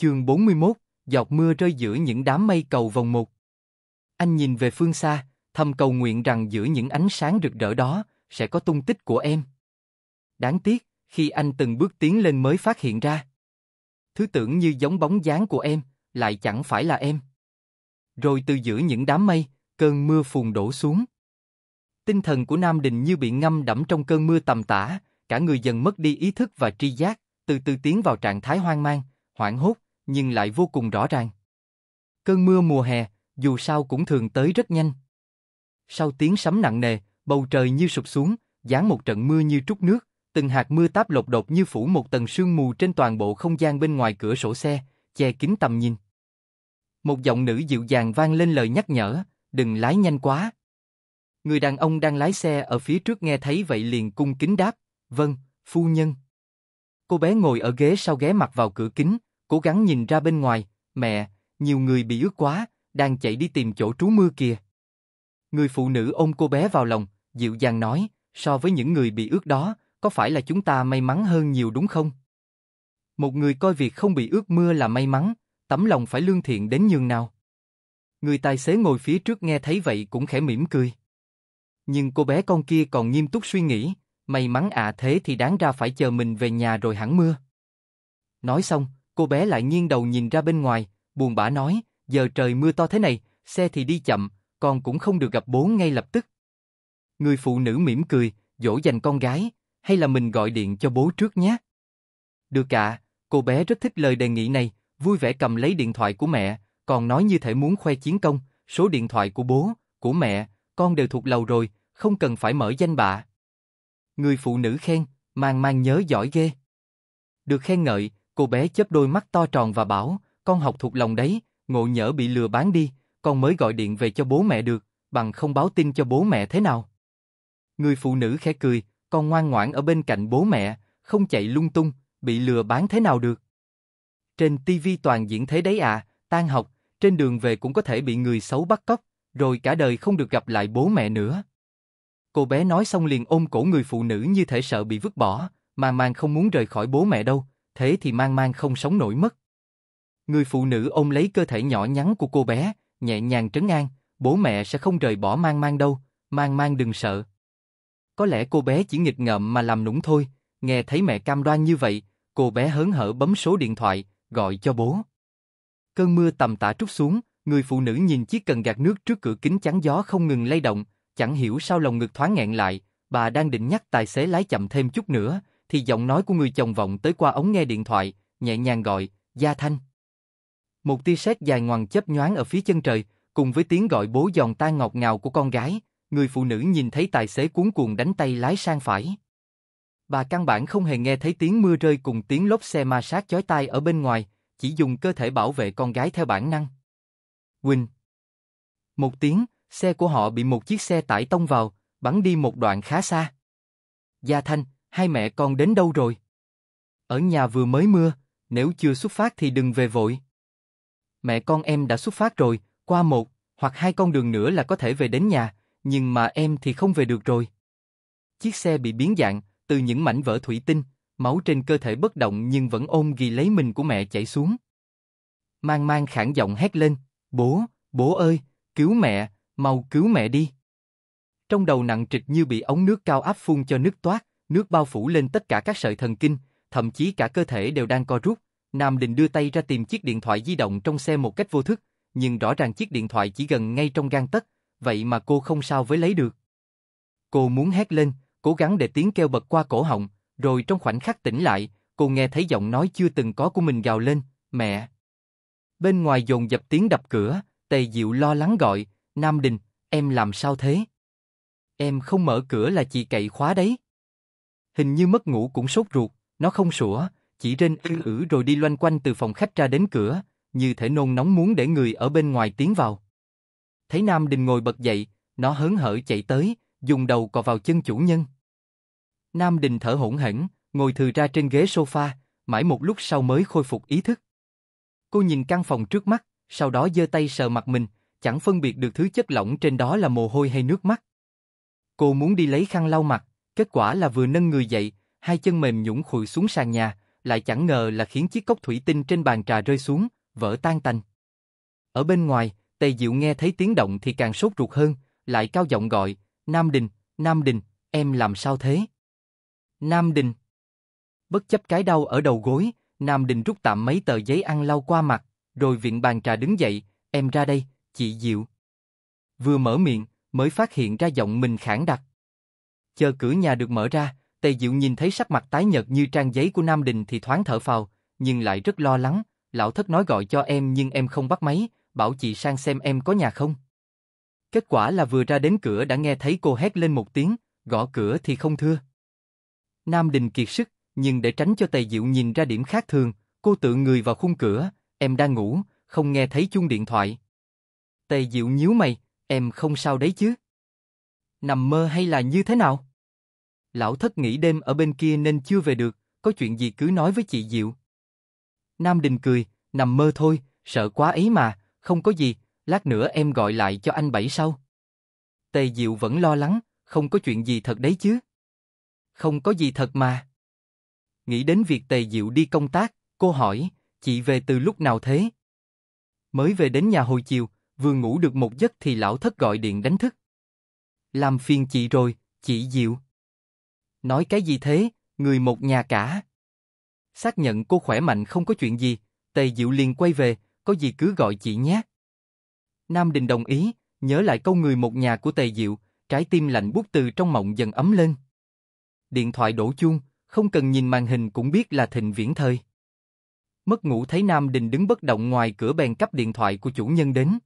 Chương 41, giọt mưa rơi giữa những đám mây cầu vòng một. Anh nhìn về phương xa, thầm cầu nguyện rằng giữa những ánh sáng rực rỡ đó, sẽ có tung tích của em. Đáng tiếc, khi anh từng bước tiến lên mới phát hiện ra. Thứ tưởng như giống bóng dáng của em, lại chẳng phải là em. Rồi từ giữa những đám mây, cơn mưa phùn đổ xuống. Tinh thần của Nam Đình như bị ngâm đẫm trong cơn mưa tầm tã, cả người dần mất đi ý thức và tri giác, từ từ tiến vào trạng thái hoang mang, hoảng hốt, nhưng lại vô cùng rõ ràng. Cơn mưa mùa hè, dù sao cũng thường tới rất nhanh. Sau tiếng sấm nặng nề, bầu trời như sụp xuống, giáng một trận mưa như trút nước, từng hạt mưa táp lột đột như phủ một tầng sương mù trên toàn bộ không gian bên ngoài cửa sổ xe, che kín tầm nhìn. Một giọng nữ dịu dàng vang lên lời nhắc nhở, đừng lái nhanh quá. Người đàn ông đang lái xe ở phía trước nghe thấy vậy liền cung kính đáp, vâng, phu nhân. Cô bé ngồi ở ghế sau ghé mặt vào cửa kính, cố gắng nhìn ra bên ngoài, mẹ, nhiều người bị ướt quá, đang chạy đi tìm chỗ trú mưa kìa. Người phụ nữ ôm cô bé vào lòng, dịu dàng nói, so với những người bị ướt đó, có phải là chúng ta may mắn hơn nhiều đúng không? Một người coi việc không bị ướt mưa là may mắn, tấm lòng phải lương thiện đến nhường nào. Người tài xế ngồi phía trước nghe thấy vậy cũng khẽ mỉm cười. Nhưng cô bé con kia còn nghiêm túc suy nghĩ, may mắn ạ thế thì đáng ra phải chờ mình về nhà rồi hẳn mưa. Nói xong, Cô bé lại nghiêng đầu nhìn ra bên ngoài, buồn bã nói, giờ trời mưa to thế này, xe thì đi chậm, con cũng không được gặp bố ngay lập tức. Người phụ nữ mỉm cười, dỗ dành con gái, hay là mình gọi điện cho bố trước nhé. Được ạ, cô bé rất thích lời đề nghị này, vui vẻ cầm lấy điện thoại của mẹ, còn nói như thể muốn khoe chiến công, số điện thoại của bố, của mẹ, con đều thuộc lầu rồi, không cần phải mở danh bạ. Người phụ nữ khen, mang mang nhớ giỏi ghê. Được khen ngợi, Cô bé chớp đôi mắt to tròn và bảo, con học thuộc lòng đấy, ngộ nhỡ bị lừa bán đi, con mới gọi điện về cho bố mẹ được, bằng không báo tin cho bố mẹ thế nào. Người phụ nữ khẽ cười, con ngoan ngoãn ở bên cạnh bố mẹ, không chạy lung tung, bị lừa bán thế nào được. Trên tivi toàn diễn thế đấy à, tan học, trên đường về cũng có thể bị người xấu bắt cóc, rồi cả đời không được gặp lại bố mẹ nữa. Cô bé nói xong liền ôm cổ người phụ nữ như thể sợ bị vứt bỏ, mà màng không muốn rời khỏi bố mẹ đâu, thế thì mang mang không sống nổi mất. Người phụ nữ ôm lấy cơ thể nhỏ nhắn của cô bé, nhẹ nhàng trấn an, bố mẹ sẽ không rời bỏ mang mang đâu, mang mang đừng sợ. Có lẽ cô bé chỉ nghịch ngợm mà làm nũng thôi, nghe thấy mẹ cam đoan như vậy, cô bé hớn hở bấm số điện thoại, gọi cho bố. Cơn mưa tầm tã trút xuống, người phụ nữ nhìn chiếc cần gạt nước trước cửa kính chắn gió không ngừng lay động, chẳng hiểu sao lòng ngực thoáng nghẹn lại, bà đang định nhắc tài xế lái chậm thêm chút nữa, thì giọng nói của người chồng vọng tới qua ống nghe điện thoại, nhẹ nhàng gọi, Gia Thanh. Một tia sét dài ngoằng chớp nhoáng ở phía chân trời, cùng với tiếng gọi bố giòn tan ngọt ngào của con gái, người phụ nữ nhìn thấy tài xế cuốn cuồng đánh tay lái sang phải. Bà căn bản không hề nghe thấy tiếng mưa rơi cùng tiếng lốp xe ma sát chói tai ở bên ngoài, chỉ dùng cơ thể bảo vệ con gái theo bản năng. Quỳnh Một tiếng, xe của họ bị một chiếc xe tải tông vào, bắn đi một đoạn khá xa. Gia Thanh, hai mẹ con đến đâu rồi? Ở nhà vừa mới mưa, nếu chưa xuất phát thì đừng về vội. Mẹ con em đã xuất phát rồi, qua một hoặc hai con đường nữa là có thể về đến nhà, nhưng mà em thì không về được rồi. Chiếc xe bị biến dạng, từ những mảnh vỡ thủy tinh, máu trên cơ thể bất động nhưng vẫn ôm ghi lấy mình của mẹ chảy xuống. Mang mang khản giọng hét lên, bố, bố ơi, cứu mẹ, mau cứu mẹ đi. Trong đầu nặng trịch như bị ống nước cao áp phun cho nước toát, Nước bao phủ lên tất cả các sợi thần kinh, thậm chí cả cơ thể đều đang co rút. Nam Đình đưa tay ra tìm chiếc điện thoại di động trong xe một cách vô thức, nhưng rõ ràng chiếc điện thoại chỉ gần ngay trong gan tất, vậy mà cô không sao với lấy được. Cô muốn hét lên, cố gắng để tiếng kêu bật qua cổ họng, rồi trong khoảnh khắc tỉnh lại, cô nghe thấy giọng nói chưa từng có của mình gào lên, mẹ. Bên ngoài dồn dập tiếng đập cửa, Tề Diệu lo lắng gọi, Nam Đình, em làm sao thế? Em không mở cửa là chị cậy khóa đấy hình như mất ngủ cũng sốt ruột, nó không sủa, chỉ rên ư ử rồi đi loanh quanh từ phòng khách ra đến cửa, như thể nôn nóng muốn để người ở bên ngoài tiến vào. Thấy Nam Đình ngồi bật dậy, nó hớn hở chạy tới, dùng đầu cò vào chân chủ nhân. Nam Đình thở hỗn hển, ngồi thừ ra trên ghế sofa, mãi một lúc sau mới khôi phục ý thức. Cô nhìn căn phòng trước mắt, sau đó giơ tay sờ mặt mình, chẳng phân biệt được thứ chất lỏng trên đó là mồ hôi hay nước mắt. Cô muốn đi lấy khăn lau mặt, Kết quả là vừa nâng người dậy, hai chân mềm nhũn khụi xuống sàn nhà, lại chẳng ngờ là khiến chiếc cốc thủy tinh trên bàn trà rơi xuống, vỡ tan tành. Ở bên ngoài, Tề Diệu nghe thấy tiếng động thì càng sốt ruột hơn, lại cao giọng gọi, Nam Đình, Nam Đình, em làm sao thế? Nam Đình Bất chấp cái đau ở đầu gối, Nam Đình rút tạm mấy tờ giấy ăn lau qua mặt, rồi viện bàn trà đứng dậy, em ra đây, chị Diệu. Vừa mở miệng, mới phát hiện ra giọng mình khản đặc chờ cửa nhà được mở ra, Tề Diệu nhìn thấy sắc mặt tái nhợt như trang giấy của Nam Đình thì thoáng thở phào, nhưng lại rất lo lắng, lão thất nói gọi cho em nhưng em không bắt máy, bảo chị sang xem em có nhà không. Kết quả là vừa ra đến cửa đã nghe thấy cô hét lên một tiếng, gõ cửa thì không thưa. Nam Đình kiệt sức, nhưng để tránh cho Tề Diệu nhìn ra điểm khác thường, cô tự người vào khung cửa, em đang ngủ, không nghe thấy chuông điện thoại. Tề Diệu nhíu mày, em không sao đấy chứ? Nằm mơ hay là như thế nào? lão thất nghỉ đêm ở bên kia nên chưa về được, có chuyện gì cứ nói với chị Diệu. Nam Đình cười, nằm mơ thôi, sợ quá ấy mà, không có gì, lát nữa em gọi lại cho anh bảy sau. Tề Diệu vẫn lo lắng, không có chuyện gì thật đấy chứ. Không có gì thật mà. Nghĩ đến việc Tề Diệu đi công tác, cô hỏi, chị về từ lúc nào thế? Mới về đến nhà hồi chiều, vừa ngủ được một giấc thì lão thất gọi điện đánh thức. Làm phiền chị rồi, chị Diệu. Nói cái gì thế, người một nhà cả. Xác nhận cô khỏe mạnh không có chuyện gì, Tề Diệu liền quay về, có gì cứ gọi chị nhé. Nam Đình đồng ý, nhớ lại câu người một nhà của Tề Diệu, trái tim lạnh buốt từ trong mộng dần ấm lên. Điện thoại đổ chuông, không cần nhìn màn hình cũng biết là thịnh viễn thời. Mất ngủ thấy Nam Đình đứng bất động ngoài cửa bèn cắp điện thoại của chủ nhân đến.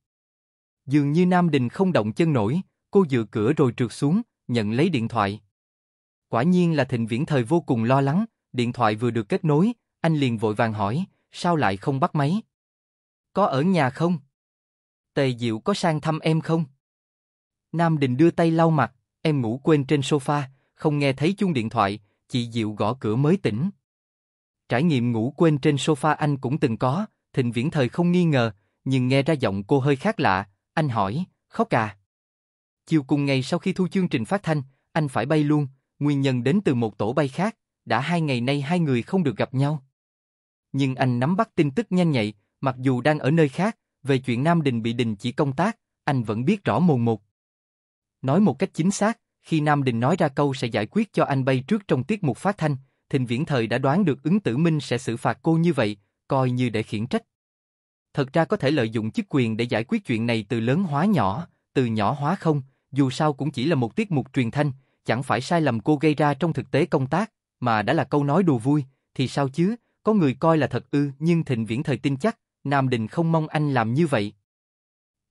Dường như Nam Đình không động chân nổi, cô dựa cửa rồi trượt xuống, nhận lấy điện thoại. Quả nhiên là Thịnh Viễn Thời vô cùng lo lắng, điện thoại vừa được kết nối, anh liền vội vàng hỏi, sao lại không bắt máy? Có ở nhà không? Tề Diệu có sang thăm em không? Nam Đình đưa tay lau mặt, em ngủ quên trên sofa, không nghe thấy chuông điện thoại, chị Diệu gõ cửa mới tỉnh. Trải nghiệm ngủ quên trên sofa anh cũng từng có, Thịnh Viễn Thời không nghi ngờ, nhưng nghe ra giọng cô hơi khác lạ, anh hỏi, khóc à? Chiều cùng ngày sau khi thu chương trình phát thanh, anh phải bay luôn, nguyên nhân đến từ một tổ bay khác, đã hai ngày nay hai người không được gặp nhau. Nhưng anh nắm bắt tin tức nhanh nhạy, mặc dù đang ở nơi khác, về chuyện Nam Đình bị đình chỉ công tác, anh vẫn biết rõ mồn một. Nói một cách chính xác, khi Nam Đình nói ra câu sẽ giải quyết cho anh bay trước trong tiết mục phát thanh, Thịnh Viễn Thời đã đoán được ứng tử minh sẽ xử phạt cô như vậy, coi như để khiển trách. Thật ra có thể lợi dụng chức quyền để giải quyết chuyện này từ lớn hóa nhỏ, từ nhỏ hóa không, dù sao cũng chỉ là một tiết mục truyền thanh, chẳng phải sai lầm cô gây ra trong thực tế công tác, mà đã là câu nói đùa vui, thì sao chứ, có người coi là thật ư nhưng thịnh viễn thời tin chắc, Nam Đình không mong anh làm như vậy.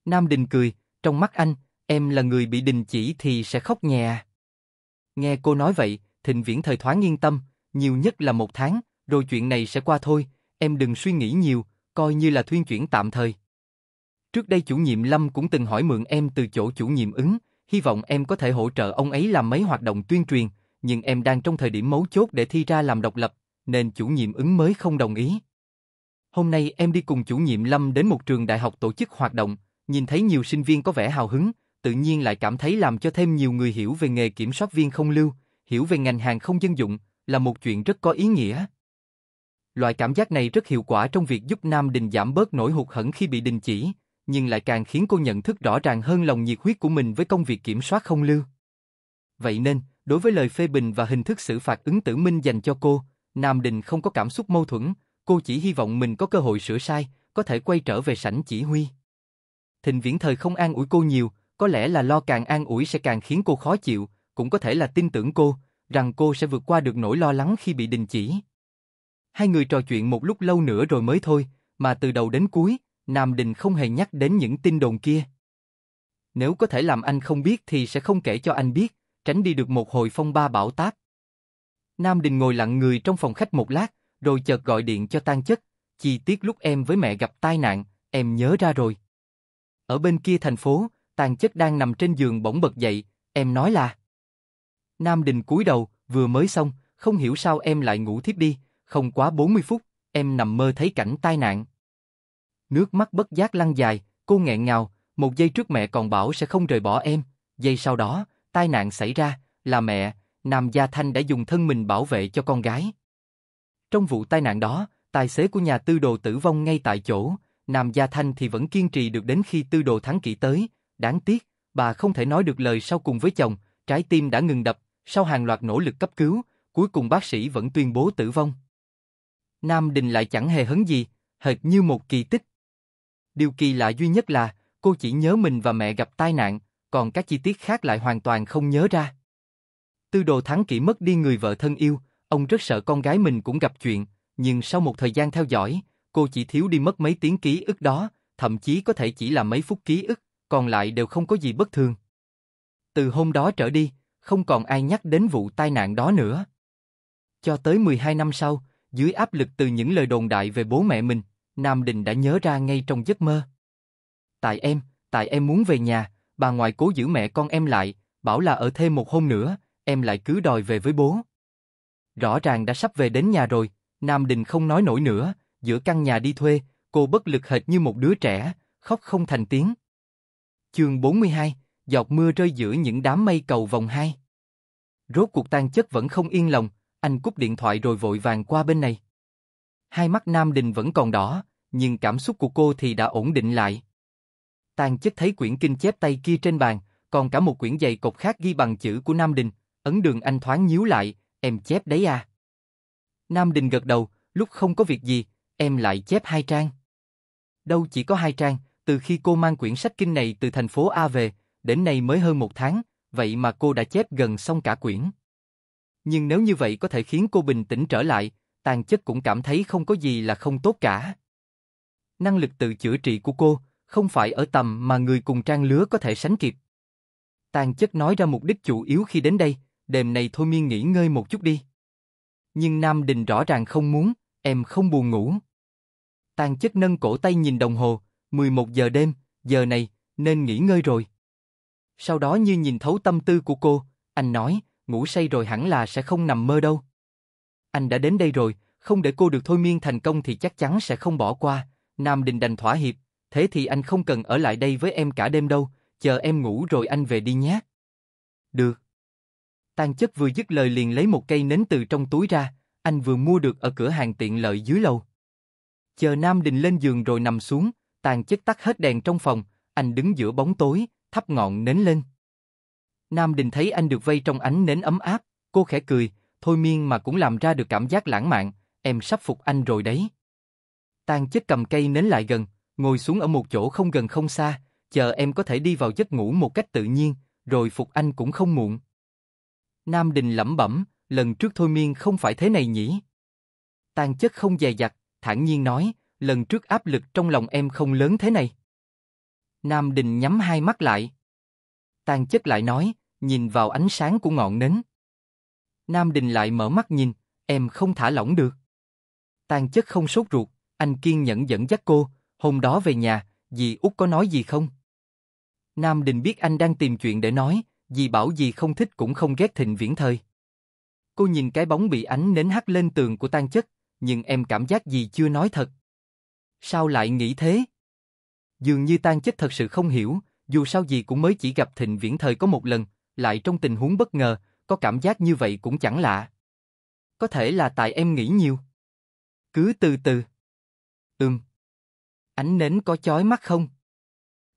Nam Đình cười, trong mắt anh, em là người bị đình chỉ thì sẽ khóc nhè Nghe cô nói vậy, thịnh viễn thời thoáng yên tâm, nhiều nhất là một tháng, rồi chuyện này sẽ qua thôi, em đừng suy nghĩ nhiều, coi như là thuyên chuyển tạm thời. Trước đây chủ nhiệm Lâm cũng từng hỏi mượn em từ chỗ chủ nhiệm ứng, hy vọng em có thể hỗ trợ ông ấy làm mấy hoạt động tuyên truyền, nhưng em đang trong thời điểm mấu chốt để thi ra làm độc lập, nên chủ nhiệm ứng mới không đồng ý. Hôm nay em đi cùng chủ nhiệm Lâm đến một trường đại học tổ chức hoạt động, nhìn thấy nhiều sinh viên có vẻ hào hứng, tự nhiên lại cảm thấy làm cho thêm nhiều người hiểu về nghề kiểm soát viên không lưu, hiểu về ngành hàng không dân dụng, là một chuyện rất có ý nghĩa. Loại cảm giác này rất hiệu quả trong việc giúp Nam Đình giảm bớt nỗi hụt hẫng khi bị đình chỉ, nhưng lại càng khiến cô nhận thức rõ ràng hơn lòng nhiệt huyết của mình với công việc kiểm soát không lưu. Vậy nên, đối với lời phê bình và hình thức xử phạt ứng tử minh dành cho cô, Nam Đình không có cảm xúc mâu thuẫn, cô chỉ hy vọng mình có cơ hội sửa sai, có thể quay trở về sảnh chỉ huy. Thịnh viễn thời không an ủi cô nhiều, có lẽ là lo càng an ủi sẽ càng khiến cô khó chịu, cũng có thể là tin tưởng cô, rằng cô sẽ vượt qua được nỗi lo lắng khi bị đình chỉ. Hai người trò chuyện một lúc lâu nữa rồi mới thôi, mà từ đầu đến cuối, Nam Đình không hề nhắc đến những tin đồn kia. Nếu có thể làm anh không biết thì sẽ không kể cho anh biết, tránh đi được một hồi phong ba bão táp. Nam Đình ngồi lặng người trong phòng khách một lát, rồi chợt gọi điện cho tan chất. Chi tiết lúc em với mẹ gặp tai nạn, em nhớ ra rồi. Ở bên kia thành phố, tàn chất đang nằm trên giường bỗng bật dậy, em nói là. Nam Đình cúi đầu, vừa mới xong, không hiểu sao em lại ngủ thiếp đi, không quá 40 phút, em nằm mơ thấy cảnh tai nạn. Nước mắt bất giác lăn dài, cô nghẹn ngào, một giây trước mẹ còn bảo sẽ không rời bỏ em, giây sau đó, tai nạn xảy ra, là mẹ, Nam Gia Thanh đã dùng thân mình bảo vệ cho con gái. Trong vụ tai nạn đó, tài xế của nhà tư đồ tử vong ngay tại chỗ, Nam Gia Thanh thì vẫn kiên trì được đến khi tư đồ thắng kỷ tới, đáng tiếc, bà không thể nói được lời sau cùng với chồng, trái tim đã ngừng đập, sau hàng loạt nỗ lực cấp cứu, cuối cùng bác sĩ vẫn tuyên bố tử vong. Nam Đình lại chẳng hề hấn gì, hệt như một kỳ tích. Điều kỳ lạ duy nhất là, cô chỉ nhớ mình và mẹ gặp tai nạn, còn các chi tiết khác lại hoàn toàn không nhớ ra. Tư đồ thắng kỹ mất đi người vợ thân yêu, ông rất sợ con gái mình cũng gặp chuyện, nhưng sau một thời gian theo dõi, cô chỉ thiếu đi mất mấy tiếng ký ức đó, thậm chí có thể chỉ là mấy phút ký ức, còn lại đều không có gì bất thường. Từ hôm đó trở đi, không còn ai nhắc đến vụ tai nạn đó nữa. Cho tới 12 năm sau, dưới áp lực từ những lời đồn đại về bố mẹ mình, Nam Đình đã nhớ ra ngay trong giấc mơ. Tại em, tại em muốn về nhà, bà ngoại cố giữ mẹ con em lại, bảo là ở thêm một hôm nữa, em lại cứ đòi về với bố. Rõ ràng đã sắp về đến nhà rồi, Nam Đình không nói nổi nữa, giữa căn nhà đi thuê, cô bất lực hệt như một đứa trẻ, khóc không thành tiếng. Chương 42, giọt mưa rơi giữa những đám mây cầu vòng hai. Rốt cuộc tan chất vẫn không yên lòng, anh cúp điện thoại rồi vội vàng qua bên này. Hai mắt Nam Đình vẫn còn đỏ, nhưng cảm xúc của cô thì đã ổn định lại. Tàn chết thấy quyển kinh chép tay kia trên bàn, còn cả một quyển dày cột khác ghi bằng chữ của Nam Đình, ấn đường anh thoáng nhíu lại, em chép đấy à. Nam Đình gật đầu, lúc không có việc gì, em lại chép hai trang. Đâu chỉ có hai trang, từ khi cô mang quyển sách kinh này từ thành phố A về, đến nay mới hơn một tháng, vậy mà cô đã chép gần xong cả quyển. Nhưng nếu như vậy có thể khiến cô bình tĩnh trở lại, tàn chất cũng cảm thấy không có gì là không tốt cả. Năng lực tự chữa trị của cô không phải ở tầm mà người cùng trang lứa có thể sánh kịp. Tàn chất nói ra mục đích chủ yếu khi đến đây, đêm này thôi miên nghỉ ngơi một chút đi. Nhưng Nam Đình rõ ràng không muốn, em không buồn ngủ. Tàn chất nâng cổ tay nhìn đồng hồ, 11 giờ đêm, giờ này, nên nghỉ ngơi rồi. Sau đó như nhìn thấu tâm tư của cô, anh nói, ngủ say rồi hẳn là sẽ không nằm mơ đâu anh đã đến đây rồi, không để cô được thôi miên thành công thì chắc chắn sẽ không bỏ qua. Nam Đình đành thỏa hiệp, thế thì anh không cần ở lại đây với em cả đêm đâu, chờ em ngủ rồi anh về đi nhé. Được. Tàn chất vừa dứt lời liền lấy một cây nến từ trong túi ra, anh vừa mua được ở cửa hàng tiện lợi dưới lầu. Chờ Nam Đình lên giường rồi nằm xuống, tàn chất tắt hết đèn trong phòng, anh đứng giữa bóng tối, thắp ngọn nến lên. Nam Đình thấy anh được vây trong ánh nến ấm áp, cô khẽ cười, thôi miên mà cũng làm ra được cảm giác lãng mạn, em sắp phục anh rồi đấy. Tang chất cầm cây nến lại gần, ngồi xuống ở một chỗ không gần không xa, chờ em có thể đi vào giấc ngủ một cách tự nhiên, rồi phục anh cũng không muộn. Nam Đình lẩm bẩm, lần trước thôi miên không phải thế này nhỉ? Tang chất không dè dặt, thản nhiên nói, lần trước áp lực trong lòng em không lớn thế này. Nam Đình nhắm hai mắt lại. Tang chất lại nói, nhìn vào ánh sáng của ngọn nến. Nam Đình lại mở mắt nhìn, em không thả lỏng được. Tàn chất không sốt ruột, anh kiên nhẫn dẫn dắt cô, hôm đó về nhà, dì út có nói gì không? Nam Đình biết anh đang tìm chuyện để nói, dì bảo dì không thích cũng không ghét thịnh viễn thời. Cô nhìn cái bóng bị ánh nến hắt lên tường của tan chất, nhưng em cảm giác dì chưa nói thật. Sao lại nghĩ thế? Dường như tan chất thật sự không hiểu, dù sao dì cũng mới chỉ gặp thịnh viễn thời có một lần, lại trong tình huống bất ngờ, có cảm giác như vậy cũng chẳng lạ. Có thể là tại em nghĩ nhiều. Cứ từ từ. Ừm. Ánh nến có chói mắt không?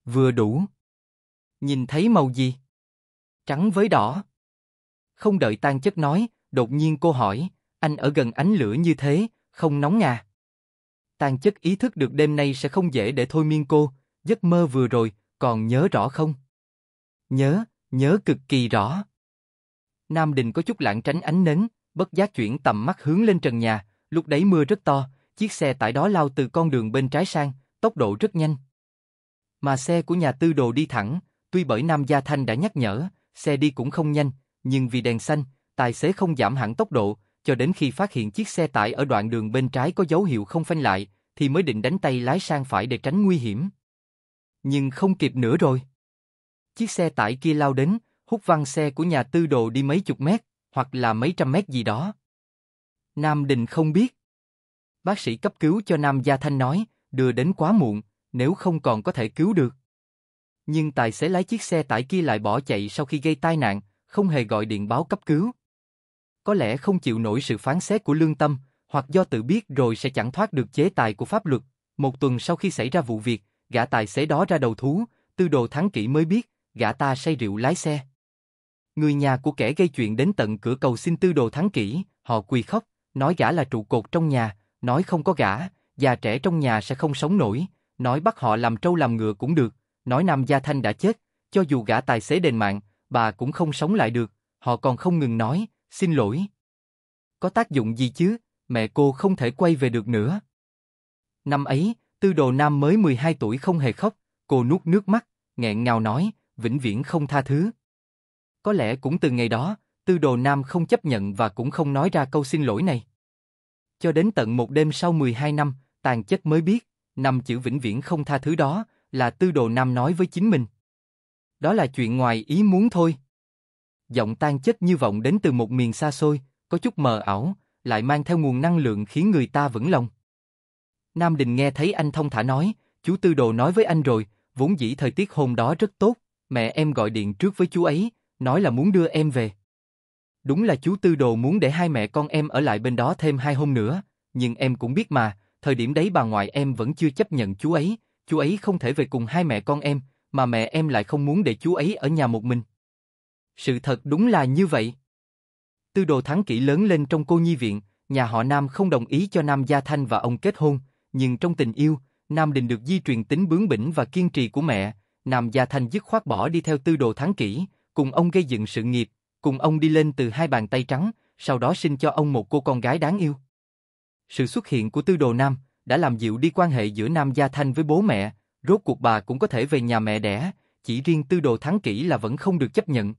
Vừa đủ. Nhìn thấy màu gì? Trắng với đỏ. Không đợi tan chất nói, đột nhiên cô hỏi, anh ở gần ánh lửa như thế, không nóng à? Tan chất ý thức được đêm nay sẽ không dễ để thôi miên cô, giấc mơ vừa rồi, còn nhớ rõ không? Nhớ, nhớ cực kỳ rõ. Nam Đình có chút lảng tránh ánh nến, bất giác chuyển tầm mắt hướng lên trần nhà, lúc đấy mưa rất to, chiếc xe tải đó lao từ con đường bên trái sang, tốc độ rất nhanh. Mà xe của nhà tư đồ đi thẳng, tuy bởi Nam Gia Thanh đã nhắc nhở, xe đi cũng không nhanh, nhưng vì đèn xanh, tài xế không giảm hẳn tốc độ, cho đến khi phát hiện chiếc xe tải ở đoạn đường bên trái có dấu hiệu không phanh lại, thì mới định đánh tay lái sang phải để tránh nguy hiểm. Nhưng không kịp nữa rồi. Chiếc xe tải kia lao đến, hút văng xe của nhà tư đồ đi mấy chục mét, hoặc là mấy trăm mét gì đó. Nam Đình không biết. Bác sĩ cấp cứu cho Nam Gia Thanh nói, đưa đến quá muộn, nếu không còn có thể cứu được. Nhưng tài xế lái chiếc xe tải kia lại bỏ chạy sau khi gây tai nạn, không hề gọi điện báo cấp cứu. Có lẽ không chịu nổi sự phán xét của lương tâm, hoặc do tự biết rồi sẽ chẳng thoát được chế tài của pháp luật. Một tuần sau khi xảy ra vụ việc, gã tài xế đó ra đầu thú, tư đồ thắng kỹ mới biết, gã ta say rượu lái xe. Người nhà của kẻ gây chuyện đến tận cửa cầu xin tư đồ thắng kỹ, họ quỳ khóc, nói gã là trụ cột trong nhà, nói không có gã, già trẻ trong nhà sẽ không sống nổi, nói bắt họ làm trâu làm ngựa cũng được, nói Nam Gia Thanh đã chết, cho dù gã tài xế đền mạng, bà cũng không sống lại được, họ còn không ngừng nói, xin lỗi. Có tác dụng gì chứ, mẹ cô không thể quay về được nữa. Năm ấy, tư đồ nam mới 12 tuổi không hề khóc, cô nuốt nước mắt, nghẹn ngào nói, vĩnh viễn không tha thứ. Có lẽ cũng từ ngày đó, Tư Đồ Nam không chấp nhận và cũng không nói ra câu xin lỗi này. Cho đến tận một đêm sau 12 năm, tàn chất mới biết, năm chữ vĩnh viễn không tha thứ đó là Tư Đồ Nam nói với chính mình. Đó là chuyện ngoài ý muốn thôi. Giọng Tàn chất như vọng đến từ một miền xa xôi, có chút mờ ảo, lại mang theo nguồn năng lượng khiến người ta vững lòng. Nam Đình nghe thấy anh thông thả nói, chú Tư Đồ nói với anh rồi, vốn dĩ thời tiết hôm đó rất tốt, mẹ em gọi điện trước với chú ấy, nói là muốn đưa em về. Đúng là chú Tư Đồ muốn để hai mẹ con em ở lại bên đó thêm hai hôm nữa, nhưng em cũng biết mà, thời điểm đấy bà ngoại em vẫn chưa chấp nhận chú ấy, chú ấy không thể về cùng hai mẹ con em, mà mẹ em lại không muốn để chú ấy ở nhà một mình. Sự thật đúng là như vậy. Tư Đồ Thắng Kỷ lớn lên trong cô nhi viện, nhà họ Nam không đồng ý cho Nam Gia Thanh và ông kết hôn, nhưng trong tình yêu, Nam Đình được di truyền tính bướng bỉnh và kiên trì của mẹ, Nam Gia Thanh dứt khoát bỏ đi theo Tư Đồ Thắng Kỷ, cùng ông gây dựng sự nghiệp, cùng ông đi lên từ hai bàn tay trắng, sau đó sinh cho ông một cô con gái đáng yêu. Sự xuất hiện của Tư Đồ Nam đã làm dịu đi quan hệ giữa Nam Gia Thanh với bố mẹ, rốt cuộc bà cũng có thể về nhà mẹ đẻ, chỉ riêng Tư Đồ Thắng Kỷ là vẫn không được chấp nhận.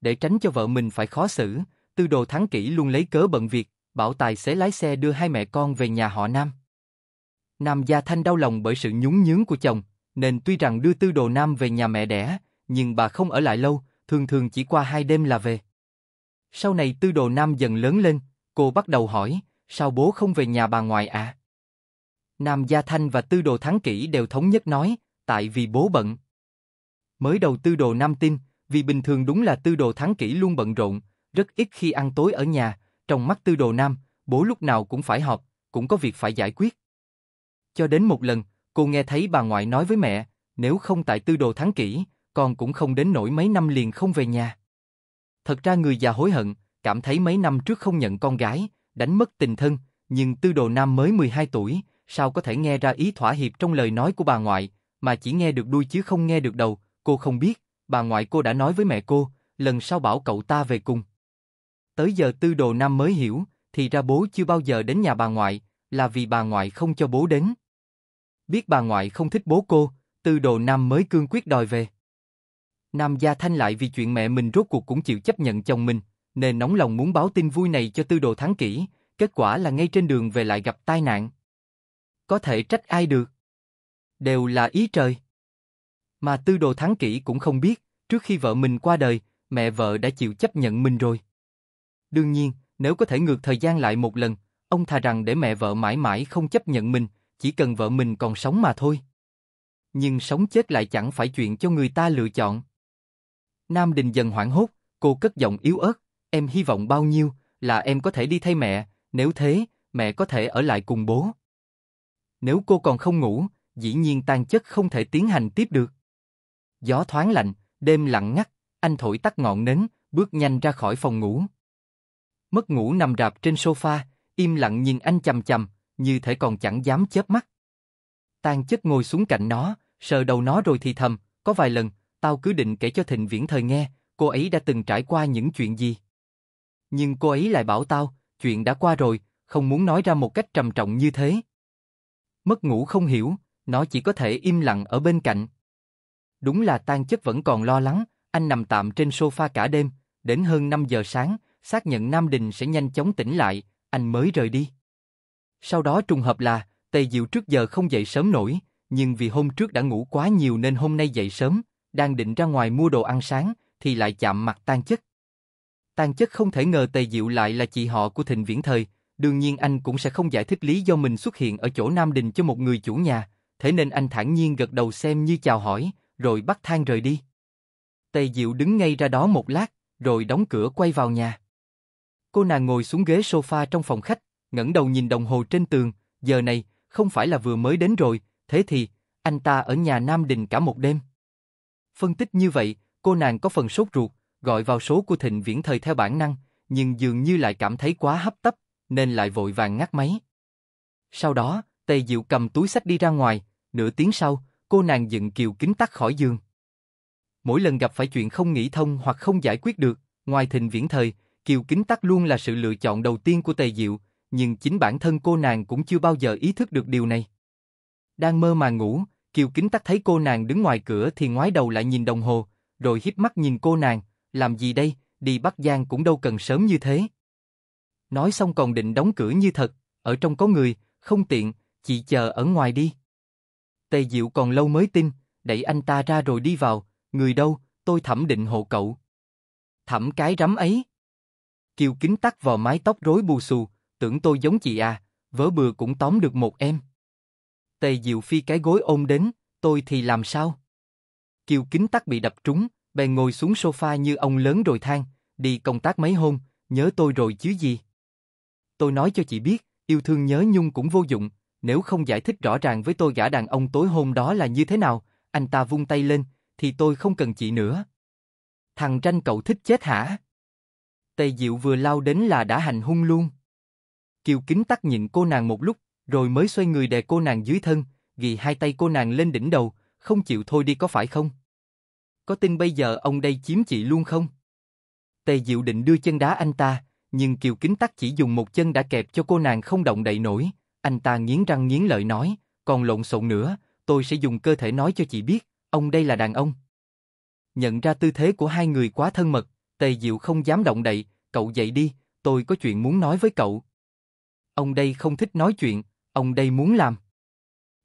Để tránh cho vợ mình phải khó xử, Tư Đồ Thắng Kỷ luôn lấy cớ bận việc, bảo tài xế lái xe đưa hai mẹ con về nhà họ Nam. Nam Gia Thanh đau lòng bởi sự nhún nhướng của chồng, nên tuy rằng đưa Tư Đồ Nam về nhà mẹ đẻ, nhưng bà không ở lại lâu, thường thường chỉ qua hai đêm là về. Sau này tư đồ nam dần lớn lên, cô bắt đầu hỏi, sao bố không về nhà bà ngoại à? Nam Gia Thanh và tư đồ thắng kỹ đều thống nhất nói, tại vì bố bận. Mới đầu tư đồ nam tin, vì bình thường đúng là tư đồ thắng kỹ luôn bận rộn, rất ít khi ăn tối ở nhà, trong mắt tư đồ nam, bố lúc nào cũng phải họp, cũng có việc phải giải quyết. Cho đến một lần, cô nghe thấy bà ngoại nói với mẹ, nếu không tại tư đồ thắng kỹ, con cũng không đến nổi mấy năm liền không về nhà. Thật ra người già hối hận, cảm thấy mấy năm trước không nhận con gái, đánh mất tình thân, nhưng tư đồ nam mới 12 tuổi, sao có thể nghe ra ý thỏa hiệp trong lời nói của bà ngoại, mà chỉ nghe được đuôi chứ không nghe được đầu, cô không biết, bà ngoại cô đã nói với mẹ cô, lần sau bảo cậu ta về cùng. Tới giờ tư đồ nam mới hiểu, thì ra bố chưa bao giờ đến nhà bà ngoại, là vì bà ngoại không cho bố đến. Biết bà ngoại không thích bố cô, tư đồ nam mới cương quyết đòi về. Nam Gia Thanh lại vì chuyện mẹ mình rốt cuộc cũng chịu chấp nhận chồng mình, nên nóng lòng muốn báo tin vui này cho tư đồ thắng kỹ, kết quả là ngay trên đường về lại gặp tai nạn. Có thể trách ai được? Đều là ý trời. Mà tư đồ thắng kỹ cũng không biết, trước khi vợ mình qua đời, mẹ vợ đã chịu chấp nhận mình rồi. Đương nhiên, nếu có thể ngược thời gian lại một lần, ông thà rằng để mẹ vợ mãi mãi không chấp nhận mình, chỉ cần vợ mình còn sống mà thôi. Nhưng sống chết lại chẳng phải chuyện cho người ta lựa chọn. Nam Đình dần hoảng hốt, cô cất giọng yếu ớt, em hy vọng bao nhiêu là em có thể đi thay mẹ, nếu thế, mẹ có thể ở lại cùng bố. Nếu cô còn không ngủ, dĩ nhiên tan chất không thể tiến hành tiếp được. Gió thoáng lạnh, đêm lặng ngắt, anh thổi tắt ngọn nến, bước nhanh ra khỏi phòng ngủ. Mất ngủ nằm rạp trên sofa, im lặng nhìn anh chầm chầm, như thể còn chẳng dám chớp mắt. Tan chất ngồi xuống cạnh nó, sờ đầu nó rồi thì thầm, có vài lần, tao cứ định kể cho Thịnh Viễn Thời nghe, cô ấy đã từng trải qua những chuyện gì. Nhưng cô ấy lại bảo tao, chuyện đã qua rồi, không muốn nói ra một cách trầm trọng như thế. Mất ngủ không hiểu, nó chỉ có thể im lặng ở bên cạnh. Đúng là tan chất vẫn còn lo lắng, anh nằm tạm trên sofa cả đêm, đến hơn 5 giờ sáng, xác nhận Nam Đình sẽ nhanh chóng tỉnh lại, anh mới rời đi. Sau đó trùng hợp là, Tề Diệu trước giờ không dậy sớm nổi, nhưng vì hôm trước đã ngủ quá nhiều nên hôm nay dậy sớm, đang định ra ngoài mua đồ ăn sáng, thì lại chạm mặt tan chất. Tan chất không thể ngờ Tề Diệu lại là chị họ của Thịnh Viễn Thời, đương nhiên anh cũng sẽ không giải thích lý do mình xuất hiện ở chỗ Nam Đình cho một người chủ nhà, thế nên anh thản nhiên gật đầu xem như chào hỏi, rồi bắt thang rời đi. Tề Diệu đứng ngay ra đó một lát, rồi đóng cửa quay vào nhà. Cô nàng ngồi xuống ghế sofa trong phòng khách, ngẩng đầu nhìn đồng hồ trên tường, giờ này, không phải là vừa mới đến rồi, thế thì, anh ta ở nhà Nam Đình cả một đêm. Phân tích như vậy, cô nàng có phần sốt ruột, gọi vào số của Thịnh Viễn Thời theo bản năng, nhưng dường như lại cảm thấy quá hấp tấp, nên lại vội vàng ngắt máy. Sau đó, Tề Diệu cầm túi sách đi ra ngoài, nửa tiếng sau, cô nàng dựng kiều kính tắt khỏi giường. Mỗi lần gặp phải chuyện không nghĩ thông hoặc không giải quyết được, ngoài Thịnh Viễn Thời, kiều kính tắt luôn là sự lựa chọn đầu tiên của Tề Diệu, nhưng chính bản thân cô nàng cũng chưa bao giờ ý thức được điều này. Đang mơ mà ngủ, Kiều Kính Tắc thấy cô nàng đứng ngoài cửa thì ngoái đầu lại nhìn đồng hồ, rồi híp mắt nhìn cô nàng, làm gì đây, đi Bắc Giang cũng đâu cần sớm như thế. Nói xong còn định đóng cửa như thật, ở trong có người, không tiện, chị chờ ở ngoài đi. Tề Diệu còn lâu mới tin, đẩy anh ta ra rồi đi vào, người đâu, tôi thẩm định hộ cậu. Thẩm cái rắm ấy. Kiều Kính Tắc vò mái tóc rối bù xù, tưởng tôi giống chị à, vớ bừa cũng tóm được một em. Tề Diệu Phi cái gối ôm đến, tôi thì làm sao? Kiều Kính Tắc bị đập trúng, bèn ngồi xuống sofa như ông lớn rồi than, đi công tác mấy hôm, nhớ tôi rồi chứ gì. Tôi nói cho chị biết, yêu thương nhớ nhung cũng vô dụng, nếu không giải thích rõ ràng với tôi gã đàn ông tối hôm đó là như thế nào, anh ta vung tay lên, thì tôi không cần chị nữa. Thằng tranh cậu thích chết hả? Tề Diệu vừa lao đến là đã hành hung luôn. Kiều Kính Tắc nhìn cô nàng một lúc, rồi mới xoay người đè cô nàng dưới thân, ghi hai tay cô nàng lên đỉnh đầu, không chịu thôi đi có phải không? Có tin bây giờ ông đây chiếm chị luôn không? Tề Diệu định đưa chân đá anh ta, nhưng Kiều Kính Tắc chỉ dùng một chân đã kẹp cho cô nàng không động đậy nổi, anh ta nghiến răng nghiến lợi nói, còn lộn xộn nữa, tôi sẽ dùng cơ thể nói cho chị biết, ông đây là đàn ông. Nhận ra tư thế của hai người quá thân mật, Tề Diệu không dám động đậy, cậu dậy đi, tôi có chuyện muốn nói với cậu. Ông đây không thích nói chuyện, ông đây muốn làm.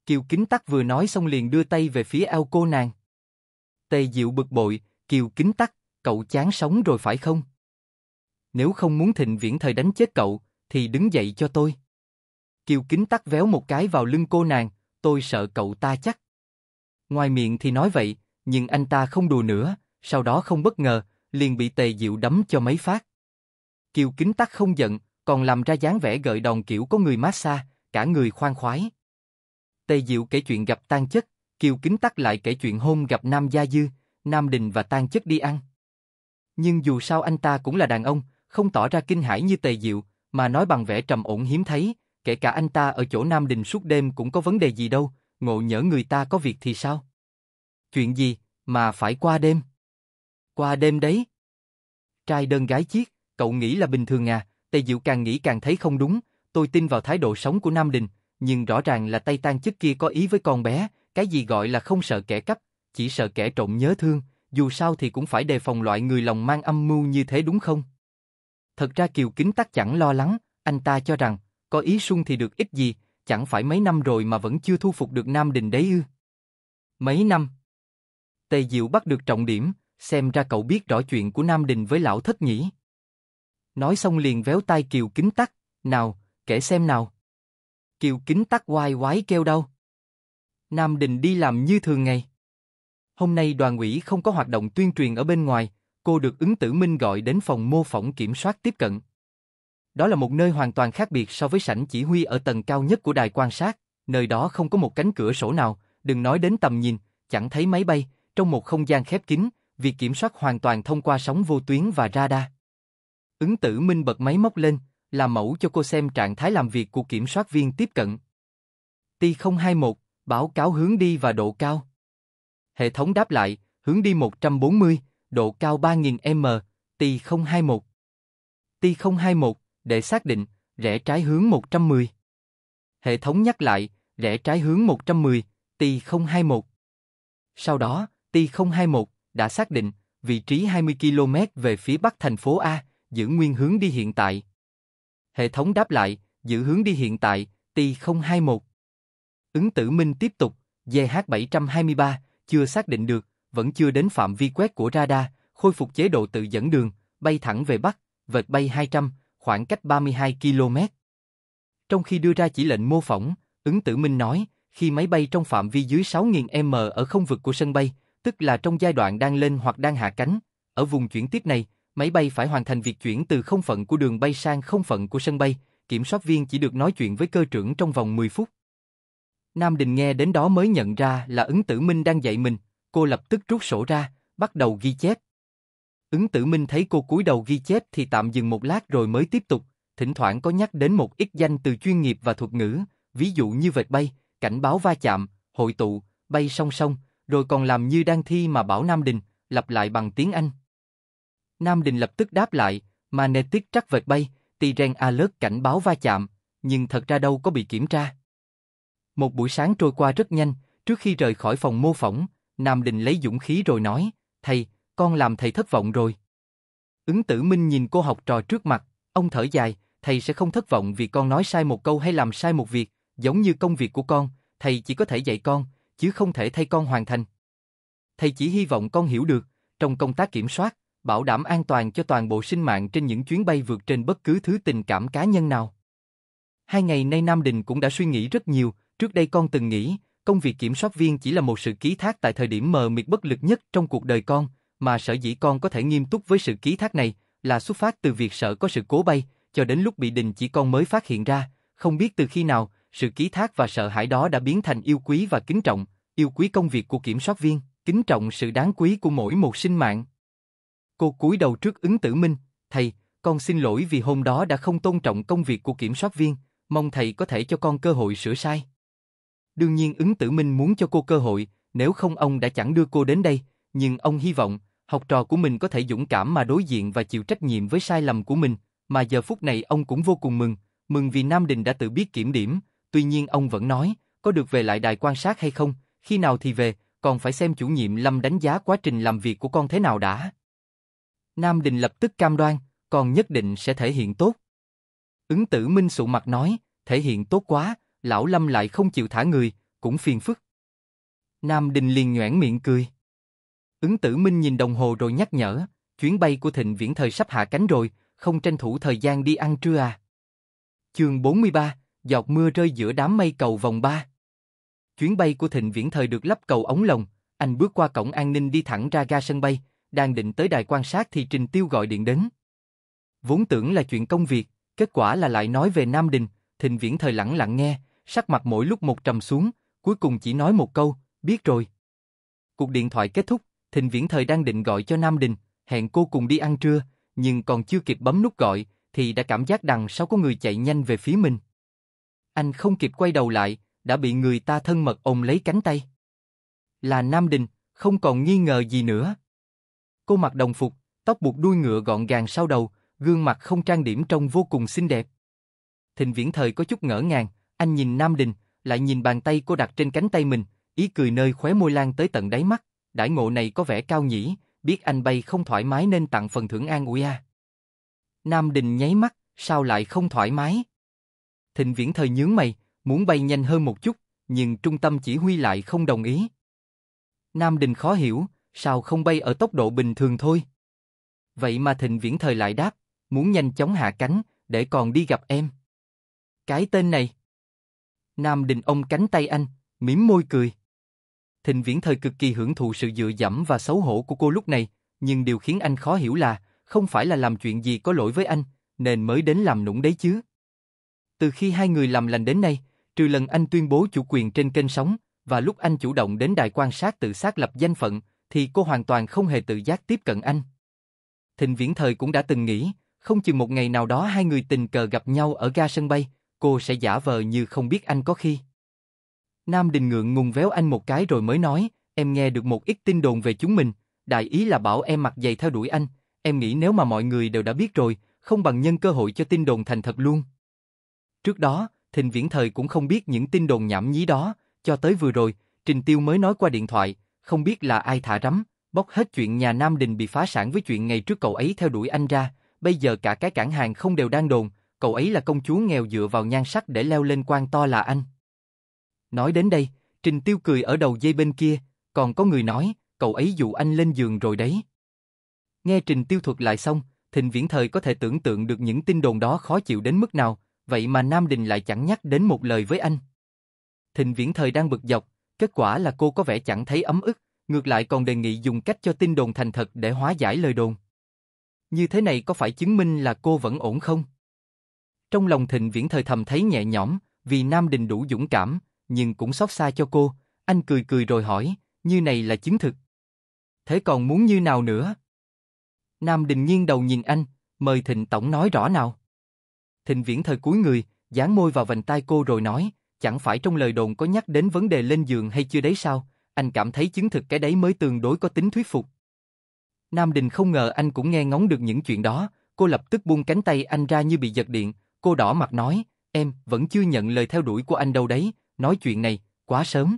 Kiều Kính Tắc vừa nói xong liền đưa tay về phía eo cô nàng. Tề Diệu bực bội, Kiều Kính Tắc, cậu chán sống rồi phải không? Nếu không muốn thịnh viễn thời đánh chết cậu, thì đứng dậy cho tôi. Kiều Kính Tắc véo một cái vào lưng cô nàng, tôi sợ cậu ta chắc. Ngoài miệng thì nói vậy, nhưng anh ta không đùa nữa, sau đó không bất ngờ, liền bị Tề Diệu đấm cho mấy phát. Kiều Kính Tắc không giận, còn làm ra dáng vẻ gợi đòn kiểu có người massage, cả người khoan khoái. Tề Diệu kể chuyện gặp tan chất, Kiều Kính Tắc lại kể chuyện hôm gặp Nam Gia Dư, Nam Đình và tan chất đi ăn. Nhưng dù sao anh ta cũng là đàn ông, không tỏ ra kinh hãi như Tề Diệu, mà nói bằng vẻ trầm ổn hiếm thấy, kể cả anh ta ở chỗ Nam Đình suốt đêm cũng có vấn đề gì đâu, ngộ nhỡ người ta có việc thì sao? Chuyện gì mà phải qua đêm? Qua đêm đấy. Trai đơn gái chiếc, cậu nghĩ là bình thường à, Tề Diệu càng nghĩ càng thấy không đúng, tôi tin vào thái độ sống của Nam Đình, nhưng rõ ràng là tay tan chức kia có ý với con bé, cái gì gọi là không sợ kẻ cắp, chỉ sợ kẻ trộm nhớ thương, dù sao thì cũng phải đề phòng loại người lòng mang âm mưu như thế đúng không? Thật ra Kiều Kính Tắc chẳng lo lắng, anh ta cho rằng, có ý sung thì được ít gì, chẳng phải mấy năm rồi mà vẫn chưa thu phục được Nam Đình đấy ư. Mấy năm? Tề Diệu bắt được trọng điểm, xem ra cậu biết rõ chuyện của Nam Đình với lão thất nhỉ. Nói xong liền véo tay Kiều Kính Tắc, nào, kể xem nào. Kiều kính tắc quai quái kêu đâu. Nam Đình đi làm như thường ngày. Hôm nay đoàn ủy không có hoạt động tuyên truyền ở bên ngoài, cô được ứng tử minh gọi đến phòng mô phỏng kiểm soát tiếp cận. Đó là một nơi hoàn toàn khác biệt so với sảnh chỉ huy ở tầng cao nhất của đài quan sát, nơi đó không có một cánh cửa sổ nào, đừng nói đến tầm nhìn, chẳng thấy máy bay, trong một không gian khép kín, việc kiểm soát hoàn toàn thông qua sóng vô tuyến và radar. Ứng tử minh bật máy móc lên, là mẫu cho cô xem trạng thái làm việc của kiểm soát viên tiếp cận. T021, báo cáo hướng đi và độ cao. Hệ thống đáp lại, hướng đi 140, độ cao 3000m, T021. T021, để xác định, rẽ trái hướng 110. Hệ thống nhắc lại, rẽ trái hướng 110, T021. Sau đó, T021 đã xác định vị trí 20 km về phía bắc thành phố A, giữ nguyên hướng đi hiện tại. Hệ thống đáp lại, giữ hướng đi hiện tại, T021. Ứng tử minh tiếp tục, GH723, chưa xác định được, vẫn chưa đến phạm vi quét của radar, khôi phục chế độ tự dẫn đường, bay thẳng về Bắc, vệt bay 200, khoảng cách 32 km. Trong khi đưa ra chỉ lệnh mô phỏng, ứng tử minh nói, khi máy bay trong phạm vi dưới 6.000 m ở không vực của sân bay, tức là trong giai đoạn đang lên hoặc đang hạ cánh, ở vùng chuyển tiếp này, máy bay phải hoàn thành việc chuyển từ không phận của đường bay sang không phận của sân bay, kiểm soát viên chỉ được nói chuyện với cơ trưởng trong vòng 10 phút. Nam Đình nghe đến đó mới nhận ra là ứng tử Minh đang dạy mình, cô lập tức rút sổ ra, bắt đầu ghi chép. Ứng tử Minh thấy cô cúi đầu ghi chép thì tạm dừng một lát rồi mới tiếp tục, thỉnh thoảng có nhắc đến một ít danh từ chuyên nghiệp và thuật ngữ, ví dụ như vệt bay, cảnh báo va chạm, hội tụ, bay song song, rồi còn làm như đang thi mà bảo Nam Đình, lặp lại bằng tiếng Anh. Nam Đình lập tức đáp lại, mà nê tiết trắc vệt bay, tì Tiren alert cảnh báo va chạm, nhưng thật ra đâu có bị kiểm tra. Một buổi sáng trôi qua rất nhanh, trước khi rời khỏi phòng mô phỏng, Nam Đình lấy dũng khí rồi nói, thầy, con làm thầy thất vọng rồi. Ứng tử Minh nhìn cô học trò trước mặt, ông thở dài, thầy sẽ không thất vọng vì con nói sai một câu hay làm sai một việc, giống như công việc của con, thầy chỉ có thể dạy con, chứ không thể thay con hoàn thành. Thầy chỉ hy vọng con hiểu được, trong công tác kiểm soát, bảo đảm an toàn cho toàn bộ sinh mạng trên những chuyến bay vượt trên bất cứ thứ tình cảm cá nhân nào. Hai ngày nay Nam Đình cũng đã suy nghĩ rất nhiều, trước đây con từng nghĩ, công việc kiểm soát viên chỉ là một sự ký thác tại thời điểm mờ mịt bất lực nhất trong cuộc đời con, mà sở dĩ con có thể nghiêm túc với sự ký thác này là xuất phát từ việc sợ có sự cố bay, cho đến lúc bị đình chỉ con mới phát hiện ra, không biết từ khi nào, sự ký thác và sợ hãi đó đã biến thành yêu quý và kính trọng, yêu quý công việc của kiểm soát viên, kính trọng sự đáng quý của mỗi một sinh mạng. Cô cúi đầu trước ứng tử minh, thầy, con xin lỗi vì hôm đó đã không tôn trọng công việc của kiểm soát viên, mong thầy có thể cho con cơ hội sửa sai. Đương nhiên ứng tử minh muốn cho cô cơ hội, nếu không ông đã chẳng đưa cô đến đây, nhưng ông hy vọng, học trò của mình có thể dũng cảm mà đối diện và chịu trách nhiệm với sai lầm của mình, mà giờ phút này ông cũng vô cùng mừng, mừng vì Nam Đình đã tự biết kiểm điểm, tuy nhiên ông vẫn nói, có được về lại đài quan sát hay không, khi nào thì về, còn phải xem chủ nhiệm Lâm đánh giá quá trình làm việc của con thế nào đã. Nam Đình lập tức cam đoan, còn nhất định sẽ thể hiện tốt. Ứng tử Minh sụ mặt nói, thể hiện tốt quá, lão Lâm lại không chịu thả người, cũng phiền phức. Nam Đình liền nhoảng miệng cười. Ứng tử Minh nhìn đồng hồ rồi nhắc nhở, chuyến bay của thịnh viễn thời sắp hạ cánh rồi, không tranh thủ thời gian đi ăn trưa à. Trường 43, giọt mưa rơi giữa đám mây cầu vòng 3. Chuyến bay của thịnh viễn thời được lắp cầu ống lồng, anh bước qua cổng an ninh đi thẳng ra ga sân bay, đang định tới đài quan sát thì Trình Tiêu gọi điện đến. Vốn tưởng là chuyện công việc, kết quả là lại nói về Nam Đình, Thịnh Viễn thời lặng lặng nghe, sắc mặt mỗi lúc một trầm xuống, cuối cùng chỉ nói một câu, biết rồi. Cuộc điện thoại kết thúc, Thịnh Viễn thời đang định gọi cho Nam Đình, hẹn cô cùng đi ăn trưa, nhưng còn chưa kịp bấm nút gọi, thì đã cảm giác đằng sau có người chạy nhanh về phía mình. Anh không kịp quay đầu lại, đã bị người ta thân mật ôm lấy cánh tay. Là Nam Đình, không còn nghi ngờ gì nữa cô mặc đồng phục, tóc buộc đuôi ngựa gọn gàng sau đầu, gương mặt không trang điểm trông vô cùng xinh đẹp. Thịnh Viễn Thời có chút ngỡ ngàng, anh nhìn Nam Đình, lại nhìn bàn tay cô đặt trên cánh tay mình, ý cười nơi khóe môi lan tới tận đáy mắt, đãi ngộ này có vẻ cao nhỉ, biết anh bay không thoải mái nên tặng phần thưởng an ủi à. Nam Đình nháy mắt, sao lại không thoải mái? Thịnh Viễn Thời nhướng mày, muốn bay nhanh hơn một chút, nhưng trung tâm chỉ huy lại không đồng ý. Nam Đình khó hiểu, sao không bay ở tốc độ bình thường thôi? Vậy mà Thịnh Viễn Thời lại đáp, muốn nhanh chóng hạ cánh, để còn đi gặp em. Cái tên này. Nam Đình ông cánh tay anh, mỉm môi cười. Thịnh Viễn Thời cực kỳ hưởng thụ sự dựa dẫm và xấu hổ của cô lúc này, nhưng điều khiến anh khó hiểu là, không phải là làm chuyện gì có lỗi với anh, nên mới đến làm nũng đấy chứ. Từ khi hai người làm lành đến nay, trừ lần anh tuyên bố chủ quyền trên kênh sóng, và lúc anh chủ động đến đài quan sát tự xác lập danh phận, thì cô hoàn toàn không hề tự giác tiếp cận anh. Thịnh Viễn Thời cũng đã từng nghĩ, không chừng một ngày nào đó hai người tình cờ gặp nhau ở ga sân bay, cô sẽ giả vờ như không biết anh có khi. Nam Đình Ngượng ngùng véo anh một cái rồi mới nói, em nghe được một ít tin đồn về chúng mình, đại ý là bảo em mặc giày theo đuổi anh, em nghĩ nếu mà mọi người đều đã biết rồi, không bằng nhân cơ hội cho tin đồn thành thật luôn. Trước đó, Thịnh Viễn Thời cũng không biết những tin đồn nhảm nhí đó, cho tới vừa rồi, Trình Tiêu mới nói qua điện thoại, không biết là ai thả rắm, bóc hết chuyện nhà Nam Đình bị phá sản với chuyện ngày trước cậu ấy theo đuổi anh ra, bây giờ cả cái cảng hàng không đều đang đồn, cậu ấy là công chúa nghèo dựa vào nhan sắc để leo lên quan to là anh. Nói đến đây, Trình Tiêu cười ở đầu dây bên kia, còn có người nói, cậu ấy dụ anh lên giường rồi đấy. Nghe Trình Tiêu thuật lại xong, Thịnh Viễn Thời có thể tưởng tượng được những tin đồn đó khó chịu đến mức nào, vậy mà Nam Đình lại chẳng nhắc đến một lời với anh. Thịnh Viễn Thời đang bực dọc, Kết quả là cô có vẻ chẳng thấy ấm ức, ngược lại còn đề nghị dùng cách cho tin đồn thành thật để hóa giải lời đồn. Như thế này có phải chứng minh là cô vẫn ổn không? Trong lòng thịnh viễn thời thầm thấy nhẹ nhõm, vì Nam Đình đủ dũng cảm, nhưng cũng xót xa cho cô, anh cười cười rồi hỏi, như này là chứng thực. Thế còn muốn như nào nữa? Nam Đình nghiêng đầu nhìn anh, mời Thịnh Tổng nói rõ nào. Thịnh Viễn thời cúi người, dán môi vào vành tai cô rồi nói, chẳng phải trong lời đồn có nhắc đến vấn đề lên giường hay chưa đấy sao, anh cảm thấy chứng thực cái đấy mới tương đối có tính thuyết phục. Nam Đình không ngờ anh cũng nghe ngóng được những chuyện đó, cô lập tức buông cánh tay anh ra như bị giật điện, cô đỏ mặt nói, em vẫn chưa nhận lời theo đuổi của anh đâu đấy, nói chuyện này, quá sớm.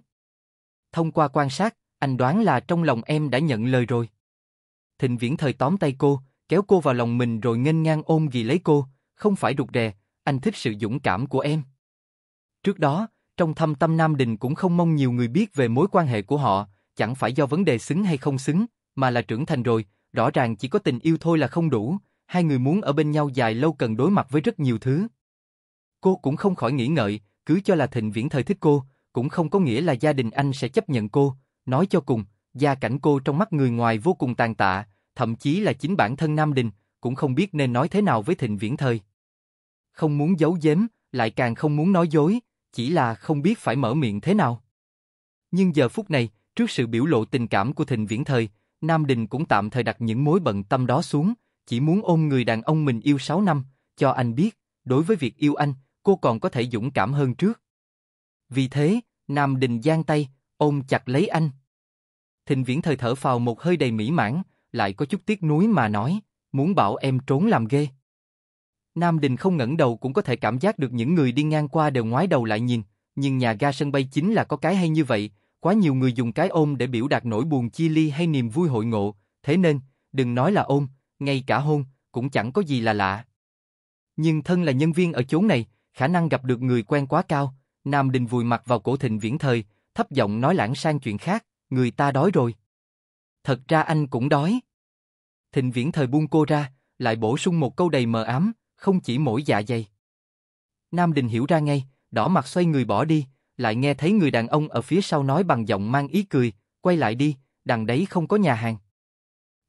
Thông qua quan sát, anh đoán là trong lòng em đã nhận lời rồi. Thịnh viễn thời tóm tay cô, kéo cô vào lòng mình rồi nghênh ngang ôm ghi lấy cô, không phải rụt rè, anh thích sự dũng cảm của em. Trước đó, trong thâm tâm Nam Đình cũng không mong nhiều người biết về mối quan hệ của họ, chẳng phải do vấn đề xứng hay không xứng, mà là trưởng thành rồi, rõ ràng chỉ có tình yêu thôi là không đủ, hai người muốn ở bên nhau dài lâu cần đối mặt với rất nhiều thứ. Cô cũng không khỏi nghĩ ngợi, cứ cho là thịnh viễn thời thích cô, cũng không có nghĩa là gia đình anh sẽ chấp nhận cô, nói cho cùng, gia cảnh cô trong mắt người ngoài vô cùng tàn tạ, thậm chí là chính bản thân Nam Đình, cũng không biết nên nói thế nào với thịnh viễn thời. Không muốn giấu giếm, lại càng không muốn nói dối, chỉ là không biết phải mở miệng thế nào. Nhưng giờ phút này, trước sự biểu lộ tình cảm của Thịnh Viễn Thời, Nam Đình cũng tạm thời đặt những mối bận tâm đó xuống, chỉ muốn ôm người đàn ông mình yêu 6 năm, cho anh biết, đối với việc yêu anh, cô còn có thể dũng cảm hơn trước. Vì thế, Nam Đình giang tay, ôm chặt lấy anh. Thịnh Viễn Thời thở phào một hơi đầy mỹ mãn, lại có chút tiếc nuối mà nói, muốn bảo em trốn làm ghê. Nam Đình không ngẩng đầu cũng có thể cảm giác được những người đi ngang qua đều ngoái đầu lại nhìn, nhưng nhà ga sân bay chính là có cái hay như vậy, quá nhiều người dùng cái ôm để biểu đạt nỗi buồn chia ly hay niềm vui hội ngộ, thế nên, đừng nói là ôm, ngay cả hôn, cũng chẳng có gì là lạ. Nhưng thân là nhân viên ở chốn này, khả năng gặp được người quen quá cao, Nam Đình vùi mặt vào cổ thịnh viễn thời, thấp giọng nói lãng sang chuyện khác, người ta đói rồi. Thật ra anh cũng đói. Thịnh viễn thời buông cô ra, lại bổ sung một câu đầy mờ ám, không chỉ mỗi dạ dày. Nam Đình hiểu ra ngay, đỏ mặt xoay người bỏ đi, lại nghe thấy người đàn ông ở phía sau nói bằng giọng mang ý cười, quay lại đi, đằng đấy không có nhà hàng.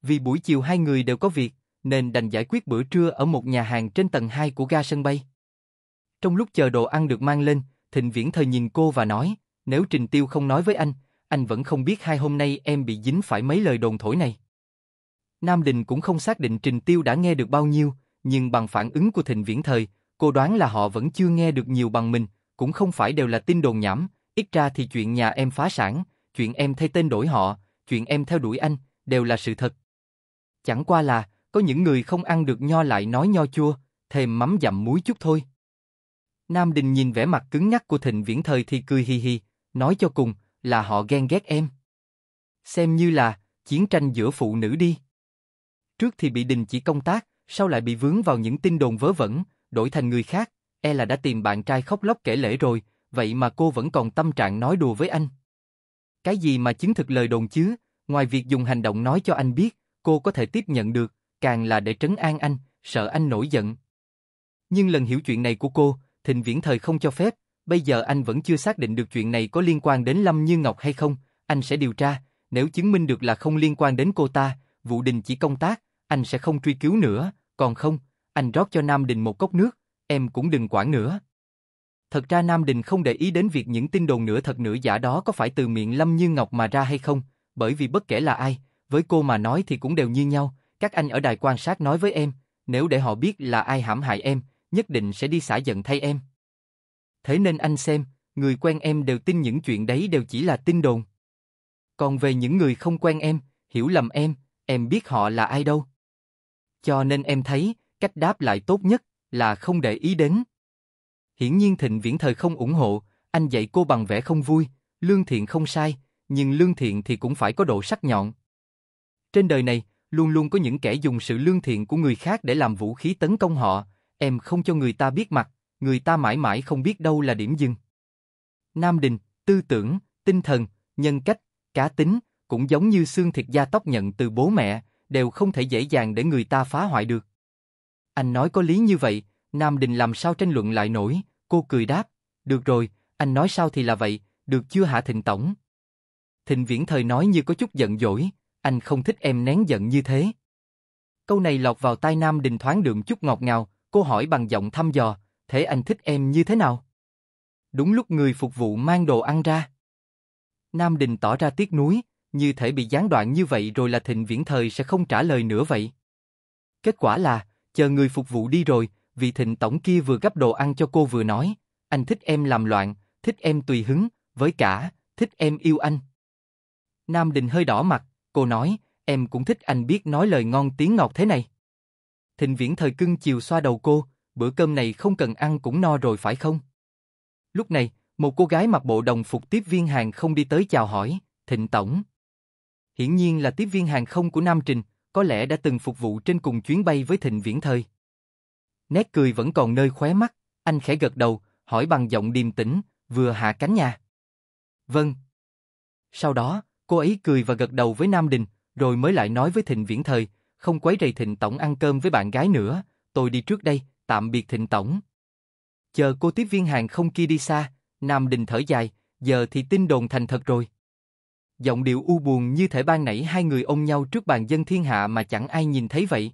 Vì buổi chiều hai người đều có việc, nên đành giải quyết bữa trưa ở một nhà hàng trên tầng 2 của ga sân bay. Trong lúc chờ đồ ăn được mang lên, Thịnh Viễn Thời nhìn cô và nói, nếu Trình Tiêu không nói với anh, anh vẫn không biết hai hôm nay em bị dính phải mấy lời đồn thổi này. Nam Đình cũng không xác định Trình Tiêu đã nghe được bao nhiêu, nhưng bằng phản ứng của Thịnh Viễn Thời, cô đoán là họ vẫn chưa nghe được nhiều bằng mình, cũng không phải đều là tin đồn nhảm, ít ra thì chuyện nhà em phá sản, chuyện em thay tên đổi họ, chuyện em theo đuổi anh, đều là sự thật. Chẳng qua là, có những người không ăn được nho lại nói nho chua, thêm mắm dặm muối chút thôi. Nam Đình nhìn vẻ mặt cứng nhắc của Thịnh Viễn Thời thì cười hi hi, nói cho cùng là họ ghen ghét em. Xem như là chiến tranh giữa phụ nữ đi. Trước thì bị đình chỉ công tác, sao lại bị vướng vào những tin đồn vớ vẩn, đổi thành người khác, e là đã tìm bạn trai khóc lóc kể lễ rồi, vậy mà cô vẫn còn tâm trạng nói đùa với anh. Cái gì mà chứng thực lời đồn chứ, ngoài việc dùng hành động nói cho anh biết, cô có thể tiếp nhận được, càng là để trấn an anh, sợ anh nổi giận. Nhưng lần hiểu chuyện này của cô, Thịnh Viễn Thời không cho phép, bây giờ anh vẫn chưa xác định được chuyện này có liên quan đến Lâm Như Ngọc hay không, anh sẽ điều tra, nếu chứng minh được là không liên quan đến cô ta, vụ đình chỉ công tác, anh sẽ không truy cứu nữa, còn không, anh rót cho Nam Đình một cốc nước, em cũng đừng quản nữa. Thật ra Nam Đình không để ý đến việc những tin đồn nửa thật nửa giả đó có phải từ miệng Lâm Như Ngọc mà ra hay không, bởi vì bất kể là ai, với cô mà nói thì cũng đều như nhau, các anh ở đài quan sát nói với em, nếu để họ biết là ai hãm hại em, nhất định sẽ đi xả giận thay em. Thế nên anh xem, người quen em đều tin những chuyện đấy đều chỉ là tin đồn. Còn về những người không quen em, hiểu lầm em, em biết họ là ai đâu. Cho nên em thấy, cách đáp lại tốt nhất là không để ý đến. Hiển nhiên Thịnh Viễn Thời không ủng hộ, anh dạy cô bằng vẻ không vui, lương thiện không sai, nhưng lương thiện thì cũng phải có độ sắc nhọn. Trên đời này, luôn luôn có những kẻ dùng sự lương thiện của người khác để làm vũ khí tấn công họ, em không cho người ta biết mặt, người ta mãi mãi không biết đâu là điểm dừng. Nam Đình, tư tưởng, tinh thần, nhân cách, cá tính, cũng giống như xương thịt da tóc nhận từ bố mẹ, đều không thể dễ dàng để người ta phá hoại được. Anh nói có lý như vậy, Nam Đình làm sao tranh luận lại nổi, cô cười đáp, được rồi, anh nói sao thì là vậy, được chưa hả Thịnh Tổng? Thịnh Viễn Thời nói như có chút giận dỗi, anh không thích em nén giận như thế. Câu này lọt vào tai Nam Đình thoáng đượm chút ngọt ngào, cô hỏi bằng giọng thăm dò, thế anh thích em như thế nào? Đúng lúc người phục vụ mang đồ ăn ra. Nam Đình tỏ ra tiếc nuối, như thể bị gián đoạn như vậy rồi là thịnh viễn thời sẽ không trả lời nữa vậy. Kết quả là, chờ người phục vụ đi rồi, vị thịnh tổng kia vừa gấp đồ ăn cho cô vừa nói, anh thích em làm loạn, thích em tùy hứng, với cả, thích em yêu anh. Nam Đình hơi đỏ mặt, cô nói, em cũng thích anh biết nói lời ngon tiếng ngọt thế này. Thịnh viễn thời cưng chiều xoa đầu cô, bữa cơm này không cần ăn cũng no rồi phải không? Lúc này, một cô gái mặc bộ đồng phục tiếp viên hàng không đi tới chào hỏi, Thịnh Tổng, Hiển nhiên là tiếp viên hàng không của Nam Trình, có lẽ đã từng phục vụ trên cùng chuyến bay với Thịnh Viễn Thời. Nét cười vẫn còn nơi khóe mắt, anh khẽ gật đầu, hỏi bằng giọng điềm tĩnh, vừa hạ cánh nhà. Vâng. Sau đó, cô ấy cười và gật đầu với Nam Đình, rồi mới lại nói với Thịnh Viễn Thời, không quấy rầy Thịnh Tổng ăn cơm với bạn gái nữa, tôi đi trước đây, tạm biệt Thịnh Tổng. Chờ cô tiếp viên hàng không kia đi xa, Nam Đình thở dài, giờ thì tin đồn thành thật rồi giọng điệu u buồn như thể ban nãy hai người ôm nhau trước bàn dân thiên hạ mà chẳng ai nhìn thấy vậy.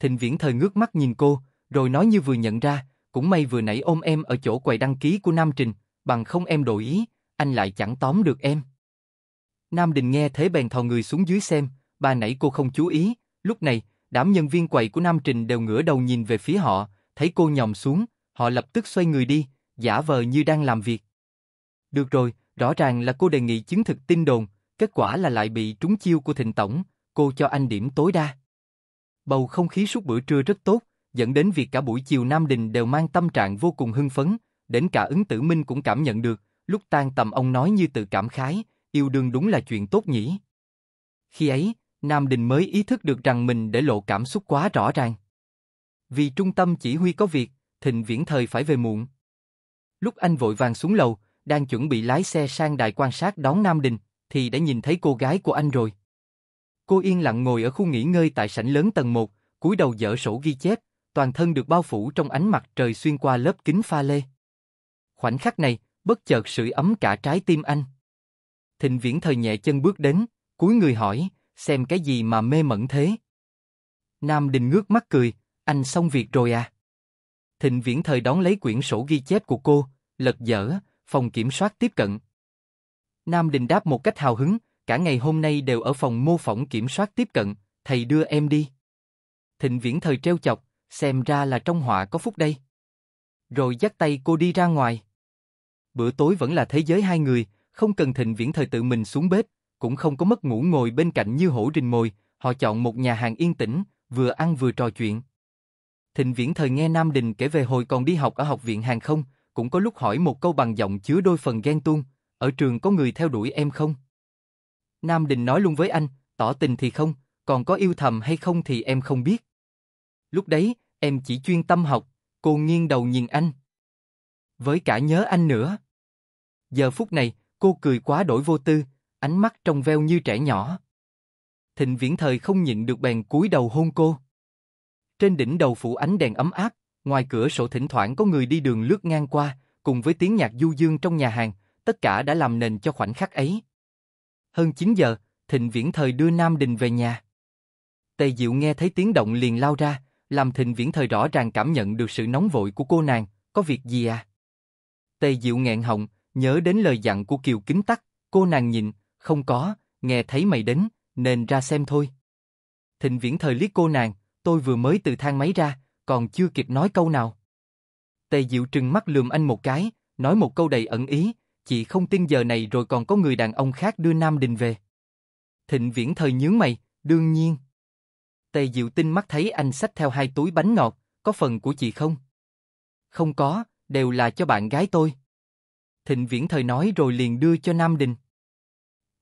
Thịnh Viễn thời ngước mắt nhìn cô, rồi nói như vừa nhận ra, cũng may vừa nãy ôm em ở chỗ quầy đăng ký của Nam Trình, bằng không em đổi ý, anh lại chẳng tóm được em. Nam Đình nghe thế bèn thò người xuống dưới xem, bà nãy cô không chú ý, lúc này, đám nhân viên quầy của Nam Trình đều ngửa đầu nhìn về phía họ, thấy cô nhòm xuống, họ lập tức xoay người đi, giả vờ như đang làm việc. Được rồi, Rõ ràng là cô đề nghị chứng thực tin đồn, kết quả là lại bị trúng chiêu của Thịnh Tổng, cô cho anh điểm tối đa. Bầu không khí suốt bữa trưa rất tốt, dẫn đến việc cả buổi chiều Nam Đình đều mang tâm trạng vô cùng hưng phấn, đến cả ứng tử minh cũng cảm nhận được, lúc tan tầm ông nói như tự cảm khái, yêu đương đúng là chuyện tốt nhỉ. Khi ấy, Nam Đình mới ý thức được rằng mình để lộ cảm xúc quá rõ ràng. Vì trung tâm chỉ huy có việc, Thịnh Viễn Thời phải về muộn. Lúc anh vội vàng xuống lầu, đang chuẩn bị lái xe sang đài quan sát đón Nam Đình, thì đã nhìn thấy cô gái của anh rồi. Cô yên lặng ngồi ở khu nghỉ ngơi tại sảnh lớn tầng 1, cúi đầu dở sổ ghi chép, toàn thân được bao phủ trong ánh mặt trời xuyên qua lớp kính pha lê. Khoảnh khắc này, bất chợt sưởi ấm cả trái tim anh. Thịnh Viễn thời nhẹ chân bước đến, cúi người hỏi, xem cái gì mà mê mẩn thế? Nam Đình ngước mắt cười, anh xong việc rồi à? Thịnh Viễn thời đón lấy quyển sổ ghi chép của cô, lật dở, phòng kiểm soát tiếp cận. Nam Đình đáp một cách hào hứng, cả ngày hôm nay đều ở phòng mô phỏng kiểm soát tiếp cận, thầy đưa em đi. Thịnh Viễn thời treo chọc, xem ra là trong họa có phúc đây. Rồi dắt tay cô đi ra ngoài. Bữa tối vẫn là thế giới hai người, không cần Thịnh Viễn thời tự mình xuống bếp, cũng không có mất ngủ ngồi bên cạnh như hổ rình mồi, họ chọn một nhà hàng yên tĩnh, vừa ăn vừa trò chuyện. Thịnh Viễn thời nghe Nam Đình kể về hồi còn đi học ở học viện hàng không, cũng có lúc hỏi một câu bằng giọng chứa đôi phần ghen tuông, ở trường có người theo đuổi em không? Nam Đình nói luôn với anh, tỏ tình thì không, còn có yêu thầm hay không thì em không biết. Lúc đấy, em chỉ chuyên tâm học, cô nghiêng đầu nhìn anh. Với cả nhớ anh nữa. Giờ phút này, cô cười quá đổi vô tư, ánh mắt trong veo như trẻ nhỏ. Thịnh viễn thời không nhịn được bèn cúi đầu hôn cô. Trên đỉnh đầu phủ ánh đèn ấm áp, Ngoài cửa sổ thỉnh thoảng có người đi đường lướt ngang qua, cùng với tiếng nhạc du dương trong nhà hàng, tất cả đã làm nền cho khoảnh khắc ấy. Hơn 9 giờ, Thịnh Viễn Thời đưa Nam Đình về nhà. Tề Diệu nghe thấy tiếng động liền lao ra, làm Thịnh Viễn Thời rõ ràng cảm nhận được sự nóng vội của cô nàng, có việc gì à? Tề Diệu nghẹn họng, nhớ đến lời dặn của Kiều Kính Tắc, cô nàng nhìn, không có, nghe thấy mày đến, nên ra xem thôi. Thịnh Viễn Thời liếc cô nàng, tôi vừa mới từ thang máy ra, còn chưa kịp nói câu nào. Tề Diệu trừng mắt lườm anh một cái, nói một câu đầy ẩn ý, chị không tin giờ này rồi còn có người đàn ông khác đưa Nam Đình về. Thịnh Viễn thời nhướng mày, đương nhiên. Tề Diệu tin mắt thấy anh xách theo hai túi bánh ngọt, có phần của chị không? Không có, đều là cho bạn gái tôi. Thịnh Viễn thời nói rồi liền đưa cho Nam Đình.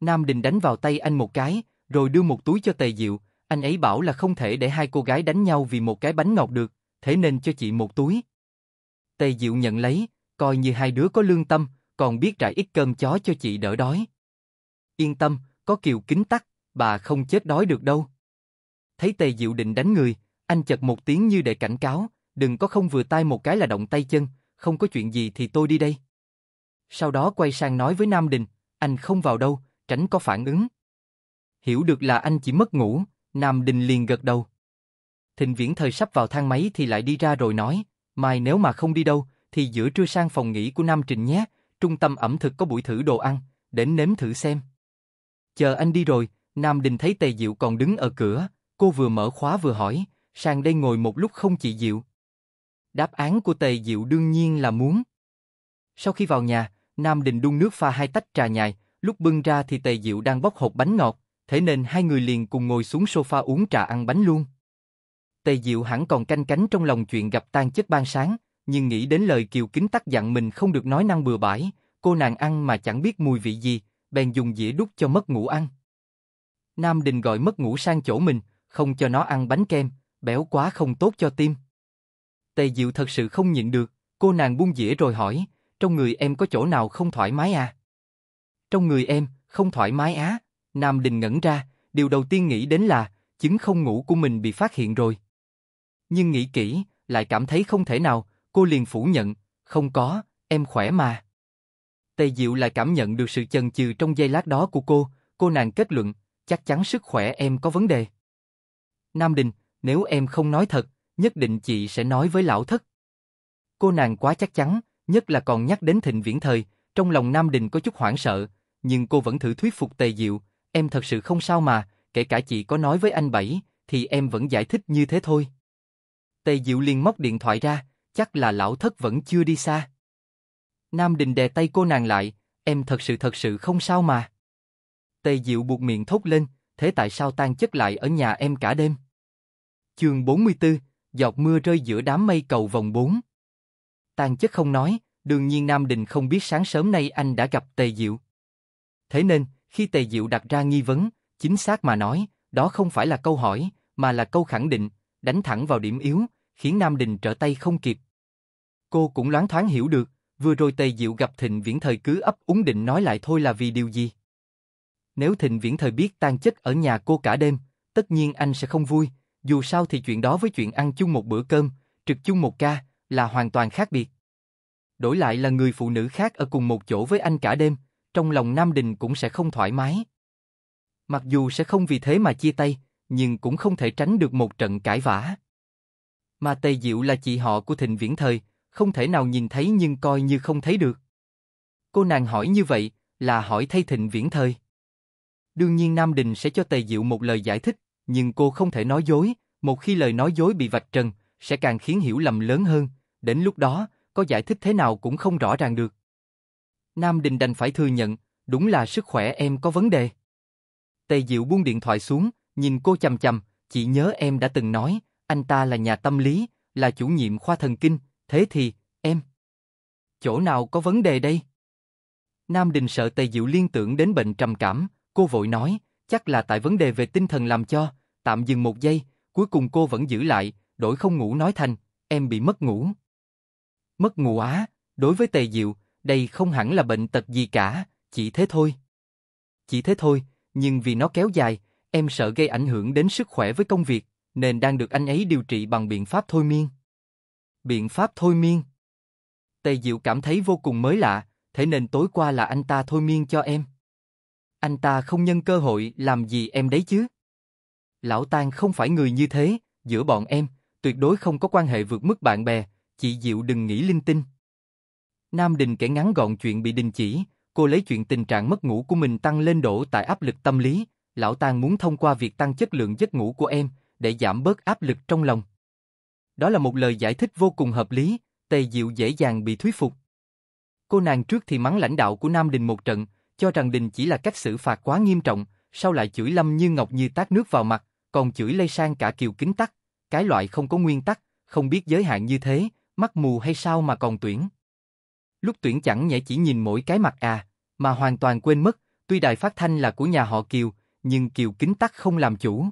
Nam Đình đánh vào tay anh một cái, rồi đưa một túi cho Tề Diệu, anh ấy bảo là không thể để hai cô gái đánh nhau vì một cái bánh ngọt được, thế nên cho chị một túi. Tề Diệu nhận lấy, coi như hai đứa có lương tâm, còn biết rải ít cơm chó cho chị đỡ đói. Yên tâm, có kiều kính tắc, bà không chết đói được đâu. Thấy Tề Diệu định đánh người, anh chật một tiếng như để cảnh cáo, đừng có không vừa tay một cái là động tay chân, không có chuyện gì thì tôi đi đây. Sau đó quay sang nói với Nam Đình, anh không vào đâu, tránh có phản ứng. Hiểu được là anh chỉ mất ngủ, Nam Đình liền gật đầu. Thịnh Viễn Thời sắp vào thang máy thì lại đi ra rồi nói, mai nếu mà không đi đâu, thì giữa trưa sang phòng nghỉ của Nam Trình nhé, trung tâm ẩm thực có buổi thử đồ ăn, đến nếm thử xem. Chờ anh đi rồi, Nam Đình thấy Tề Diệu còn đứng ở cửa, cô vừa mở khóa vừa hỏi, sang đây ngồi một lúc không chị Diệu. Đáp án của Tề Diệu đương nhiên là muốn. Sau khi vào nhà, Nam Đình đun nước pha hai tách trà nhài, lúc bưng ra thì Tề Diệu đang bóc hộp bánh ngọt, thế nên hai người liền cùng ngồi xuống sofa uống trà ăn bánh luôn. Tề Diệu hẳn còn canh cánh trong lòng chuyện gặp tan chất ban sáng, nhưng nghĩ đến lời Kiều Kính tắc dặn mình không được nói năng bừa bãi, cô nàng ăn mà chẳng biết mùi vị gì, bèn dùng dĩa đút cho mất ngủ ăn. Nam Đình gọi mất ngủ sang chỗ mình, không cho nó ăn bánh kem, béo quá không tốt cho tim. Tề Diệu thật sự không nhịn được, cô nàng buông dĩa rồi hỏi, trong người em có chỗ nào không thoải mái à? Trong người em, không thoải mái á, Nam Đình ngẩn ra, điều đầu tiên nghĩ đến là chứng không ngủ của mình bị phát hiện rồi. Nhưng nghĩ kỹ, lại cảm thấy không thể nào, cô liền phủ nhận, không có, em khỏe mà. Tề Diệu lại cảm nhận được sự chần chừ trong giây lát đó của cô, cô nàng kết luận, chắc chắn sức khỏe em có vấn đề. Nam Đình, nếu em không nói thật, nhất định chị sẽ nói với lão thất. Cô nàng quá chắc chắn, nhất là còn nhắc đến thịnh viễn thời, trong lòng Nam Đình có chút hoảng sợ, nhưng cô vẫn thử thuyết phục Tề Diệu, em thật sự không sao mà, kể cả chị có nói với anh Bảy, thì em vẫn giải thích như thế thôi. Tề Diệu liền móc điện thoại ra, chắc là lão thất vẫn chưa đi xa. Nam Đình đè tay cô nàng lại, em thật sự thật sự không sao mà. Tề Diệu buộc miệng thốt lên, thế tại sao tan chất lại ở nhà em cả đêm? Trường 44, giọt mưa rơi giữa đám mây cầu vòng 4. Tan chất không nói, đương nhiên Nam Đình không biết sáng sớm nay anh đã gặp Tề Diệu. Thế nên, khi Tề Diệu đặt ra nghi vấn, chính xác mà nói, đó không phải là câu hỏi, mà là câu khẳng định, đánh thẳng vào điểm yếu, khiến Nam Đình trở tay không kịp. Cô cũng loáng thoáng hiểu được, vừa rồi Tề Diệu gặp Thịnh Viễn Thời cứ ấp úng định nói lại thôi là vì điều gì. Nếu Thịnh Viễn Thời biết tan chất ở nhà cô cả đêm, tất nhiên anh sẽ không vui, dù sao thì chuyện đó với chuyện ăn chung một bữa cơm, trực chung một ca, là hoàn toàn khác biệt. Đổi lại là người phụ nữ khác ở cùng một chỗ với anh cả đêm, trong lòng Nam Đình cũng sẽ không thoải mái. Mặc dù sẽ không vì thế mà chia tay, nhưng cũng không thể tránh được một trận cãi vã. Mà Tề Diệu là chị họ của Thịnh Viễn Thời, không thể nào nhìn thấy nhưng coi như không thấy được. Cô nàng hỏi như vậy là hỏi thay Thịnh Viễn Thời. Đương nhiên Nam Đình sẽ cho Tề Diệu một lời giải thích, nhưng cô không thể nói dối, một khi lời nói dối bị vạch trần, sẽ càng khiến hiểu lầm lớn hơn, đến lúc đó, có giải thích thế nào cũng không rõ ràng được. Nam Đình đành phải thừa nhận, đúng là sức khỏe em có vấn đề. Tề Diệu buông điện thoại xuống, nhìn cô chầm chầm, chị nhớ em đã từng nói, anh ta là nhà tâm lý, là chủ nhiệm khoa thần kinh, thế thì, em. Chỗ nào có vấn đề đây? Nam Đình sợ Tề Diệu liên tưởng đến bệnh trầm cảm, cô vội nói, chắc là tại vấn đề về tinh thần làm cho, tạm dừng một giây, cuối cùng cô vẫn giữ lại, đổi không ngủ nói thành, em bị mất ngủ. Mất ngủ á, đối với Tề Diệu, đây không hẳn là bệnh tật gì cả, chỉ thế thôi. Chỉ thế thôi, nhưng vì nó kéo dài, em sợ gây ảnh hưởng đến sức khỏe với công việc, nên đang được anh ấy điều trị bằng biện pháp thôi miên. Biện pháp thôi miên? Tề Diệu cảm thấy vô cùng mới lạ, thế nên tối qua là anh ta thôi miên cho em. Anh ta không nhân cơ hội làm gì em đấy chứ. Lão Tang không phải người như thế, giữa bọn em, tuyệt đối không có quan hệ vượt mức bạn bè, chị Diệu đừng nghĩ linh tinh. Nam Đình kể ngắn gọn chuyện bị đình chỉ, cô lấy chuyện tình trạng mất ngủ của mình tăng lên đổ tại áp lực tâm lý, lão Tang muốn thông qua việc tăng chất lượng giấc ngủ của em để giảm bớt áp lực trong lòng. Đó là một lời giải thích vô cùng hợp lý, Tề Diệu dễ dàng bị thuyết phục. Cô nàng trước thì mắng lãnh đạo của Nam Đình một trận, cho rằng Đình chỉ là cách xử phạt quá nghiêm trọng, sau lại chửi Lâm Như Ngọc như tát nước vào mặt, còn chửi lây sang cả kiều kính tắc, cái loại không có nguyên tắc, không biết giới hạn như thế, mắt mù hay sao mà còn tuyển. Lúc tuyển chẳng nhẽ chỉ nhìn mỗi cái mặt à, mà hoàn toàn quên mất, tuy đài phát thanh là của nhà họ Kiều, nhưng Kiều kính tắc không làm chủ.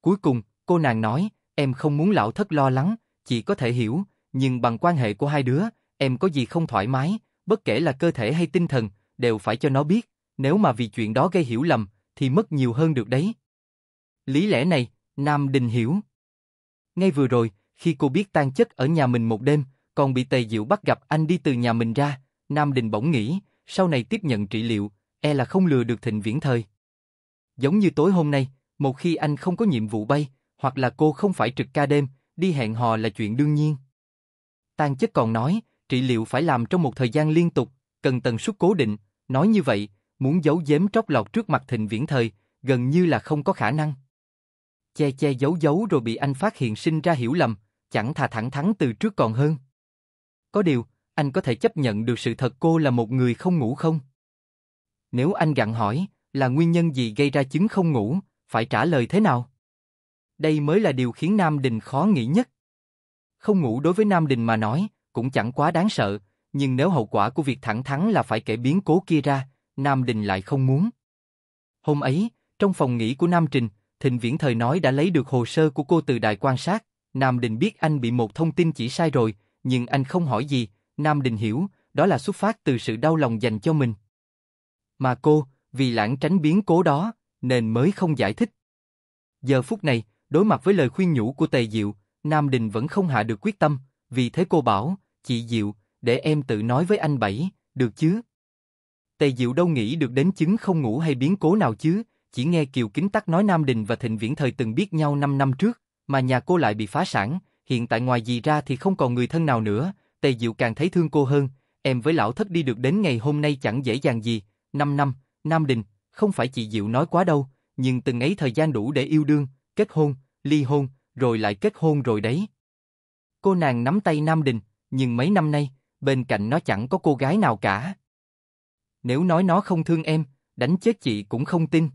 Cuối cùng, cô nàng nói, em không muốn lão thất lo lắng, chỉ có thể hiểu, nhưng bằng quan hệ của hai đứa, em có gì không thoải mái, bất kể là cơ thể hay tinh thần, đều phải cho nó biết, nếu mà vì chuyện đó gây hiểu lầm, thì mất nhiều hơn được đấy. Lý lẽ này, Nam Đình hiểu. Ngay vừa rồi, khi cô biết tan chất ở nhà mình một đêm, còn bị Tề Diệu bắt gặp anh đi từ nhà mình ra, Nam Đình bỗng nghĩ, sau này tiếp nhận trị liệu, e là không lừa được thịnh viễn thời. Giống như tối hôm nay, một khi anh không có nhiệm vụ bay, hoặc là cô không phải trực ca đêm, đi hẹn hò là chuyện đương nhiên. tang chất còn nói, trị liệu phải làm trong một thời gian liên tục, cần tần suất cố định, nói như vậy, muốn giấu giếm tróc lọt trước mặt thịnh viễn thời, gần như là không có khả năng. Che che giấu giấu rồi bị anh phát hiện sinh ra hiểu lầm, chẳng thà thẳng thắn từ trước còn hơn. Có điều, anh có thể chấp nhận được sự thật cô là một người không ngủ không? Nếu anh gặng hỏi, là nguyên nhân gì gây ra chứng không ngủ, phải trả lời thế nào? Đây mới là điều khiến Nam Đình khó nghĩ nhất. Không ngủ đối với Nam Đình mà nói, cũng chẳng quá đáng sợ, nhưng nếu hậu quả của việc thẳng thắn là phải kể biến cố kia ra, Nam Đình lại không muốn. Hôm ấy, trong phòng nghỉ của Nam Trình, Thịnh Viễn Thời nói đã lấy được hồ sơ của cô từ đài quan sát, Nam Đình biết anh bị một thông tin chỉ sai rồi, nhưng anh không hỏi gì, Nam Đình hiểu, đó là xuất phát từ sự đau lòng dành cho mình. Mà cô, vì lãng tránh biến cố đó, nên mới không giải thích. Giờ phút này, đối mặt với lời khuyên nhủ của Tề Diệu, Nam Đình vẫn không hạ được quyết tâm, vì thế cô bảo, chị Diệu, để em tự nói với anh Bảy, được chứ? Tề Diệu đâu nghĩ được đến chứng không ngủ hay biến cố nào chứ, chỉ nghe Kiều Kính Tắc nói Nam Đình và Thịnh Viễn Thời từng biết nhau 5 năm trước, mà nhà cô lại bị phá sản, hiện tại ngoài gì ra thì không còn người thân nào nữa, Tề Diệu càng thấy thương cô hơn, em với lão thất đi được đến ngày hôm nay chẳng dễ dàng gì, 5 năm, Nam Đình, không phải chị Diệu nói quá đâu, nhưng từng ấy thời gian đủ để yêu đương, kết hôn, ly hôn, rồi lại kết hôn rồi đấy. Cô nàng nắm tay Nam Đình, nhưng mấy năm nay, bên cạnh nó chẳng có cô gái nào cả. Nếu nói nó không thương em, đánh chết chị cũng không tin.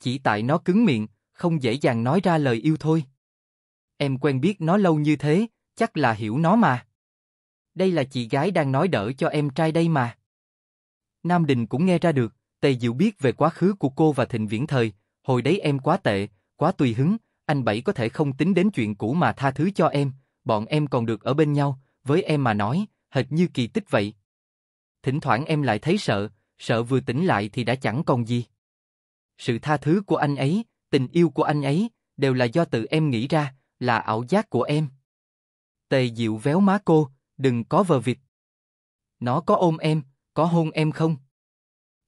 Chỉ tại nó cứng miệng, không dễ dàng nói ra lời yêu thôi. Em quen biết nó lâu như thế, chắc là hiểu nó mà. Đây là chị gái đang nói đỡ cho em trai đây mà. Nam Đình cũng nghe ra được, Tề Diệu biết về quá khứ của cô và Thịnh Viễn Thời, hồi đấy em quá tệ, quá tùy hứng, anh Bảy có thể không tính đến chuyện cũ mà tha thứ cho em, bọn em còn được ở bên nhau, với em mà nói, hệt như kỳ tích vậy. Thỉnh thoảng em lại thấy sợ, sợ vừa tỉnh lại thì đã chẳng còn gì. Sự tha thứ của anh ấy, tình yêu của anh ấy, đều là do tự em nghĩ ra, là ảo giác của em. Tề Diệu véo má cô, đừng có vờ vịt. Nó có ôm em, có hôn em không?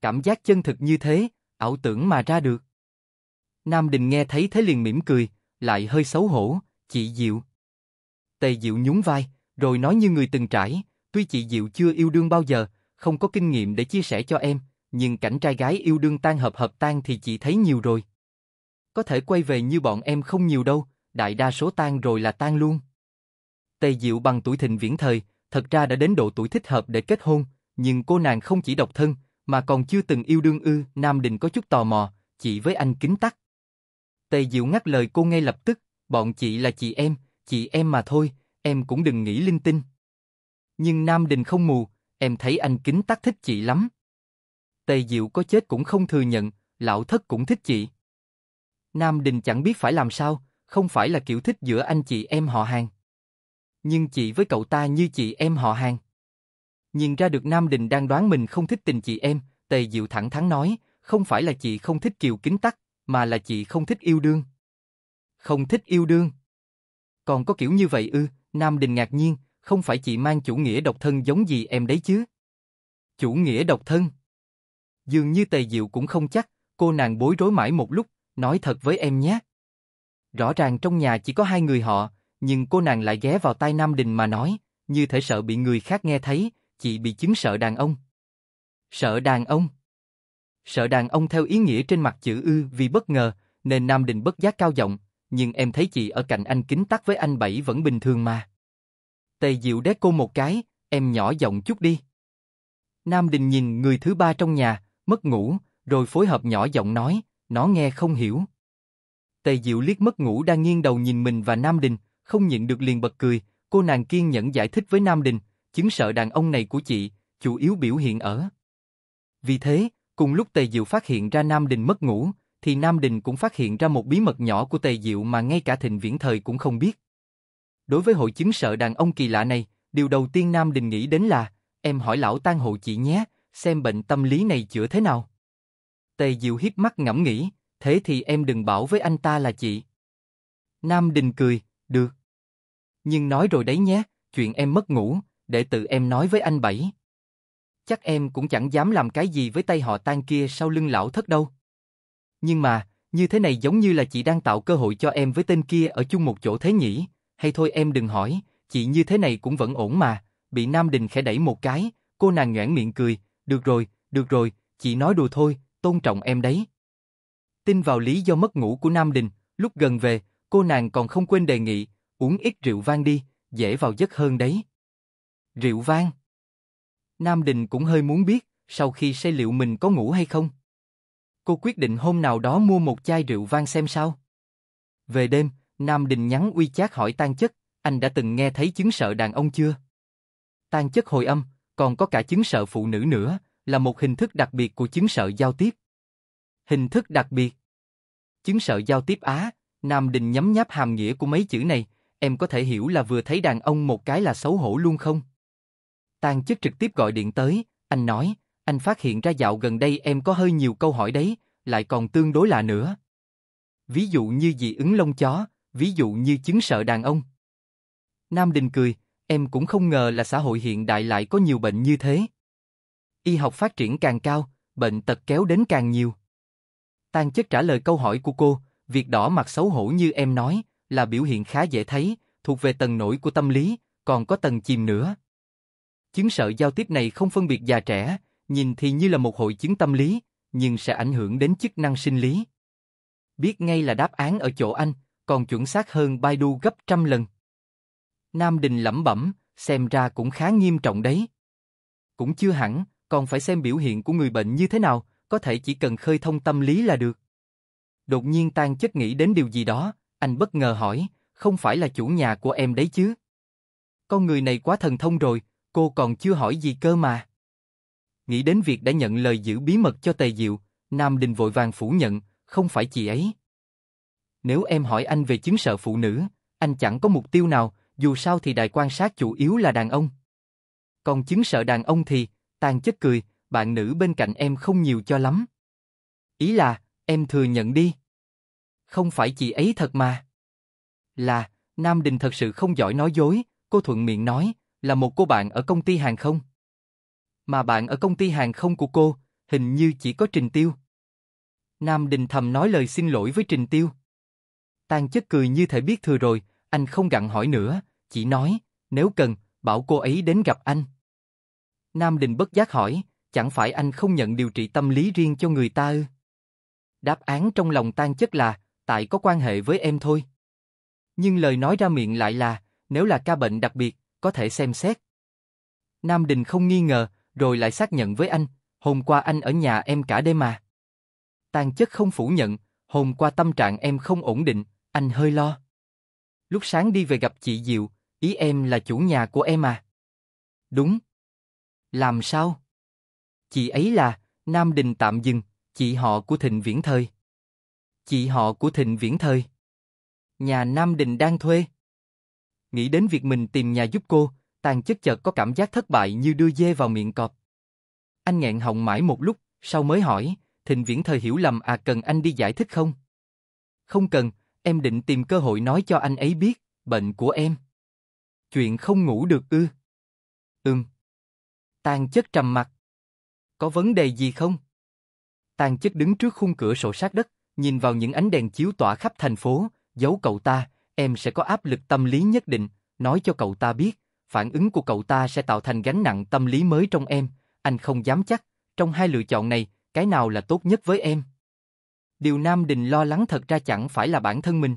Cảm giác chân thực như thế, ảo tưởng mà ra được. Nam Đình nghe thấy thế liền mỉm cười, lại hơi xấu hổ, chị Diệu. Tề Diệu nhún vai, rồi nói như người từng trải, tuy chị Diệu chưa yêu đương bao giờ, không có kinh nghiệm để chia sẻ cho em, nhưng cảnh trai gái yêu đương tan hợp hợp tan thì chị thấy nhiều rồi. Có thể quay về như bọn em không nhiều đâu, đại đa số tan rồi là tan luôn. Tề Diệu bằng tuổi thịnh viễn thời, thật ra đã đến độ tuổi thích hợp để kết hôn, nhưng cô nàng không chỉ độc thân, mà còn chưa từng yêu đương ư, Nam Đình có chút tò mò, chị với anh kính tắc. Tề Diệu ngắt lời cô ngay lập tức, bọn chị là chị em, chị em mà thôi, em cũng đừng nghĩ linh tinh. Nhưng Nam Đình không mù, em thấy anh kính tắc thích chị lắm. Tề Diệu có chết cũng không thừa nhận, lão thất cũng thích chị. Nam Đình chẳng biết phải làm sao, không phải là kiểu thích giữa anh chị em họ hàng. Nhưng chị với cậu ta như chị em họ hàng. Nhìn ra được Nam Đình đang đoán mình không thích tình chị em, Tề Diệu thẳng thắn nói, không phải là chị không thích kiều kính tắc, mà là chị không thích yêu đương. Không thích yêu đương. Còn có kiểu như vậy ư, Nam Đình ngạc nhiên, không phải chị mang chủ nghĩa độc thân giống gì em đấy chứ. Chủ nghĩa độc thân. Dường như Tề Diệu cũng không chắc, cô nàng bối rối mãi một lúc, nói thật với em nhé. Rõ ràng trong nhà chỉ có hai người họ, nhưng cô nàng lại ghé vào tai Nam Đình mà nói, như thể sợ bị người khác nghe thấy, chị bị chứng sợ đàn ông. Sợ đàn ông? Sợ đàn ông theo ý nghĩa trên mặt chữ ư vì bất ngờ, nên Nam Đình bất giác cao giọng, nhưng em thấy chị ở cạnh anh kính tắc với anh Bảy vẫn bình thường mà. Tề Diệu đét cô một cái, em nhỏ giọng chút đi. Nam Đình nhìn người thứ ba trong nhà, mất ngủ, rồi phối hợp nhỏ giọng nói, nó nghe không hiểu. Tề Diệu liếc mất ngủ đang nghiêng đầu nhìn mình và Nam Đình, không nhịn được liền bật cười, cô nàng kiên nhẫn giải thích với Nam Đình, chứng sợ đàn ông này của chị, chủ yếu biểu hiện ở. Vì thế, cùng lúc Tề Diệu phát hiện ra Nam Đình mất ngủ, thì Nam Đình cũng phát hiện ra một bí mật nhỏ của Tề Diệu mà ngay cả Thịnh Viễn Thời cũng không biết. Đối với hội chứng sợ đàn ông kỳ lạ này, điều đầu tiên Nam Đình nghĩ đến là, em hỏi lão tang hộ chị nhé, xem bệnh tâm lý này chữa thế nào. Tề Diệu hiếp mắt ngẫm nghĩ, thế thì em đừng bảo với anh ta là chị. Nam Đình cười, được. Nhưng nói rồi đấy nhé, chuyện em mất ngủ, để tự em nói với anh Bảy. Chắc em cũng chẳng dám làm cái gì với tay họ tan kia sau lưng lão thất đâu. Nhưng mà, như thế này giống như là chị đang tạo cơ hội cho em với tên kia ở chung một chỗ thế nhỉ, hay thôi em đừng hỏi, chị như thế này cũng vẫn ổn mà, bị Nam Đình khẽ đẩy một cái, cô nàng nhoảng miệng cười, được rồi, được rồi, chị nói đùa thôi, tôn trọng em đấy tin vào lý do mất ngủ của Nam Đình, lúc gần về, cô nàng còn không quên đề nghị, uống ít rượu vang đi, dễ vào giấc hơn đấy. Rượu vang? Nam Đình cũng hơi muốn biết, sau khi say liệu mình có ngủ hay không. Cô quyết định hôm nào đó mua một chai rượu vang xem sao. Về đêm, Nam Đình nhắn uy chát hỏi tan chất, anh đã từng nghe thấy chứng sợ đàn ông chưa? Tan chất hồi âm, còn có cả chứng sợ phụ nữ nữa, là một hình thức đặc biệt của chứng sợ giao tiếp. Hình thức đặc biệt? chứng sợ giao tiếp Á, Nam Đình nhấm nháp hàm nghĩa của mấy chữ này, em có thể hiểu là vừa thấy đàn ông một cái là xấu hổ luôn không? Tang chức trực tiếp gọi điện tới, anh nói, anh phát hiện ra dạo gần đây em có hơi nhiều câu hỏi đấy, lại còn tương đối lạ nữa. Ví dụ như dị ứng lông chó, ví dụ như chứng sợ đàn ông. Nam Đình cười, em cũng không ngờ là xã hội hiện đại lại có nhiều bệnh như thế. Y học phát triển càng cao, bệnh tật kéo đến càng nhiều. Tan chất trả lời câu hỏi của cô, việc đỏ mặt xấu hổ như em nói, là biểu hiện khá dễ thấy, thuộc về tầng nổi của tâm lý, còn có tầng chìm nữa. Chứng sợ giao tiếp này không phân biệt già trẻ, nhìn thì như là một hội chứng tâm lý, nhưng sẽ ảnh hưởng đến chức năng sinh lý. Biết ngay là đáp án ở chỗ anh, còn chuẩn xác hơn Baidu gấp trăm lần. Nam Đình lẩm bẩm, xem ra cũng khá nghiêm trọng đấy. Cũng chưa hẳn, còn phải xem biểu hiện của người bệnh như thế nào, có thể chỉ cần khơi thông tâm lý là được. Đột nhiên tan chất nghĩ đến điều gì đó, anh bất ngờ hỏi, không phải là chủ nhà của em đấy chứ? Con người này quá thần thông rồi, cô còn chưa hỏi gì cơ mà. Nghĩ đến việc đã nhận lời giữ bí mật cho Tề Diệu, Nam Đình vội vàng phủ nhận, không phải chị ấy. Nếu em hỏi anh về chứng sợ phụ nữ, anh chẳng có mục tiêu nào, dù sao thì đài quan sát chủ yếu là đàn ông. Còn chứng sợ đàn ông thì, tàn chất cười, bạn nữ bên cạnh em không nhiều cho lắm. Ý là, em thừa nhận đi. Không phải chị ấy thật mà. Là, Nam Đình thật sự không giỏi nói dối, cô thuận miệng nói, là một cô bạn ở công ty hàng không. Mà bạn ở công ty hàng không của cô, hình như chỉ có Trình Tiêu. Nam Đình thầm nói lời xin lỗi với Trình Tiêu. Tàn chất cười như thể biết thừa rồi, anh không gặn hỏi nữa, chỉ nói, nếu cần, bảo cô ấy đến gặp anh. Nam Đình bất giác hỏi, chẳng phải anh không nhận điều trị tâm lý riêng cho người ta ư? Đáp án trong lòng tan chất là, tại có quan hệ với em thôi. Nhưng lời nói ra miệng lại là, nếu là ca bệnh đặc biệt, có thể xem xét. Nam Đình không nghi ngờ, rồi lại xác nhận với anh, hôm qua anh ở nhà em cả đêm mà. Tan chất không phủ nhận, hôm qua tâm trạng em không ổn định, anh hơi lo. Lúc sáng đi về gặp chị Diệu, ý em là chủ nhà của em à. Đúng. Làm sao? Chị ấy là Nam Đình Tạm Dừng, chị họ của Thịnh Viễn Thời. Chị họ của Thịnh Viễn Thời. Nhà Nam Đình đang thuê. Nghĩ đến việc mình tìm nhà giúp cô, tàn chất chợt có cảm giác thất bại như đưa dê vào miệng cọp. Anh nghẹn họng mãi một lúc, sau mới hỏi, Thịnh Viễn Thời hiểu lầm à cần anh đi giải thích không? Không cần, em định tìm cơ hội nói cho anh ấy biết, bệnh của em. Chuyện không ngủ được ư? Ừm. Tàn chất trầm mặt có vấn đề gì không? Tàn chức đứng trước khung cửa sổ sát đất, nhìn vào những ánh đèn chiếu tỏa khắp thành phố, giấu cậu ta, em sẽ có áp lực tâm lý nhất định, nói cho cậu ta biết, phản ứng của cậu ta sẽ tạo thành gánh nặng tâm lý mới trong em, anh không dám chắc, trong hai lựa chọn này, cái nào là tốt nhất với em? Điều Nam Đình lo lắng thật ra chẳng phải là bản thân mình.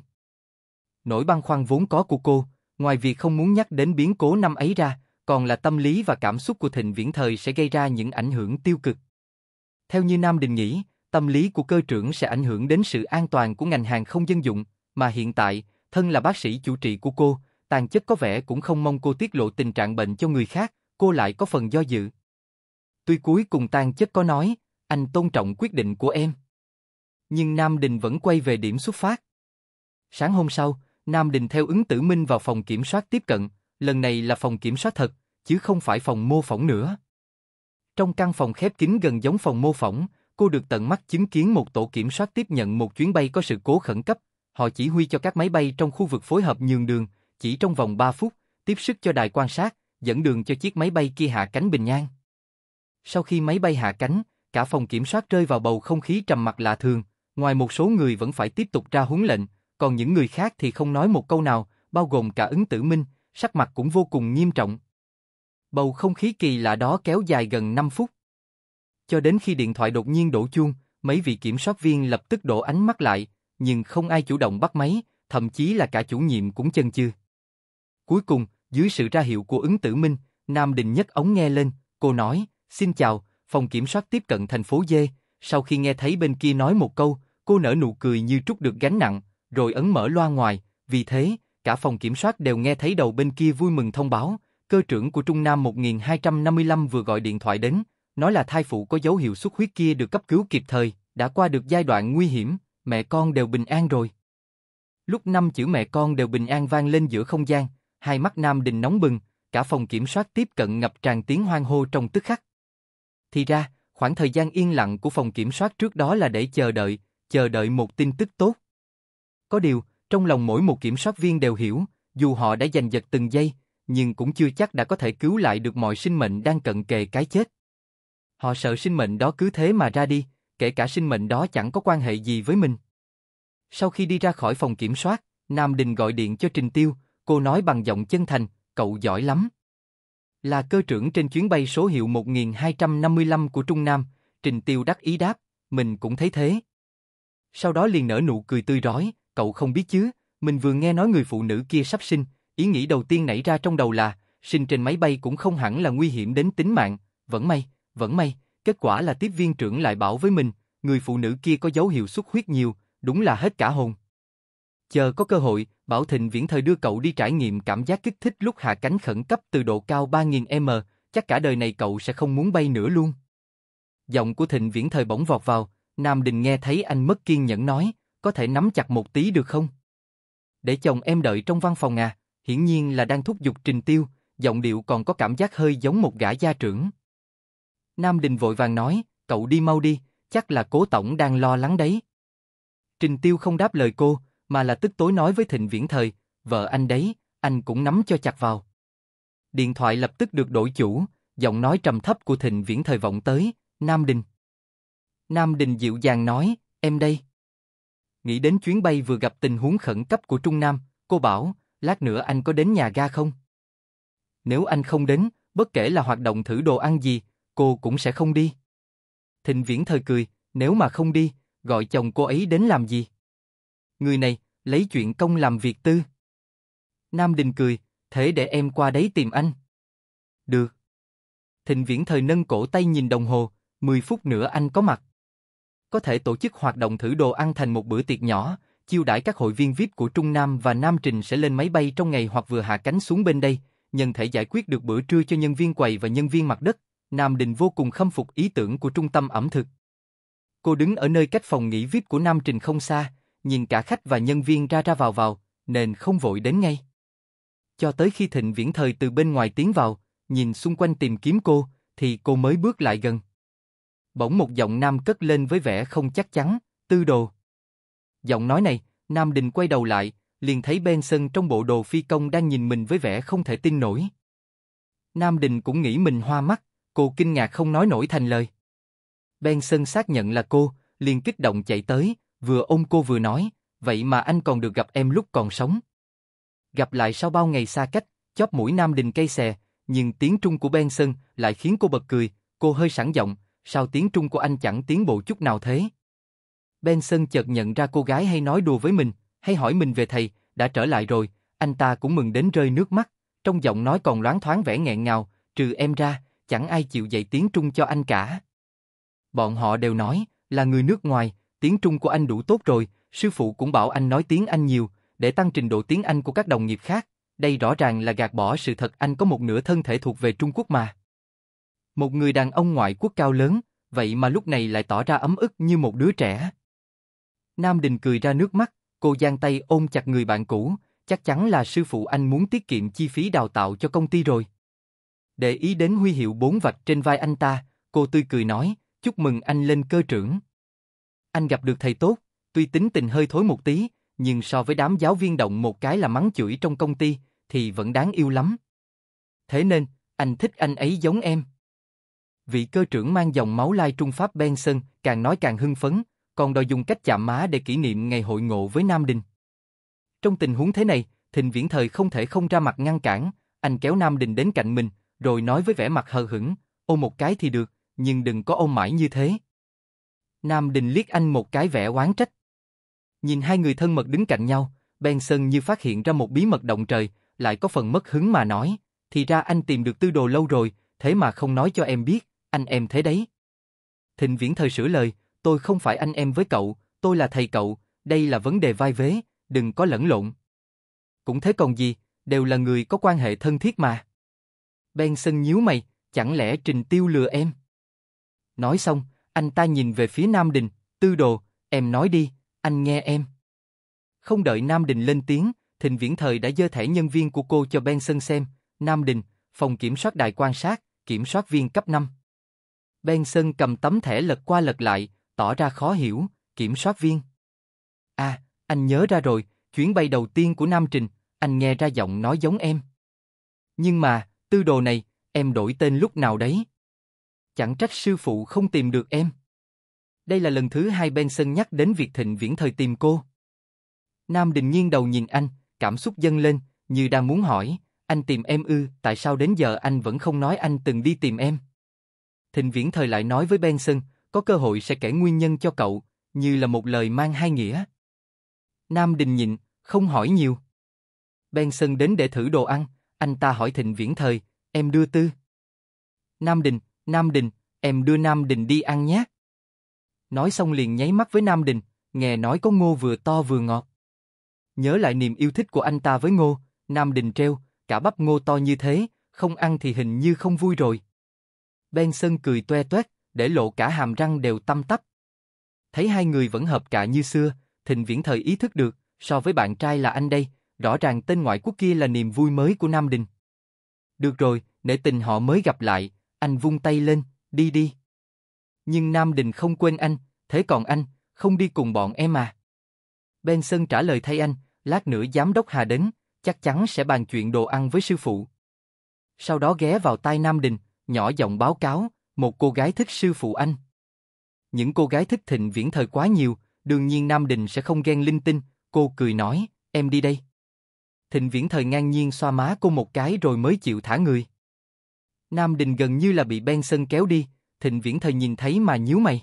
Nỗi băn khoăn vốn có của cô, ngoài việc không muốn nhắc đến biến cố năm ấy ra, còn là tâm lý và cảm xúc của thịnh viễn thời sẽ gây ra những ảnh hưởng tiêu cực. Theo như Nam Đình nghĩ, tâm lý của cơ trưởng sẽ ảnh hưởng đến sự an toàn của ngành hàng không dân dụng, mà hiện tại, thân là bác sĩ chủ trị của cô, tàn chất có vẻ cũng không mong cô tiết lộ tình trạng bệnh cho người khác, cô lại có phần do dự. Tuy cuối cùng tàn chất có nói, anh tôn trọng quyết định của em. Nhưng Nam Đình vẫn quay về điểm xuất phát. Sáng hôm sau, Nam Đình theo ứng tử minh vào phòng kiểm soát tiếp cận, lần này là phòng kiểm soát thật, chứ không phải phòng mô phỏng nữa. Trong căn phòng khép kín gần giống phòng mô phỏng, cô được tận mắt chứng kiến một tổ kiểm soát tiếp nhận một chuyến bay có sự cố khẩn cấp, họ chỉ huy cho các máy bay trong khu vực phối hợp nhường đường, chỉ trong vòng 3 phút, tiếp sức cho đài quan sát, dẫn đường cho chiếc máy bay kia hạ cánh bình an. Sau khi máy bay hạ cánh, cả phòng kiểm soát rơi vào bầu không khí trầm mặc lạ thường, ngoài một số người vẫn phải tiếp tục ra huấn lệnh, còn những người khác thì không nói một câu nào, bao gồm cả ứng tử minh, sắc mặt cũng vô cùng nghiêm trọng. Bầu không khí kỳ lạ đó kéo dài gần 5 phút. Cho đến khi điện thoại đột nhiên đổ chuông, mấy vị kiểm soát viên lập tức đổ ánh mắt lại, nhưng không ai chủ động bắt máy, thậm chí là cả chủ nhiệm cũng chân chưa. Cuối cùng, dưới sự ra hiệu của ứng tử minh, Nam Đình nhất ống nghe lên, cô nói, xin chào, phòng kiểm soát tiếp cận thành phố d. sau khi nghe thấy bên kia nói một câu, cô nở nụ cười như trút được gánh nặng, rồi ấn mở loa ngoài, vì thế, cả phòng kiểm soát đều nghe thấy đầu bên kia vui mừng thông báo, cơ trưởng của Trung Nam 1255 vừa gọi điện thoại đến, nói là thai phụ có dấu hiệu xuất huyết kia được cấp cứu kịp thời, đã qua được giai đoạn nguy hiểm, mẹ con đều bình an rồi. Lúc năm chữ mẹ con đều bình an vang lên giữa không gian, hai mắt Nam Đình nóng bừng, cả phòng kiểm soát tiếp cận ngập tràn tiếng hoang hô trong tức khắc. Thì ra, khoảng thời gian yên lặng của phòng kiểm soát trước đó là để chờ đợi, chờ đợi một tin tức tốt. Có điều, trong lòng mỗi một kiểm soát viên đều hiểu, dù họ đã giành giật từng giây, nhưng cũng chưa chắc đã có thể cứu lại được mọi sinh mệnh đang cận kề cái chết. Họ sợ sinh mệnh đó cứ thế mà ra đi, kể cả sinh mệnh đó chẳng có quan hệ gì với mình. Sau khi đi ra khỏi phòng kiểm soát, Nam Đình gọi điện cho Trình Tiêu, cô nói bằng giọng chân thành, cậu giỏi lắm. Là cơ trưởng trên chuyến bay số hiệu 1255 của Trung Nam, Trình Tiêu đắc ý đáp, mình cũng thấy thế. Sau đó liền nở nụ cười tươi rói, cậu không biết chứ, mình vừa nghe nói người phụ nữ kia sắp sinh, ý nghĩ đầu tiên nảy ra trong đầu là, sinh trên máy bay cũng không hẳn là nguy hiểm đến tính mạng, vẫn may, vẫn may, kết quả là tiếp viên trưởng lại bảo với mình, người phụ nữ kia có dấu hiệu xuất huyết nhiều, đúng là hết cả hồn. Chờ có cơ hội, Bảo Thịnh Viễn Thời đưa cậu đi trải nghiệm cảm giác kích thích lúc hạ cánh khẩn cấp từ độ cao 3.000m, chắc cả đời này cậu sẽ không muốn bay nữa luôn. Giọng của Thịnh Viễn Thời bỗng vọt vào, Nam Đình nghe thấy anh mất kiên nhẫn nói, có thể nắm chặt một tí được không? Để chồng em đợi trong văn phòng à, hiển nhiên là đang thúc giục trình tiêu, giọng điệu còn có cảm giác hơi giống một gã gia trưởng. Nam Đình vội vàng nói, cậu đi mau đi, chắc là cố tổng đang lo lắng đấy. Trình tiêu không đáp lời cô, mà là tức tối nói với Thịnh Viễn Thời, vợ anh đấy, anh cũng nắm cho chặt vào. Điện thoại lập tức được đổi chủ, giọng nói trầm thấp của Thịnh Viễn Thời vọng tới, Nam Đình. Nam Đình dịu dàng nói, em đây nghĩ đến chuyến bay vừa gặp tình huống khẩn cấp của Trung Nam, cô bảo, lát nữa anh có đến nhà ga không? Nếu anh không đến, bất kể là hoạt động thử đồ ăn gì, cô cũng sẽ không đi. Thịnh Viễn thời cười, nếu mà không đi, gọi chồng cô ấy đến làm gì? Người này, lấy chuyện công làm việc tư. Nam Đình cười, thế để em qua đấy tìm anh. Được. Thịnh Viễn thời nâng cổ tay nhìn đồng hồ, 10 phút nữa anh có mặt có thể tổ chức hoạt động thử đồ ăn thành một bữa tiệc nhỏ, chiêu đãi các hội viên VIP của Trung Nam và Nam Trình sẽ lên máy bay trong ngày hoặc vừa hạ cánh xuống bên đây, nhân thể giải quyết được bữa trưa cho nhân viên quầy và nhân viên mặt đất. Nam Đình vô cùng khâm phục ý tưởng của trung tâm ẩm thực. Cô đứng ở nơi cách phòng nghỉ VIP của Nam Trình không xa, nhìn cả khách và nhân viên ra ra vào vào, nên không vội đến ngay. Cho tới khi Thịnh Viễn Thời từ bên ngoài tiến vào, nhìn xung quanh tìm kiếm cô, thì cô mới bước lại gần. Bỗng một giọng nam cất lên với vẻ không chắc chắn, tư đồ. Giọng nói này, Nam Đình quay đầu lại, liền thấy Benson trong bộ đồ phi công đang nhìn mình với vẻ không thể tin nổi. Nam Đình cũng nghĩ mình hoa mắt, cô kinh ngạc không nói nổi thành lời. ben Benson xác nhận là cô, liền kích động chạy tới, vừa ôm cô vừa nói, vậy mà anh còn được gặp em lúc còn sống. Gặp lại sau bao ngày xa cách, chóp mũi Nam Đình cây xè, nhưng tiếng Trung của ben Benson lại khiến cô bật cười, cô hơi sẵn giọng, sao tiếng Trung của anh chẳng tiến bộ chút nào thế? Benson chợt nhận ra cô gái hay nói đùa với mình, hay hỏi mình về thầy, đã trở lại rồi, anh ta cũng mừng đến rơi nước mắt, trong giọng nói còn loáng thoáng vẻ nghẹn ngào, trừ em ra, chẳng ai chịu dạy tiếng Trung cho anh cả. Bọn họ đều nói, là người nước ngoài, tiếng Trung của anh đủ tốt rồi, sư phụ cũng bảo anh nói tiếng Anh nhiều, để tăng trình độ tiếng Anh của các đồng nghiệp khác, đây rõ ràng là gạt bỏ sự thật anh có một nửa thân thể thuộc về Trung Quốc mà. Một người đàn ông ngoại quốc cao lớn, vậy mà lúc này lại tỏ ra ấm ức như một đứa trẻ. Nam Đình cười ra nước mắt, cô giang tay ôm chặt người bạn cũ, chắc chắn là sư phụ anh muốn tiết kiệm chi phí đào tạo cho công ty rồi. Để ý đến huy hiệu bốn vạch trên vai anh ta, cô tươi cười nói, chúc mừng anh lên cơ trưởng. Anh gặp được thầy tốt, tuy tính tình hơi thối một tí, nhưng so với đám giáo viên động một cái là mắng chửi trong công ty, thì vẫn đáng yêu lắm. Thế nên, anh thích anh ấy giống em vị cơ trưởng mang dòng máu lai Trung Pháp Benson, càng nói càng hưng phấn, còn đòi dùng cách chạm má để kỷ niệm ngày hội ngộ với Nam Đình. Trong tình huống thế này, Thịnh Viễn Thời không thể không ra mặt ngăn cản, anh kéo Nam Đình đến cạnh mình, rồi nói với vẻ mặt hờ hững, ôm một cái thì được, nhưng đừng có ôm mãi như thế. Nam Đình liếc anh một cái vẻ oán trách. Nhìn hai người thân mật đứng cạnh nhau, Benson như phát hiện ra một bí mật động trời, lại có phần mất hứng mà nói, thì ra anh tìm được tư đồ lâu rồi, thế mà không nói cho em biết anh em thế đấy. Thịnh Viễn Thời sửa lời, tôi không phải anh em với cậu, tôi là thầy cậu, đây là vấn đề vai vế, đừng có lẫn lộn. Cũng thế còn gì, đều là người có quan hệ thân thiết mà. Benson nhíu mày, chẳng lẽ Trình Tiêu lừa em? Nói xong, anh ta nhìn về phía Nam Đình, tư đồ, em nói đi, anh nghe em. Không đợi Nam Đình lên tiếng, Thịnh Viễn Thời đã dơ thẻ nhân viên của cô cho Benson xem. Nam Đình, phòng kiểm soát đài quan sát, kiểm soát viên cấp 5. Benson cầm tấm thẻ lật qua lật lại, tỏ ra khó hiểu, kiểm soát viên. À, anh nhớ ra rồi, chuyến bay đầu tiên của Nam Trình, anh nghe ra giọng nói giống em. Nhưng mà, tư đồ này, em đổi tên lúc nào đấy? Chẳng trách sư phụ không tìm được em. Đây là lần thứ hai Benson nhắc đến việc thịnh viễn thời tìm cô. Nam Đình nghiêng đầu nhìn anh, cảm xúc dâng lên, như đang muốn hỏi, anh tìm em ư, tại sao đến giờ anh vẫn không nói anh từng đi tìm em? Thịnh Viễn Thời lại nói với Benson, có cơ hội sẽ kể nguyên nhân cho cậu, như là một lời mang hai nghĩa. Nam Đình nhịn, không hỏi nhiều. Benson đến để thử đồ ăn, anh ta hỏi Thịnh Viễn Thời, em đưa tư. Nam Đình, Nam Đình, em đưa Nam Đình đi ăn nhé. Nói xong liền nháy mắt với Nam Đình, nghe nói có ngô vừa to vừa ngọt. Nhớ lại niềm yêu thích của anh ta với ngô, Nam Đình treo, cả bắp ngô to như thế, không ăn thì hình như không vui rồi. Benson cười toe toét, để lộ cả hàm răng đều tăm tắp. Thấy hai người vẫn hợp cả như xưa, Thịnh Viễn thời ý thức được, so với bạn trai là anh đây, rõ ràng tên ngoại quốc kia là niềm vui mới của Nam Đình. Được rồi, nể tình họ mới gặp lại, anh vung tay lên, đi đi. Nhưng Nam Đình không quên anh, thế còn anh, không đi cùng bọn em à? Benson trả lời thay anh, lát nữa giám đốc Hà đến, chắc chắn sẽ bàn chuyện đồ ăn với sư phụ. Sau đó ghé vào tai Nam Đình, nhỏ giọng báo cáo, một cô gái thích sư phụ anh. Những cô gái thích thịnh viễn thời quá nhiều, đương nhiên Nam Đình sẽ không ghen linh tinh, cô cười nói, em đi đây. Thịnh viễn thời ngang nhiên xoa má cô một cái rồi mới chịu thả người. Nam Đình gần như là bị Benson kéo đi, thịnh viễn thời nhìn thấy mà nhíu mày.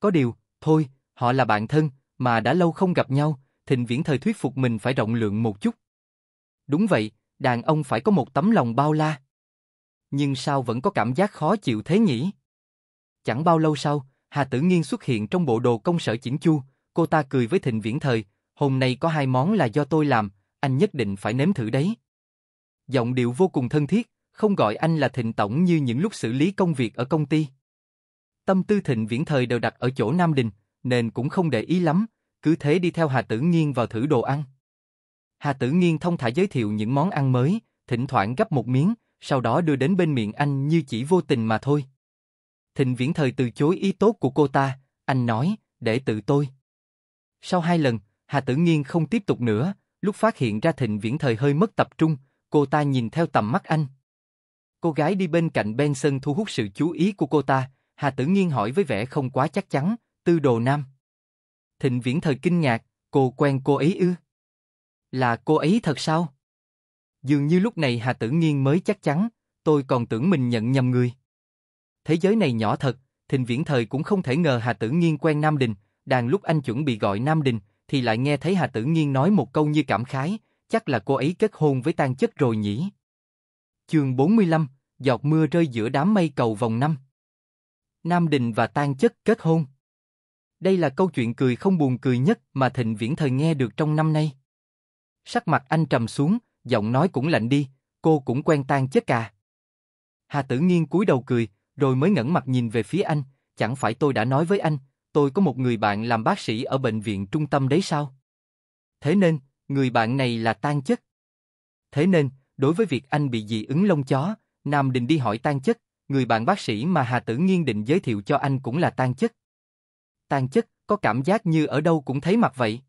Có điều, thôi, họ là bạn thân, mà đã lâu không gặp nhau, thịnh viễn thời thuyết phục mình phải rộng lượng một chút. Đúng vậy, đàn ông phải có một tấm lòng bao la. Nhưng sao vẫn có cảm giác khó chịu thế nhỉ? Chẳng bao lâu sau, Hà Tử Nghiên xuất hiện trong bộ đồ công sở chỉnh chu, cô ta cười với Thịnh Viễn Thời, hôm nay có hai món là do tôi làm, anh nhất định phải nếm thử đấy. Giọng điệu vô cùng thân thiết, không gọi anh là Thịnh Tổng như những lúc xử lý công việc ở công ty. Tâm tư Thịnh Viễn Thời đều đặt ở chỗ Nam Đình, nên cũng không để ý lắm, cứ thế đi theo Hà Tử Nghiên vào thử đồ ăn. Hà Tử Nghiên thông thả giới thiệu những món ăn mới, thỉnh thoảng gấp một miếng, sau đó đưa đến bên miệng anh như chỉ vô tình mà thôi. Thịnh Viễn Thời từ chối ý tốt của cô ta, anh nói, để tự tôi. Sau hai lần, Hà Tử Nghiên không tiếp tục nữa, lúc phát hiện ra Thịnh Viễn Thời hơi mất tập trung, cô ta nhìn theo tầm mắt anh. Cô gái đi bên cạnh Benson thu hút sự chú ý của cô ta, Hà Tử Nghiên hỏi với vẻ không quá chắc chắn, tư đồ nam. Thịnh Viễn Thời kinh ngạc, cô quen cô ấy ư? Là cô ấy thật sao? Dường như lúc này Hà Tử Nghiên mới chắc chắn, tôi còn tưởng mình nhận nhầm người. Thế giới này nhỏ thật, Thịnh Viễn Thời cũng không thể ngờ Hà Tử Nghiên quen Nam Đình, đàn lúc anh chuẩn bị gọi Nam Đình, thì lại nghe thấy Hà Tử Nghiên nói một câu như cảm khái, chắc là cô ấy kết hôn với tan chất rồi nhỉ. Trường 45, giọt mưa rơi giữa đám mây cầu vòng năm. Nam Đình và tan chất kết hôn. Đây là câu chuyện cười không buồn cười nhất mà Thịnh Viễn Thời nghe được trong năm nay. Sắc mặt anh trầm xuống, giọng nói cũng lạnh đi, cô cũng quen tan chết cả. Hà Tử Nghiên cúi đầu cười, rồi mới ngẩng mặt nhìn về phía anh, chẳng phải tôi đã nói với anh, tôi có một người bạn làm bác sĩ ở bệnh viện trung tâm đấy sao? Thế nên, người bạn này là tan chất. Thế nên, đối với việc anh bị dị ứng lông chó, Nam Đình đi hỏi tan chất, người bạn bác sĩ mà Hà Tử Nghiên định giới thiệu cho anh cũng là tan chất. Tan chất, có cảm giác như ở đâu cũng thấy mặt vậy.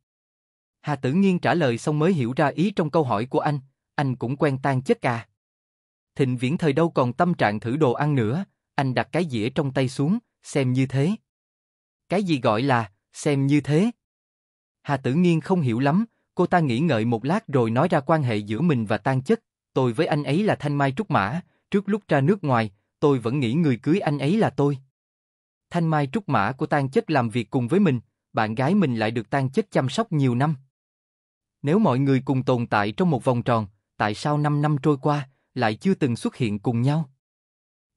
Hà Tử Nhiên trả lời xong mới hiểu ra ý trong câu hỏi của anh, anh cũng quen tan chất à. Thịnh viễn thời đâu còn tâm trạng thử đồ ăn nữa, anh đặt cái dĩa trong tay xuống, xem như thế. Cái gì gọi là, xem như thế? Hà Tử Nhiên không hiểu lắm, cô ta nghĩ ngợi một lát rồi nói ra quan hệ giữa mình và tan chất. Tôi với anh ấy là thanh mai trúc mã, trước lúc ra nước ngoài, tôi vẫn nghĩ người cưới anh ấy là tôi. Thanh mai trúc mã của tan chất làm việc cùng với mình, bạn gái mình lại được tan chất chăm sóc nhiều năm. Nếu mọi người cùng tồn tại trong một vòng tròn, tại sao 5 năm trôi qua, lại chưa từng xuất hiện cùng nhau?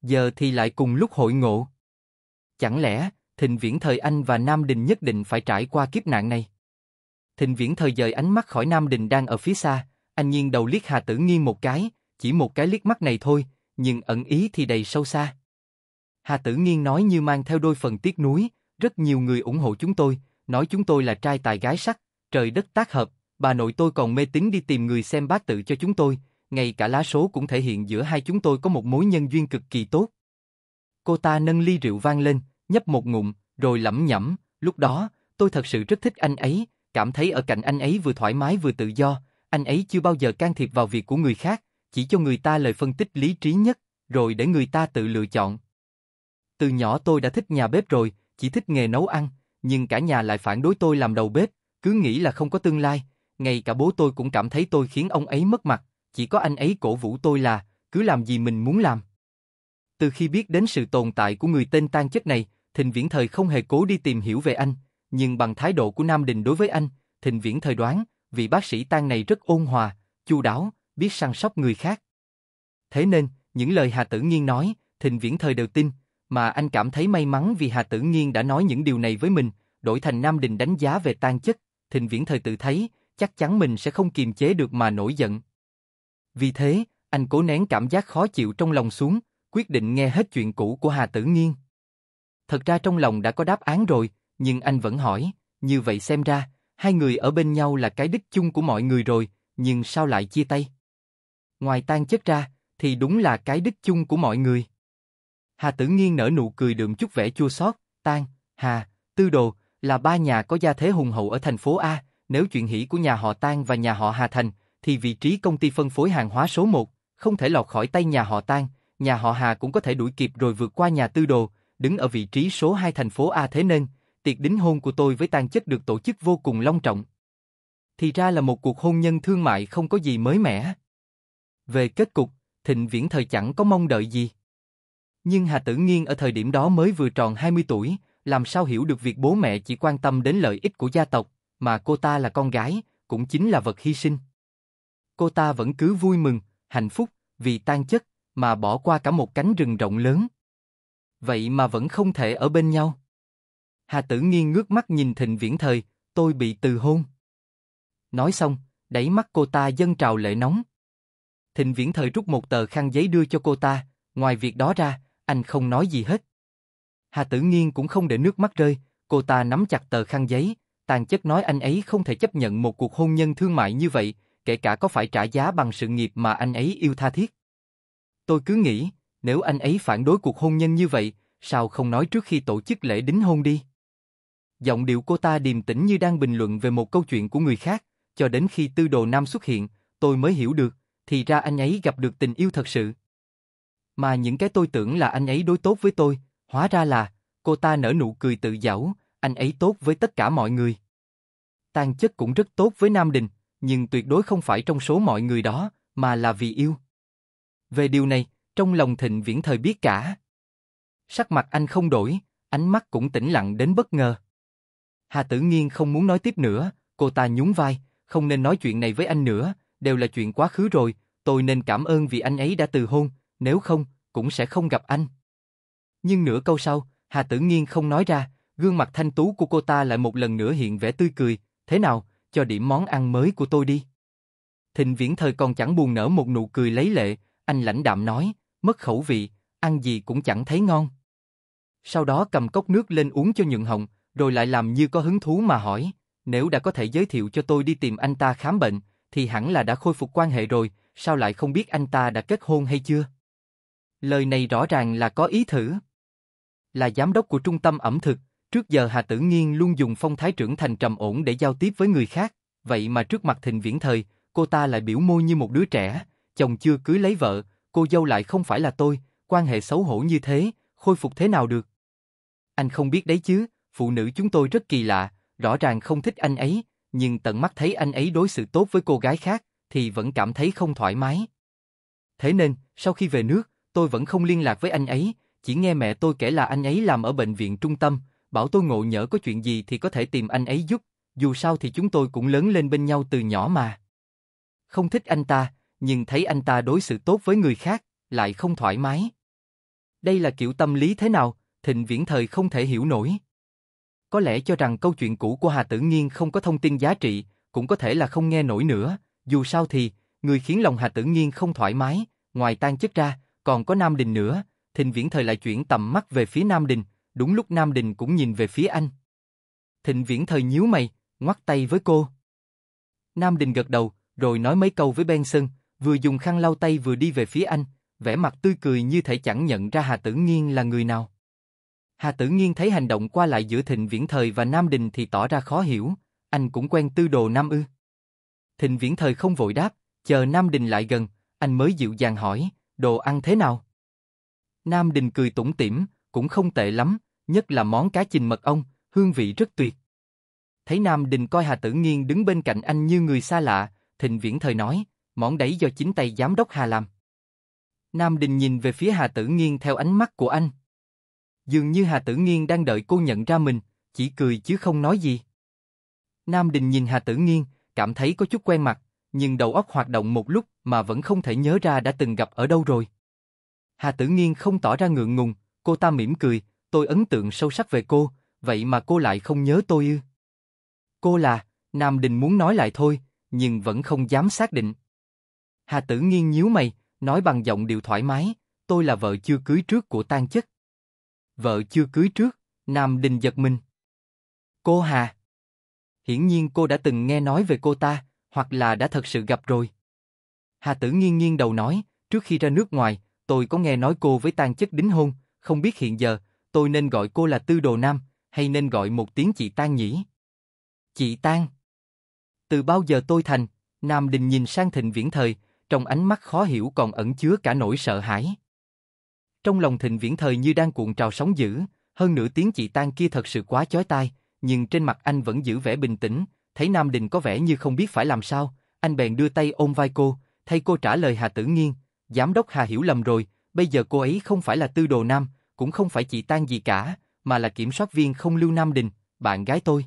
Giờ thì lại cùng lúc hội ngộ. Chẳng lẽ, thịnh viễn thời Anh và Nam Đình nhất định phải trải qua kiếp nạn này? Thịnh viễn thời dời ánh mắt khỏi Nam Đình đang ở phía xa, anh nhiên đầu liếc Hà Tử Nghiên một cái, chỉ một cái liếc mắt này thôi, nhưng ẩn ý thì đầy sâu xa. Hà Tử Nghiên nói như mang theo đôi phần tiếc nuối, rất nhiều người ủng hộ chúng tôi, nói chúng tôi là trai tài gái sắc, trời đất tác hợp, bà nội tôi còn mê tín đi tìm người xem bát tự cho chúng tôi, ngay cả lá số cũng thể hiện giữa hai chúng tôi có một mối nhân duyên cực kỳ tốt. Cô ta nâng ly rượu vang lên, nhấp một ngụm, rồi lẩm nhẩm, lúc đó, tôi thật sự rất thích anh ấy, cảm thấy ở cạnh anh ấy vừa thoải mái vừa tự do, anh ấy chưa bao giờ can thiệp vào việc của người khác, chỉ cho người ta lời phân tích lý trí nhất, rồi để người ta tự lựa chọn. Từ nhỏ tôi đã thích nhà bếp rồi, chỉ thích nghề nấu ăn, nhưng cả nhà lại phản đối tôi làm đầu bếp, cứ nghĩ là không có tương lai, ngay cả bố tôi cũng cảm thấy tôi khiến ông ấy mất mặt, chỉ có anh ấy cổ vũ tôi là, cứ làm gì mình muốn làm. Từ khi biết đến sự tồn tại của người tên tan chất này, Thịnh Viễn Thời không hề cố đi tìm hiểu về anh, nhưng bằng thái độ của Nam Đình đối với anh, Thịnh Viễn Thời đoán, vị bác sĩ tan này rất ôn hòa, chu đáo, biết săn sóc người khác. Thế nên, những lời Hà Tử Nhiên nói, Thịnh Viễn Thời đều tin, mà anh cảm thấy may mắn vì Hà Tử Nhiên đã nói những điều này với mình, đổi thành Nam Đình đánh giá về tan chất, Thịnh Viễn Thời tự thấy, chắc chắn mình sẽ không kiềm chế được mà nổi giận. Vì thế, anh cố nén cảm giác khó chịu trong lòng xuống, quyết định nghe hết chuyện cũ của Hà Tử Nghiên. Thật ra trong lòng đã có đáp án rồi, nhưng anh vẫn hỏi, như vậy xem ra, hai người ở bên nhau là cái đích chung của mọi người rồi, nhưng sao lại chia tay? Ngoài tan chất ra, thì đúng là cái đích chung của mọi người. Hà Tử Nghiên nở nụ cười đượm chút vẻ chua xót, tan, Hà, Tư Đồ, là ba nhà có gia thế hùng hậu ở thành phố A, nếu chuyện hỉ của nhà họ Tang và nhà họ Hà Thành, thì vị trí công ty phân phối hàng hóa số 1 không thể lọt khỏi tay nhà họ Tang, nhà họ Hà cũng có thể đuổi kịp rồi vượt qua nhà Tư Đồ, đứng ở vị trí số 2 thành phố A thế nên, tiệc đính hôn của tôi với Tang chất được tổ chức vô cùng long trọng. Thì ra là một cuộc hôn nhân thương mại không có gì mới mẻ. Về kết cục, Thịnh Viễn thời chẳng có mong đợi gì. Nhưng Hà Tử Nghiên ở thời điểm đó mới vừa tròn 20 tuổi, làm sao hiểu được việc bố mẹ chỉ quan tâm đến lợi ích của gia tộc, mà cô ta là con gái, cũng chính là vật hy sinh. Cô ta vẫn cứ vui mừng, hạnh phúc, vì tan chất, mà bỏ qua cả một cánh rừng rộng lớn. Vậy mà vẫn không thể ở bên nhau. Hà Tử Nghiên ngước mắt nhìn Thịnh Viễn Thời, tôi bị từ hôn. Nói xong, đẩy mắt cô ta dâng trào lệ nóng. Thịnh Viễn Thời rút một tờ khăn giấy đưa cho cô ta, ngoài việc đó ra, anh không nói gì hết. Hà Tử Nghiên cũng không để nước mắt rơi, cô ta nắm chặt tờ khăn giấy, tàn chất nói anh ấy không thể chấp nhận một cuộc hôn nhân thương mại như vậy, kể cả có phải trả giá bằng sự nghiệp mà anh ấy yêu tha thiết. Tôi cứ nghĩ, nếu anh ấy phản đối cuộc hôn nhân như vậy, sao không nói trước khi tổ chức lễ đính hôn đi? Giọng điệu cô ta điềm tĩnh như đang bình luận về một câu chuyện của người khác, cho đến khi tư đồ nam xuất hiện, tôi mới hiểu được, thì ra anh ấy gặp được tình yêu thật sự. Mà những cái tôi tưởng là anh ấy đối tốt với tôi, hóa ra là, cô ta nở nụ cười tự giảo, anh ấy tốt với tất cả mọi người. Tàn chất cũng rất tốt với Nam Đình, nhưng tuyệt đối không phải trong số mọi người đó, mà là vì yêu. Về điều này, trong lòng thịnh viễn thời biết cả. Sắc mặt anh không đổi, ánh mắt cũng tĩnh lặng đến bất ngờ. Hà Tử Nghiên không muốn nói tiếp nữa, cô ta nhún vai, không nên nói chuyện này với anh nữa, đều là chuyện quá khứ rồi, tôi nên cảm ơn vì anh ấy đã từ hôn, nếu không, cũng sẽ không gặp anh. Nhưng nửa câu sau, Hà Tử Nghiên không nói ra, Gương mặt thanh tú của cô ta lại một lần nữa hiện vẻ tươi cười, thế nào, cho điểm món ăn mới của tôi đi. Thịnh viễn thời còn chẳng buồn nở một nụ cười lấy lệ, anh lãnh đạm nói, mất khẩu vị, ăn gì cũng chẳng thấy ngon. Sau đó cầm cốc nước lên uống cho nhượng hồng, rồi lại làm như có hứng thú mà hỏi, nếu đã có thể giới thiệu cho tôi đi tìm anh ta khám bệnh, thì hẳn là đã khôi phục quan hệ rồi, sao lại không biết anh ta đã kết hôn hay chưa? Lời này rõ ràng là có ý thử. Là giám đốc của trung tâm ẩm thực, Trước giờ Hà Tử Nghiên luôn dùng phong thái trưởng thành trầm ổn để giao tiếp với người khác, vậy mà trước mặt thịnh viễn thời, cô ta lại biểu môi như một đứa trẻ, chồng chưa cưới lấy vợ, cô dâu lại không phải là tôi, quan hệ xấu hổ như thế, khôi phục thế nào được? Anh không biết đấy chứ, phụ nữ chúng tôi rất kỳ lạ, rõ ràng không thích anh ấy, nhưng tận mắt thấy anh ấy đối xử tốt với cô gái khác, thì vẫn cảm thấy không thoải mái. Thế nên, sau khi về nước, tôi vẫn không liên lạc với anh ấy, chỉ nghe mẹ tôi kể là anh ấy làm ở bệnh viện trung tâm, bảo tôi Ngộ nhỡ có chuyện gì thì có thể tìm anh ấy giúp, dù sao thì chúng tôi cũng lớn lên bên nhau từ nhỏ mà. Không thích anh ta, nhưng thấy anh ta đối xử tốt với người khác, lại không thoải mái. Đây là kiểu tâm lý thế nào, Thịnh Viễn Thời không thể hiểu nổi. Có lẽ cho rằng câu chuyện cũ của Hà Tử Nghiên không có thông tin giá trị, cũng có thể là không nghe nổi nữa, dù sao thì, người khiến lòng Hà Tử Nghiên không thoải mái, ngoài tan chất ra, còn có Nam Đình nữa, Thịnh Viễn Thời lại chuyển tầm mắt về phía Nam Đình, Đúng lúc Nam Đình cũng nhìn về phía anh. Thịnh Viễn Thời nhíu mày, ngoắt tay với cô. Nam Đình gật đầu, rồi nói mấy câu với Benson, vừa dùng khăn lau tay vừa đi về phía anh, vẻ mặt tươi cười như thể chẳng nhận ra Hà Tử Nghiên là người nào. Hà Tử Nghiên thấy hành động qua lại giữa Thịnh Viễn Thời và Nam Đình thì tỏ ra khó hiểu, anh cũng quen tư đồ Nam Ư. Thịnh Viễn Thời không vội đáp, chờ Nam Đình lại gần, anh mới dịu dàng hỏi, đồ ăn thế nào? Nam Đình cười tủm tỉm, cũng không tệ lắm, nhất là món cá chình mật ong, hương vị rất tuyệt. Thấy Nam Đình coi Hà Tử Nghiên đứng bên cạnh anh như người xa lạ, Thịnh Viễn Thời nói, món đấy do chính tay giám đốc Hà làm. Nam Đình nhìn về phía Hà Tử Nghiên theo ánh mắt của anh. Dường như Hà Tử Nghiên đang đợi cô nhận ra mình, chỉ cười chứ không nói gì. Nam Đình nhìn Hà Tử Nghiên, cảm thấy có chút quen mặt, nhưng đầu óc hoạt động một lúc mà vẫn không thể nhớ ra đã từng gặp ở đâu rồi. Hà Tử Nghiên không tỏ ra ngượng ngùng, cô ta mỉm cười, tôi ấn tượng sâu sắc về cô, vậy mà cô lại không nhớ tôi ư. Cô là, Nam Đình muốn nói lại thôi, nhưng vẫn không dám xác định. Hà tử nghiêng nhíu mày, nói bằng giọng điều thoải mái, tôi là vợ chưa cưới trước của tan chất. Vợ chưa cưới trước, Nam Đình giật mình. Cô Hà. Hiển nhiên cô đã từng nghe nói về cô ta, hoặc là đã thật sự gặp rồi. Hà tử nghiêng nghiêng đầu nói, trước khi ra nước ngoài, tôi có nghe nói cô với tan chất đính hôn, không biết hiện giờ, tôi nên gọi cô là Tư Đồ Nam, hay nên gọi một tiếng chị Tang nhỉ? Chị Tang. Từ bao giờ tôi thành, Nam Đình nhìn sang Thịnh Viễn Thời, trong ánh mắt khó hiểu còn ẩn chứa cả nỗi sợ hãi. Trong lòng Thịnh Viễn Thời như đang cuộn trào sóng dữ, hơn nửa tiếng chị Tang kia thật sự quá chói tai, nhưng trên mặt anh vẫn giữ vẻ bình tĩnh, thấy Nam Đình có vẻ như không biết phải làm sao, anh bèn đưa tay ôm vai cô, thay cô trả lời Hà Tử Nghiên, giám đốc Hà hiểu lầm rồi, bây giờ cô ấy không phải là tư đồ nam, cũng không phải chị tan gì cả, mà là kiểm soát viên không lưu Nam Đình, bạn gái tôi.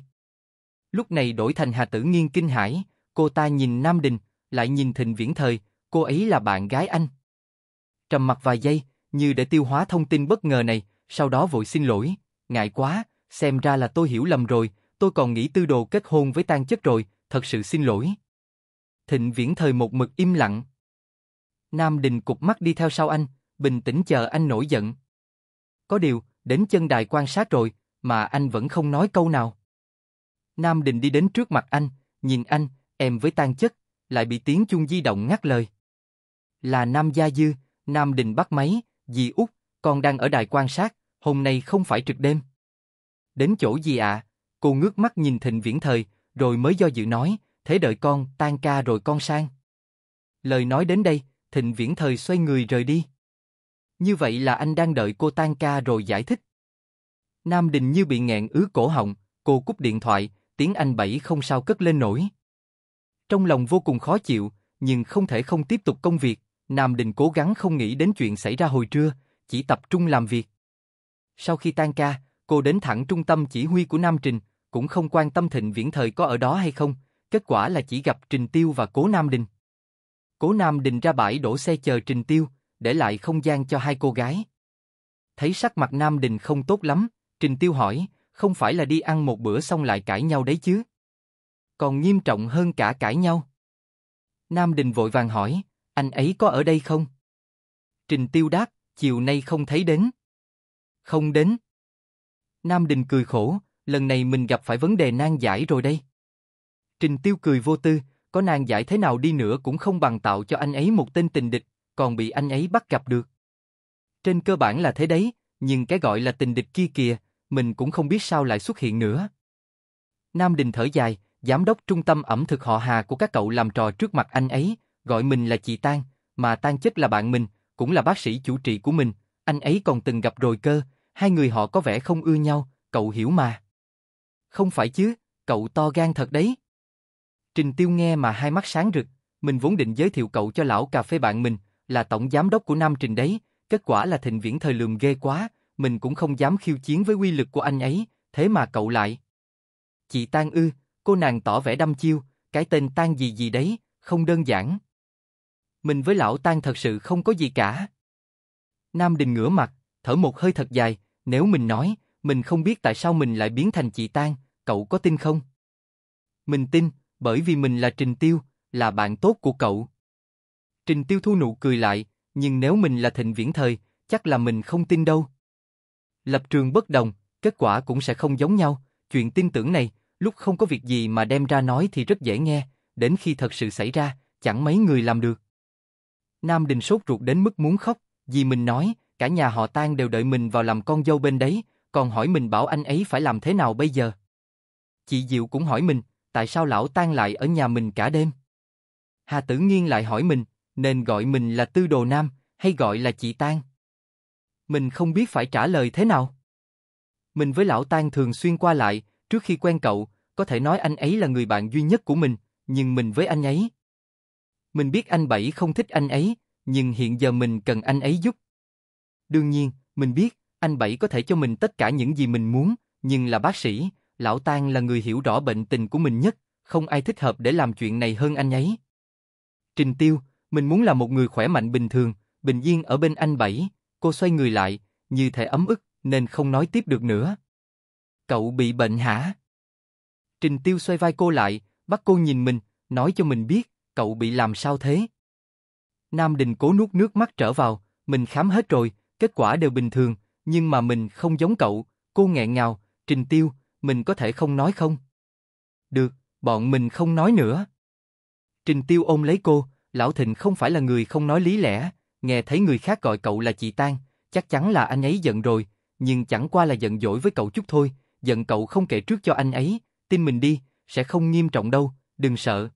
Lúc này đổi thành Hà Tử Nghiên kinh hãi, cô ta nhìn Nam Đình, lại nhìn Thịnh Viễn Thời, cô ấy là bạn gái anh. Trầm mặt vài giây, như để tiêu hóa thông tin bất ngờ này, sau đó vội xin lỗi, ngại quá, xem ra là tôi hiểu lầm rồi, tôi còn nghĩ tư đồ kết hôn với tan chất rồi, thật sự xin lỗi. Thịnh Viễn Thời một mực im lặng. Nam Đình cục mắt đi theo sau anh, bình tĩnh chờ anh nổi giận. Có điều, đến chân đài quan sát rồi, mà anh vẫn không nói câu nào. Nam Đình đi đến trước mặt anh, nhìn anh, em với tan chất, lại bị tiếng chuông di động ngắt lời. Là Nam Gia Dư, Nam Đình bắt máy, dì út, con đang ở đài quan sát, hôm nay không phải trực đêm. Đến chỗ gì ạ? Cô ngước mắt nhìn Thịnh Viễn Thời, rồi mới do dự nói, thế đợi con, tan ca rồi con sang. Lời nói đến đây, Thịnh Viễn Thời xoay người rời đi. Như vậy là anh đang đợi cô tan ca rồi giải thích. Nam Đình như bị nghẹn ứ cổ họng, cô cúp điện thoại, tiếng Anh bảy không sao cất lên nổi. Trong lòng vô cùng khó chịu, nhưng không thể không tiếp tục công việc, Nam Đình cố gắng không nghĩ đến chuyện xảy ra hồi trưa, chỉ tập trung làm việc. Sau khi tan ca, cô đến thẳng trung tâm chỉ huy của Nam Trình, cũng không quan tâm Thịnh Viễn Thời có ở đó hay không, kết quả là chỉ gặp Trình Tiêu và Cố Nam Đình. Cố Nam Đình ra bãi đổ xe chờ Trình Tiêu, để lại không gian cho hai cô gái. Thấy sắc mặt Nam Đình không tốt lắm, Trình Tiêu hỏi, không phải là đi ăn một bữa xong lại cãi nhau đấy chứ? Còn nghiêm trọng hơn cả cãi nhau. Nam Đình vội vàng hỏi, anh ấy có ở đây không? Trình Tiêu đáp, chiều nay không thấy đến. Không đến. Nam Đình cười khổ, lần này mình gặp phải vấn đề nan giải rồi đây. Trình Tiêu cười vô tư, có nan giải thế nào đi nữa cũng không bằng tạo cho anh ấy một tên tình địch, còn bị anh ấy bắt gặp được. Trên cơ bản là thế đấy, nhưng cái gọi là tình địch kia kìa, mình cũng không biết sao lại xuất hiện nữa. Nam Đình thở dài, giám đốc trung tâm ẩm thực họ Hà của các cậu làm trò trước mặt anh ấy, gọi mình là chị Tan, mà Tan chết là bạn mình, cũng là bác sĩ chủ trị của mình, anh ấy còn từng gặp rồi cơ, hai người họ có vẻ không ưa nhau, cậu hiểu mà. Không phải chứ, cậu to gan thật đấy. Trình Tiêu nghe mà hai mắt sáng rực, mình vốn định giới thiệu cậu cho lão cà phê bạn mình, là tổng giám đốc của Nam Trình đấy, kết quả là Thịnh Viễn thời lườm ghê quá, mình cũng không dám khiêu chiến với quy lực của anh ấy, thế mà cậu lại. Chị Tan ư, cô nàng tỏ vẻ đăm chiêu, cái tên Tan gì gì đấy, không đơn giản. Mình với lão Tan thật sự không có gì cả. Nam Đình ngửa mặt, thở một hơi thật dài, nếu mình nói, mình không biết tại sao mình lại biến thành chị Tan, cậu có tin không? Mình tin, bởi vì mình là Trình Tiêu, là bạn tốt của cậu. Trình Tiêu Thu nụ cười lại, nhưng nếu mình là thịnh viễn thời, chắc là mình không tin đâu. Lập trường bất đồng, kết quả cũng sẽ không giống nhau, chuyện tin tưởng này, lúc không có việc gì mà đem ra nói thì rất dễ nghe, đến khi thật sự xảy ra, chẳng mấy người làm được. Nam Đình sốt ruột đến mức muốn khóc, vì mình nói, cả nhà họ tan đều đợi mình vào làm con dâu bên đấy, còn hỏi mình bảo anh ấy phải làm thế nào bây giờ. Chị Diệu cũng hỏi mình, tại sao lão tan lại ở nhà mình cả đêm? Hà Tử Nghiên lại hỏi mình, nên gọi mình là Tư Đồ Nam, hay gọi là chị Tang. Mình không biết phải trả lời thế nào. Mình với lão Tang thường xuyên qua lại, trước khi quen cậu, có thể nói anh ấy là người bạn duy nhất của mình, nhưng mình với anh ấy. Mình biết anh Bảy không thích anh ấy, nhưng hiện giờ mình cần anh ấy giúp. Đương nhiên, mình biết, anh Bảy có thể cho mình tất cả những gì mình muốn, nhưng là bác sĩ, lão Tang là người hiểu rõ bệnh tình của mình nhất, không ai thích hợp để làm chuyện này hơn anh ấy. Trình Tiêu, mình muốn là một người khỏe mạnh bình thường, bình yên ở bên anh bảy, cô xoay người lại, như thể ấm ức, nên không nói tiếp được nữa. Cậu bị bệnh hả? Trình Tiêu xoay vai cô lại, bắt cô nhìn mình, nói cho mình biết, cậu bị làm sao thế? Nam Đình cố nuốt nước mắt trở vào, mình khám hết rồi, kết quả đều bình thường, nhưng mà mình không giống cậu, cô nghẹn ngào, Trình Tiêu, mình có thể không nói không? Được, bọn mình không nói nữa. Trình Tiêu ôm lấy cô, Lão Thịnh không phải là người không nói lý lẽ, nghe thấy người khác gọi cậu là chị tang, chắc chắn là anh ấy giận rồi, nhưng chẳng qua là giận dỗi với cậu chút thôi, giận cậu không kể trước cho anh ấy, tin mình đi, sẽ không nghiêm trọng đâu, đừng sợ.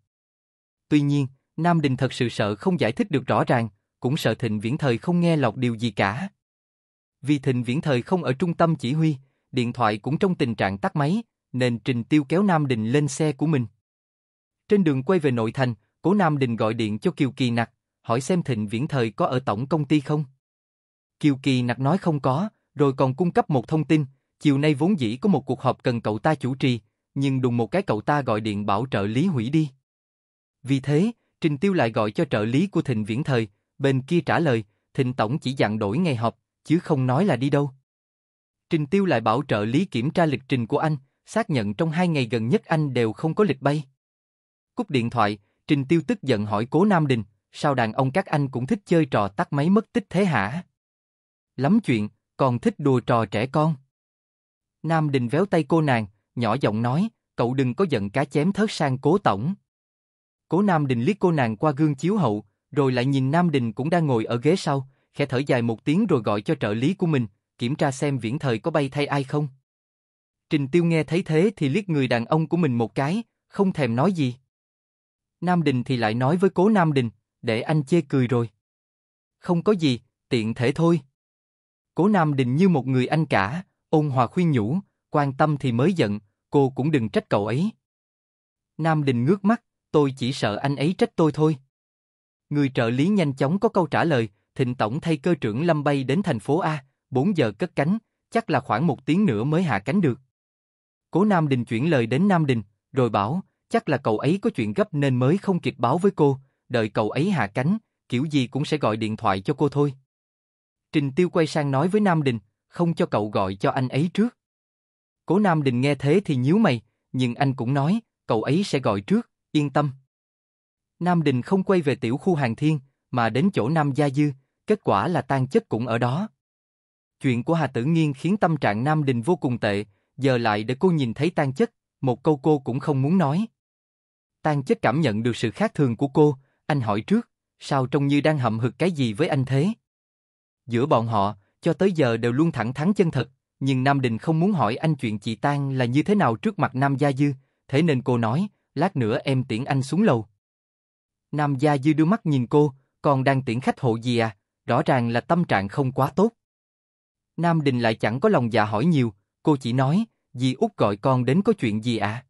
Tuy nhiên, Nam Đình thật sự sợ không giải thích được rõ ràng, cũng sợ Thịnh Viễn Thời không nghe lọt điều gì cả. Vì Thịnh Viễn Thời không ở trung tâm chỉ huy, điện thoại cũng trong tình trạng tắt máy, nên Trình Tiêu kéo Nam Đình lên xe của mình. Trên đường quay về nội thành, Cố Nam Đình gọi điện cho Kiều Kỳ Nặc, hỏi xem Thịnh Viễn Thời có ở tổng công ty không. Kiều Kỳ Nặc nói không có, rồi còn cung cấp một thông tin, chiều nay vốn dĩ có một cuộc họp cần cậu ta chủ trì, nhưng đùng một cái cậu ta gọi điện bảo trợ lý hủy đi. Vì thế, Trình Tiêu lại gọi cho trợ lý của Thịnh Viễn Thời, bên kia trả lời, Thịnh Tổng chỉ dặn đổi ngày họp, chứ không nói là đi đâu. Trình Tiêu lại bảo trợ lý kiểm tra lịch trình của anh, xác nhận trong hai ngày gần nhất anh đều không có lịch bay. Cúp điện thoại, Trình Tiêu tức giận hỏi Cố Nam Đình, sao đàn ông các anh cũng thích chơi trò tắt máy mất tích thế hả? Lắm chuyện, còn thích đùa trò trẻ con. Nam Đình véo tay cô nàng, nhỏ giọng nói, cậu đừng có giận cá chém thớt sang cố tổng. Cố Nam Đình liếc cô nàng qua gương chiếu hậu, rồi lại nhìn Nam Đình cũng đang ngồi ở ghế sau, khẽ thở dài một tiếng rồi gọi cho trợ lý của mình, kiểm tra xem viễn thời có bay thay ai không. Trình Tiêu nghe thấy thế thì liếc người đàn ông của mình một cái, không thèm nói gì. Nam Đình thì lại nói với cố Nam Đình, để anh chê cười rồi. Không có gì, tiện thể thôi. Cố Nam Đình như một người anh cả, ôn hòa khuyên nhủ, quan tâm thì mới giận, cô cũng đừng trách cậu ấy. Nam Đình ngước mắt, tôi chỉ sợ anh ấy trách tôi thôi. Người trợ lý nhanh chóng có câu trả lời, Thịnh Tổng thay cơ trưởng Lâm bay đến thành phố A, 4 giờ cất cánh, chắc là khoảng một tiếng nữa mới hạ cánh được. Cố Nam Đình chuyển lời đến Nam Đình, rồi bảo, Chắc là cậu ấy có chuyện gấp nên mới không kịp báo với cô, đợi cậu ấy hạ cánh, kiểu gì cũng sẽ gọi điện thoại cho cô thôi. Trình Tiêu quay sang nói với Nam Đình, không cho cậu gọi cho anh ấy trước. Cố Nam Đình nghe thế thì nhíu mày, nhưng anh cũng nói, cậu ấy sẽ gọi trước, yên tâm. Nam Đình không quay về tiểu khu hàng thiên, mà đến chỗ Nam Gia Dư, kết quả là tan chất cũng ở đó. Chuyện của Hà Tử Nghiên khiến tâm trạng Nam Đình vô cùng tệ, giờ lại để cô nhìn thấy tan chất, một câu cô cũng không muốn nói. Tan chết cảm nhận được sự khác thường của cô, anh hỏi trước, sao trông như đang hậm hực cái gì với anh thế? Giữa bọn họ, cho tới giờ đều luôn thẳng thắn chân thật, nhưng Nam Đình không muốn hỏi anh chuyện chị Tan là như thế nào trước mặt Nam Gia Dư, thế nên cô nói, lát nữa em tiễn anh xuống lầu. Nam Gia Dư đưa mắt nhìn cô, còn đang tiễn khách hộ gì à, rõ ràng là tâm trạng không quá tốt. Nam Đình lại chẳng có lòng dạ hỏi nhiều, cô chỉ nói, dì út gọi con đến có chuyện gì À?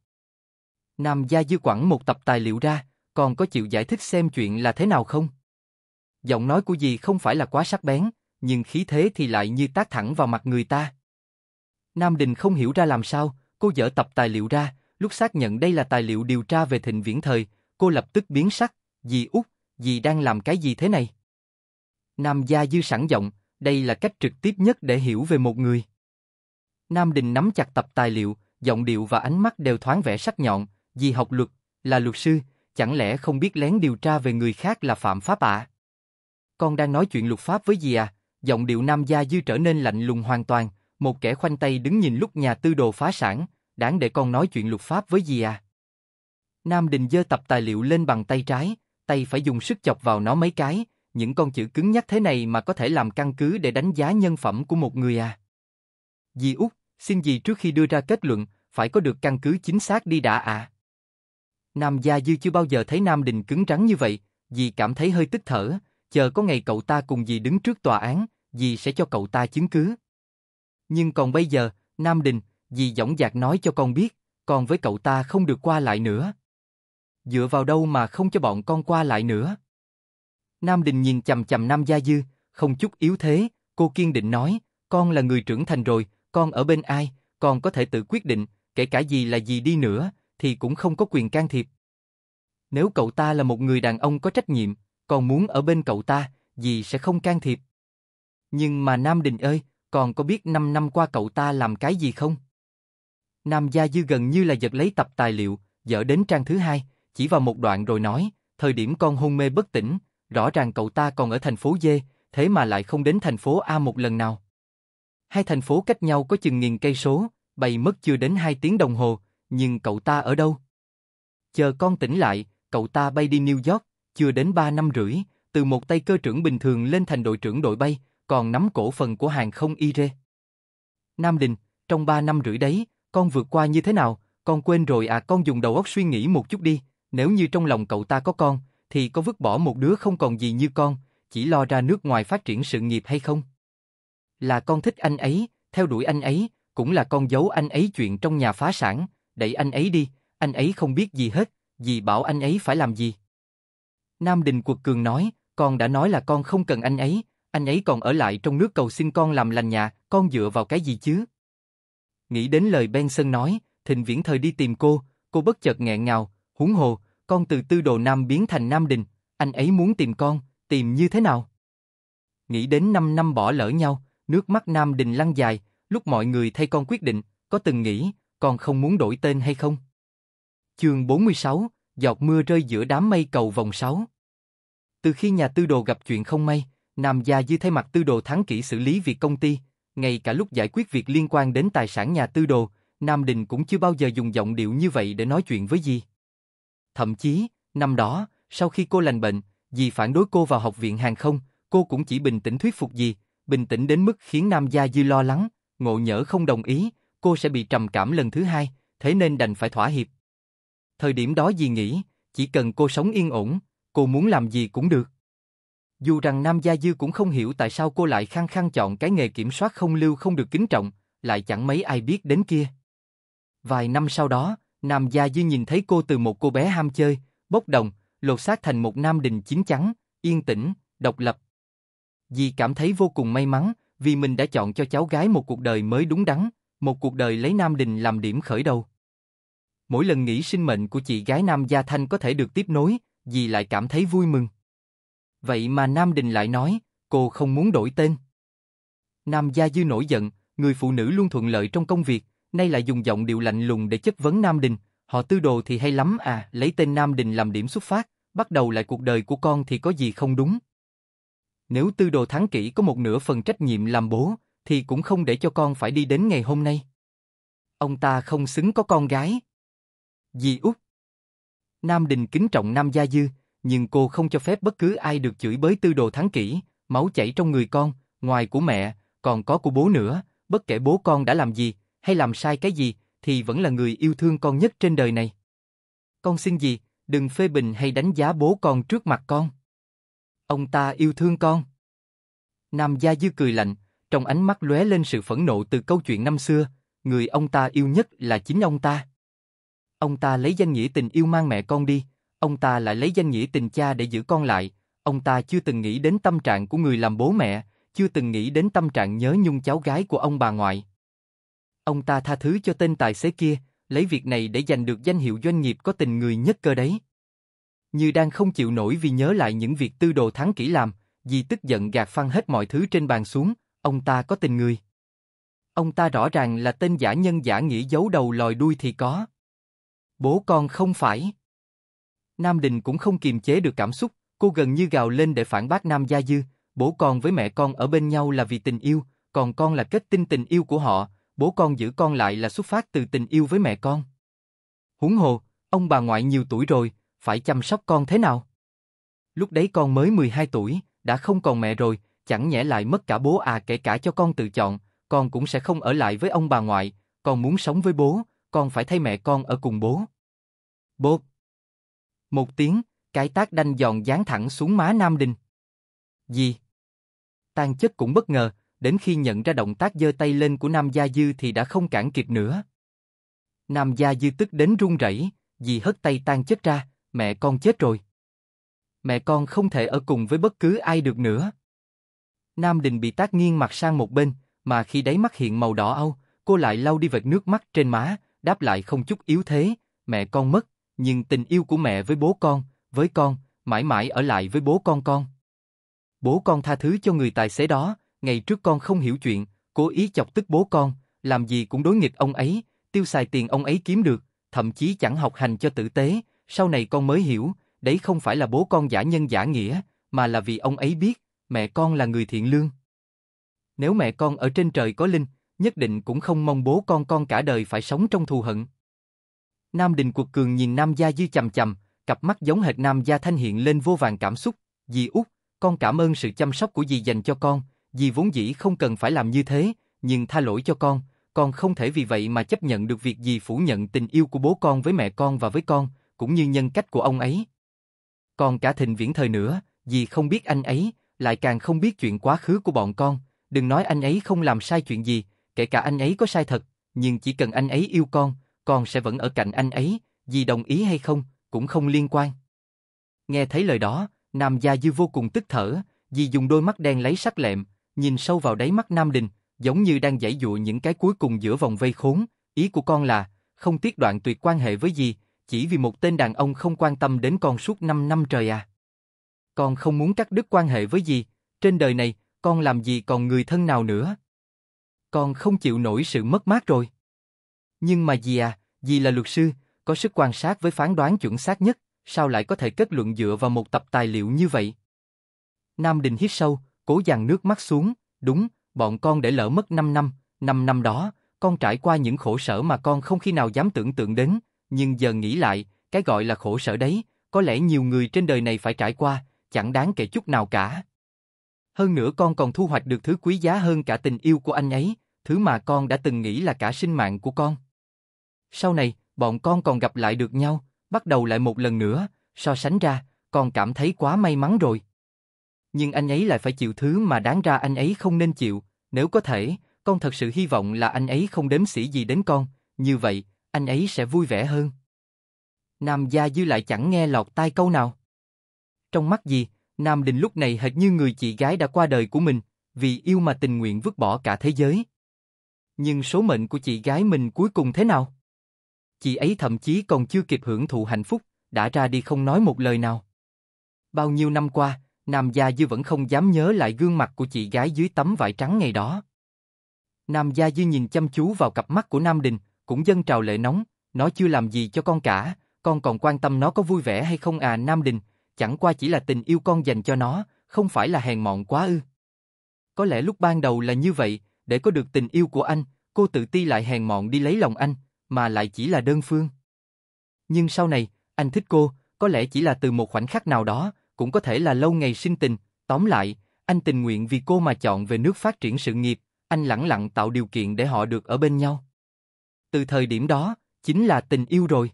Nam Gia Dư quẳng một tập tài liệu ra, còn có chịu giải thích xem chuyện là thế nào không? Giọng nói của dì không phải là quá sắc bén, nhưng khí thế thì lại như tác thẳng vào mặt người ta. Nam Đình không hiểu ra làm sao, cô dở tập tài liệu ra, lúc xác nhận đây là tài liệu điều tra về thịnh viễn thời, cô lập tức biến sắc, dì út, dì đang làm cái gì thế này? Nam Gia Dư sẵn giọng, đây là cách trực tiếp nhất để hiểu về một người. Nam Đình nắm chặt tập tài liệu, giọng điệu và ánh mắt đều thoáng vẻ sắc nhọn, vì học luật, là luật sư, chẳng lẽ không biết lén điều tra về người khác là phạm pháp ạ? À? Con đang nói chuyện luật pháp với gì à? Giọng điệu nam gia dư trở nên lạnh lùng hoàn toàn, một kẻ khoanh tay đứng nhìn lúc nhà tư đồ phá sản, đáng để con nói chuyện luật pháp với gì à? Nam Đình dơ tập tài liệu lên bằng tay trái, tay phải dùng sức chọc vào nó mấy cái, những con chữ cứng nhắc thế này mà có thể làm căn cứ để đánh giá nhân phẩm của một người à. Dì Út, xin dì trước khi đưa ra kết luận, phải có được căn cứ chính xác đi đã ạ. À. Nam Gia Dư chưa bao giờ thấy Nam Đình cứng rắn như vậy, dì cảm thấy hơi tức thở, chờ có ngày cậu ta cùng dì đứng trước tòa án, dì sẽ cho cậu ta chứng cứ. Nhưng còn bây giờ, Nam Đình, dì dõng dạc nói cho con biết, con với cậu ta không được qua lại nữa. Dựa vào đâu mà không cho bọn con qua lại nữa? Nam Đình nhìn chầm chầm Nam Gia Dư, không chút yếu thế, cô kiên định nói, con là người trưởng thành rồi, con ở bên ai, con có thể tự quyết định, kể cả gì là gì đi nữa, thì cũng không có quyền can thiệp. Nếu cậu ta là một người đàn ông có trách nhiệm, còn muốn ở bên cậu ta, dì sẽ không can thiệp. Nhưng mà Nam Đình ơi, còn có biết 5 năm qua cậu ta làm cái gì không? Nam Gia Dư gần như là giật lấy tập tài liệu, dở đến trang thứ hai, chỉ vào một đoạn rồi nói, thời điểm con hôn mê bất tỉnh, rõ ràng cậu ta còn ở thành phố D, thế mà lại không đến thành phố A một lần nào. Hai thành phố cách nhau có chừng nghìn cây số, bay mất chưa đến hai tiếng đồng hồ, nhưng cậu ta ở đâu? Chờ con tỉnh lại, cậu ta bay đi New York, chưa đến 3 năm rưỡi, từ một tay cơ trưởng bình thường lên thành đội trưởng đội bay, còn nắm cổ phần của hàng không IRE. Nam Đình, trong 3 năm rưỡi đấy, con vượt qua như thế nào, con quên rồi à con dùng đầu óc suy nghĩ một chút đi, nếu như trong lòng cậu ta có con, thì có vứt bỏ một đứa không còn gì như con, chỉ lo ra nước ngoài phát triển sự nghiệp hay không? Là con thích anh ấy, theo đuổi anh ấy, cũng là con giấu anh ấy chuyện trong nhà phá sản, đẩy anh ấy đi, anh ấy không biết gì hết, dì bảo anh ấy phải làm gì. Nam Đình Quật Cường nói, con đã nói là con không cần anh ấy, anh ấy còn ở lại trong nước cầu xin con làm lành nhà, con dựa vào cái gì chứ? Nghĩ đến lời Benson nói, Thịnh Viễn Thời đi tìm cô, cô bất chợt nghẹn ngào, huống hồ, con từ tư đồ Nam biến thành Nam Đình, anh ấy muốn tìm con, tìm như thế nào? Nghĩ đến 5 năm bỏ lỡ nhau, nước mắt Nam Đình lăn dài, lúc mọi người thay con quyết định, có từng nghĩ, còn không muốn đổi tên hay không? Chương 46, giọt mưa rơi giữa đám mây cầu vòng 6 Từ khi nhà tư đồ gặp chuyện không may, Nam Gia Dư thay mặt tư đồ thắng kỹ xử lý việc công ty, ngay cả lúc giải quyết việc liên quan đến tài sản nhà tư đồ, Nam Đình cũng chưa bao giờ dùng giọng điệu như vậy để nói chuyện với gì Thậm chí, năm đó, sau khi cô lành bệnh, Di phản đối cô vào học viện hàng không, cô cũng chỉ bình tĩnh thuyết phục Di, bình tĩnh đến mức khiến Nam Gia Dư lo lắng, ngộ nhỡ không đồng ý, cô sẽ bị trầm cảm lần thứ hai, thế nên đành phải thỏa hiệp. Thời điểm đó dì nghĩ, chỉ cần cô sống yên ổn, cô muốn làm gì cũng được. Dù rằng Nam Gia Dư cũng không hiểu tại sao cô lại khăng khăng chọn cái nghề kiểm soát không lưu không được kính trọng, lại chẳng mấy ai biết đến kia. Vài năm sau đó, Nam Gia Dư nhìn thấy cô từ một cô bé ham chơi, bốc đồng, lột xác thành một nam đình chín chắn, yên tĩnh, độc lập. Dì cảm thấy vô cùng may mắn vì mình đã chọn cho cháu gái một cuộc đời mới đúng đắn, một cuộc đời lấy Nam Đình làm điểm khởi đầu. Mỗi lần nghĩ sinh mệnh của chị gái Nam Gia Thanh có thể được tiếp nối, dì lại cảm thấy vui mừng. Vậy mà Nam Đình lại nói, cô không muốn đổi tên. Nam Gia Dư nổi giận, người phụ nữ luôn thuận lợi trong công việc, nay lại dùng giọng điệu lạnh lùng để chất vấn Nam Đình, họ tư đồ thì hay lắm à, lấy tên Nam Đình làm điểm xuất phát, bắt đầu lại cuộc đời của con thì có gì không đúng. Nếu tư đồ thắng kỹ có một nửa phần trách nhiệm làm bố, thì cũng không để cho con phải đi đến ngày hôm nay. Ông ta không xứng có con gái. Dì út. Nam Đình kính trọng Nam Gia Dư, nhưng cô không cho phép bất cứ ai được chửi bới tư đồ thắng kỹ, máu chảy trong người con, ngoài của mẹ, còn có của bố nữa, bất kể bố con đã làm gì, hay làm sai cái gì, thì vẫn là người yêu thương con nhất trên đời này. Con xin gì, đừng phê bình hay đánh giá bố con trước mặt con. Ông ta yêu thương con. Nam Gia Dư cười lạnh, trong ánh mắt lóe lên sự phẫn nộ từ câu chuyện năm xưa, người ông ta yêu nhất là chính ông ta. Ông ta lấy danh nghĩa tình yêu mang mẹ con đi, ông ta lại lấy danh nghĩa tình cha để giữ con lại, ông ta chưa từng nghĩ đến tâm trạng của người làm bố mẹ, chưa từng nghĩ đến tâm trạng nhớ nhung cháu gái của ông bà ngoại. Ông ta tha thứ cho tên tài xế kia, lấy việc này để giành được danh hiệu doanh nghiệp có tình người nhất cơ đấy. Như đang không chịu nổi vì nhớ lại những việc tư đồ thắng kỹ làm, vì tức giận gạt phăng hết mọi thứ trên bàn xuống, Ông ta có tình người. Ông ta rõ ràng là tên giả nhân giả nghĩa giấu đầu lòi đuôi thì có. Bố con không phải. Nam Đình cũng không kiềm chế được cảm xúc, cô gần như gào lên để phản bác Nam Gia Dư. Bố con với mẹ con ở bên nhau là vì tình yêu, còn con là kết tinh tình yêu của họ, bố con giữ con lại là xuất phát từ tình yêu với mẹ con. húng hồ, ông bà ngoại nhiều tuổi rồi, phải chăm sóc con thế nào? Lúc đấy con mới 12 tuổi, đã không còn mẹ rồi, chẳng nhẽ lại mất cả bố à kể cả cho con tự chọn, con cũng sẽ không ở lại với ông bà ngoại, con muốn sống với bố, con phải thay mẹ con ở cùng bố. Bố. Một tiếng, cái tác đanh giòn dán thẳng xuống má Nam Đình. Gì? Tang chất cũng bất ngờ, đến khi nhận ra động tác giơ tay lên của Nam Gia Dư thì đã không cản kịp nữa. Nam Gia Dư tức đến run rẩy, dì hất tay Tang chất ra, mẹ con chết rồi. Mẹ con không thể ở cùng với bất cứ ai được nữa. Nam Đình bị tác nghiêng mặt sang một bên, mà khi đáy mắt hiện màu đỏ âu, cô lại lau đi vệt nước mắt trên má, đáp lại không chút yếu thế, mẹ con mất, nhưng tình yêu của mẹ với bố con, với con, mãi mãi ở lại với bố con con. Bố con tha thứ cho người tài xế đó, ngày trước con không hiểu chuyện, cố ý chọc tức bố con, làm gì cũng đối nghịch ông ấy, tiêu xài tiền ông ấy kiếm được, thậm chí chẳng học hành cho tử tế, sau này con mới hiểu, đấy không phải là bố con giả nhân giả nghĩa, mà là vì ông ấy biết, mẹ con là người thiện lương. Nếu mẹ con ở trên trời có linh, nhất định cũng không mong bố con con cả đời phải sống trong thù hận. Nam Đình Cuộc Cường nhìn Nam Gia Dư chầm chầm, cặp mắt giống hệt Nam Gia Thanh hiện lên vô vàng cảm xúc. Dì út, con cảm ơn sự chăm sóc của dì dành cho con, dì vốn dĩ không cần phải làm như thế, nhưng tha lỗi cho con, con không thể vì vậy mà chấp nhận được việc dì phủ nhận tình yêu của bố con với mẹ con và với con, cũng như nhân cách của ông ấy. Còn cả thịnh viễn thời nữa, dì không biết anh ấy, lại càng không biết chuyện quá khứ của bọn con, đừng nói anh ấy không làm sai chuyện gì, kể cả anh ấy có sai thật, nhưng chỉ cần anh ấy yêu con, con sẽ vẫn ở cạnh anh ấy, gì đồng ý hay không, cũng không liên quan. Nghe thấy lời đó, Nam Gia Dư vô cùng tức thở, dì dùng đôi mắt đen lấy sắc lẹm, nhìn sâu vào đáy mắt Nam Đình, giống như đang giải dụa những cái cuối cùng giữa vòng vây khốn, ý của con là, không tiết đoạn tuyệt quan hệ với dì, chỉ vì một tên đàn ông không quan tâm đến con suốt 5 năm trời à con không muốn cắt đứt quan hệ với gì, trên đời này, con làm gì còn người thân nào nữa. Con không chịu nổi sự mất mát rồi. Nhưng mà gì à, dì là luật sư, có sức quan sát với phán đoán chuẩn xác nhất, sao lại có thể kết luận dựa vào một tập tài liệu như vậy? Nam Đình hít sâu, cố dằn nước mắt xuống, đúng, bọn con để lỡ mất 5 năm, 5 năm đó, con trải qua những khổ sở mà con không khi nào dám tưởng tượng đến, nhưng giờ nghĩ lại, cái gọi là khổ sở đấy, có lẽ nhiều người trên đời này phải trải qua, chẳng đáng kể chút nào cả. Hơn nữa con còn thu hoạch được thứ quý giá hơn cả tình yêu của anh ấy, thứ mà con đã từng nghĩ là cả sinh mạng của con. Sau này, bọn con còn gặp lại được nhau, bắt đầu lại một lần nữa, so sánh ra, con cảm thấy quá may mắn rồi. Nhưng anh ấy lại phải chịu thứ mà đáng ra anh ấy không nên chịu, nếu có thể, con thật sự hy vọng là anh ấy không đếm xỉa gì đến con, như vậy, anh ấy sẽ vui vẻ hơn. Nam Gia Dư lại chẳng nghe lọt tai câu nào. Trong mắt gì, Nam Đình lúc này hệt như người chị gái đã qua đời của mình, vì yêu mà tình nguyện vứt bỏ cả thế giới. Nhưng số mệnh của chị gái mình cuối cùng thế nào? Chị ấy thậm chí còn chưa kịp hưởng thụ hạnh phúc, đã ra đi không nói một lời nào. Bao nhiêu năm qua, Nam Gia Dư vẫn không dám nhớ lại gương mặt của chị gái dưới tấm vải trắng ngày đó. Nam Gia Dư nhìn chăm chú vào cặp mắt của Nam Đình, cũng dâng trào lệ nóng, nó chưa làm gì cho con cả, con còn quan tâm nó có vui vẻ hay không à Nam Đình, chẳng qua chỉ là tình yêu con dành cho nó, không phải là hèn mọn quá ư. Có lẽ lúc ban đầu là như vậy, để có được tình yêu của anh, cô tự ti lại hèn mọn đi lấy lòng anh, mà lại chỉ là đơn phương. Nhưng sau này, anh thích cô, có lẽ chỉ là từ một khoảnh khắc nào đó, cũng có thể là lâu ngày sinh tình, tóm lại, anh tình nguyện vì cô mà chọn về nước phát triển sự nghiệp, anh lẳng lặng tạo điều kiện để họ được ở bên nhau. Từ thời điểm đó, chính là tình yêu rồi.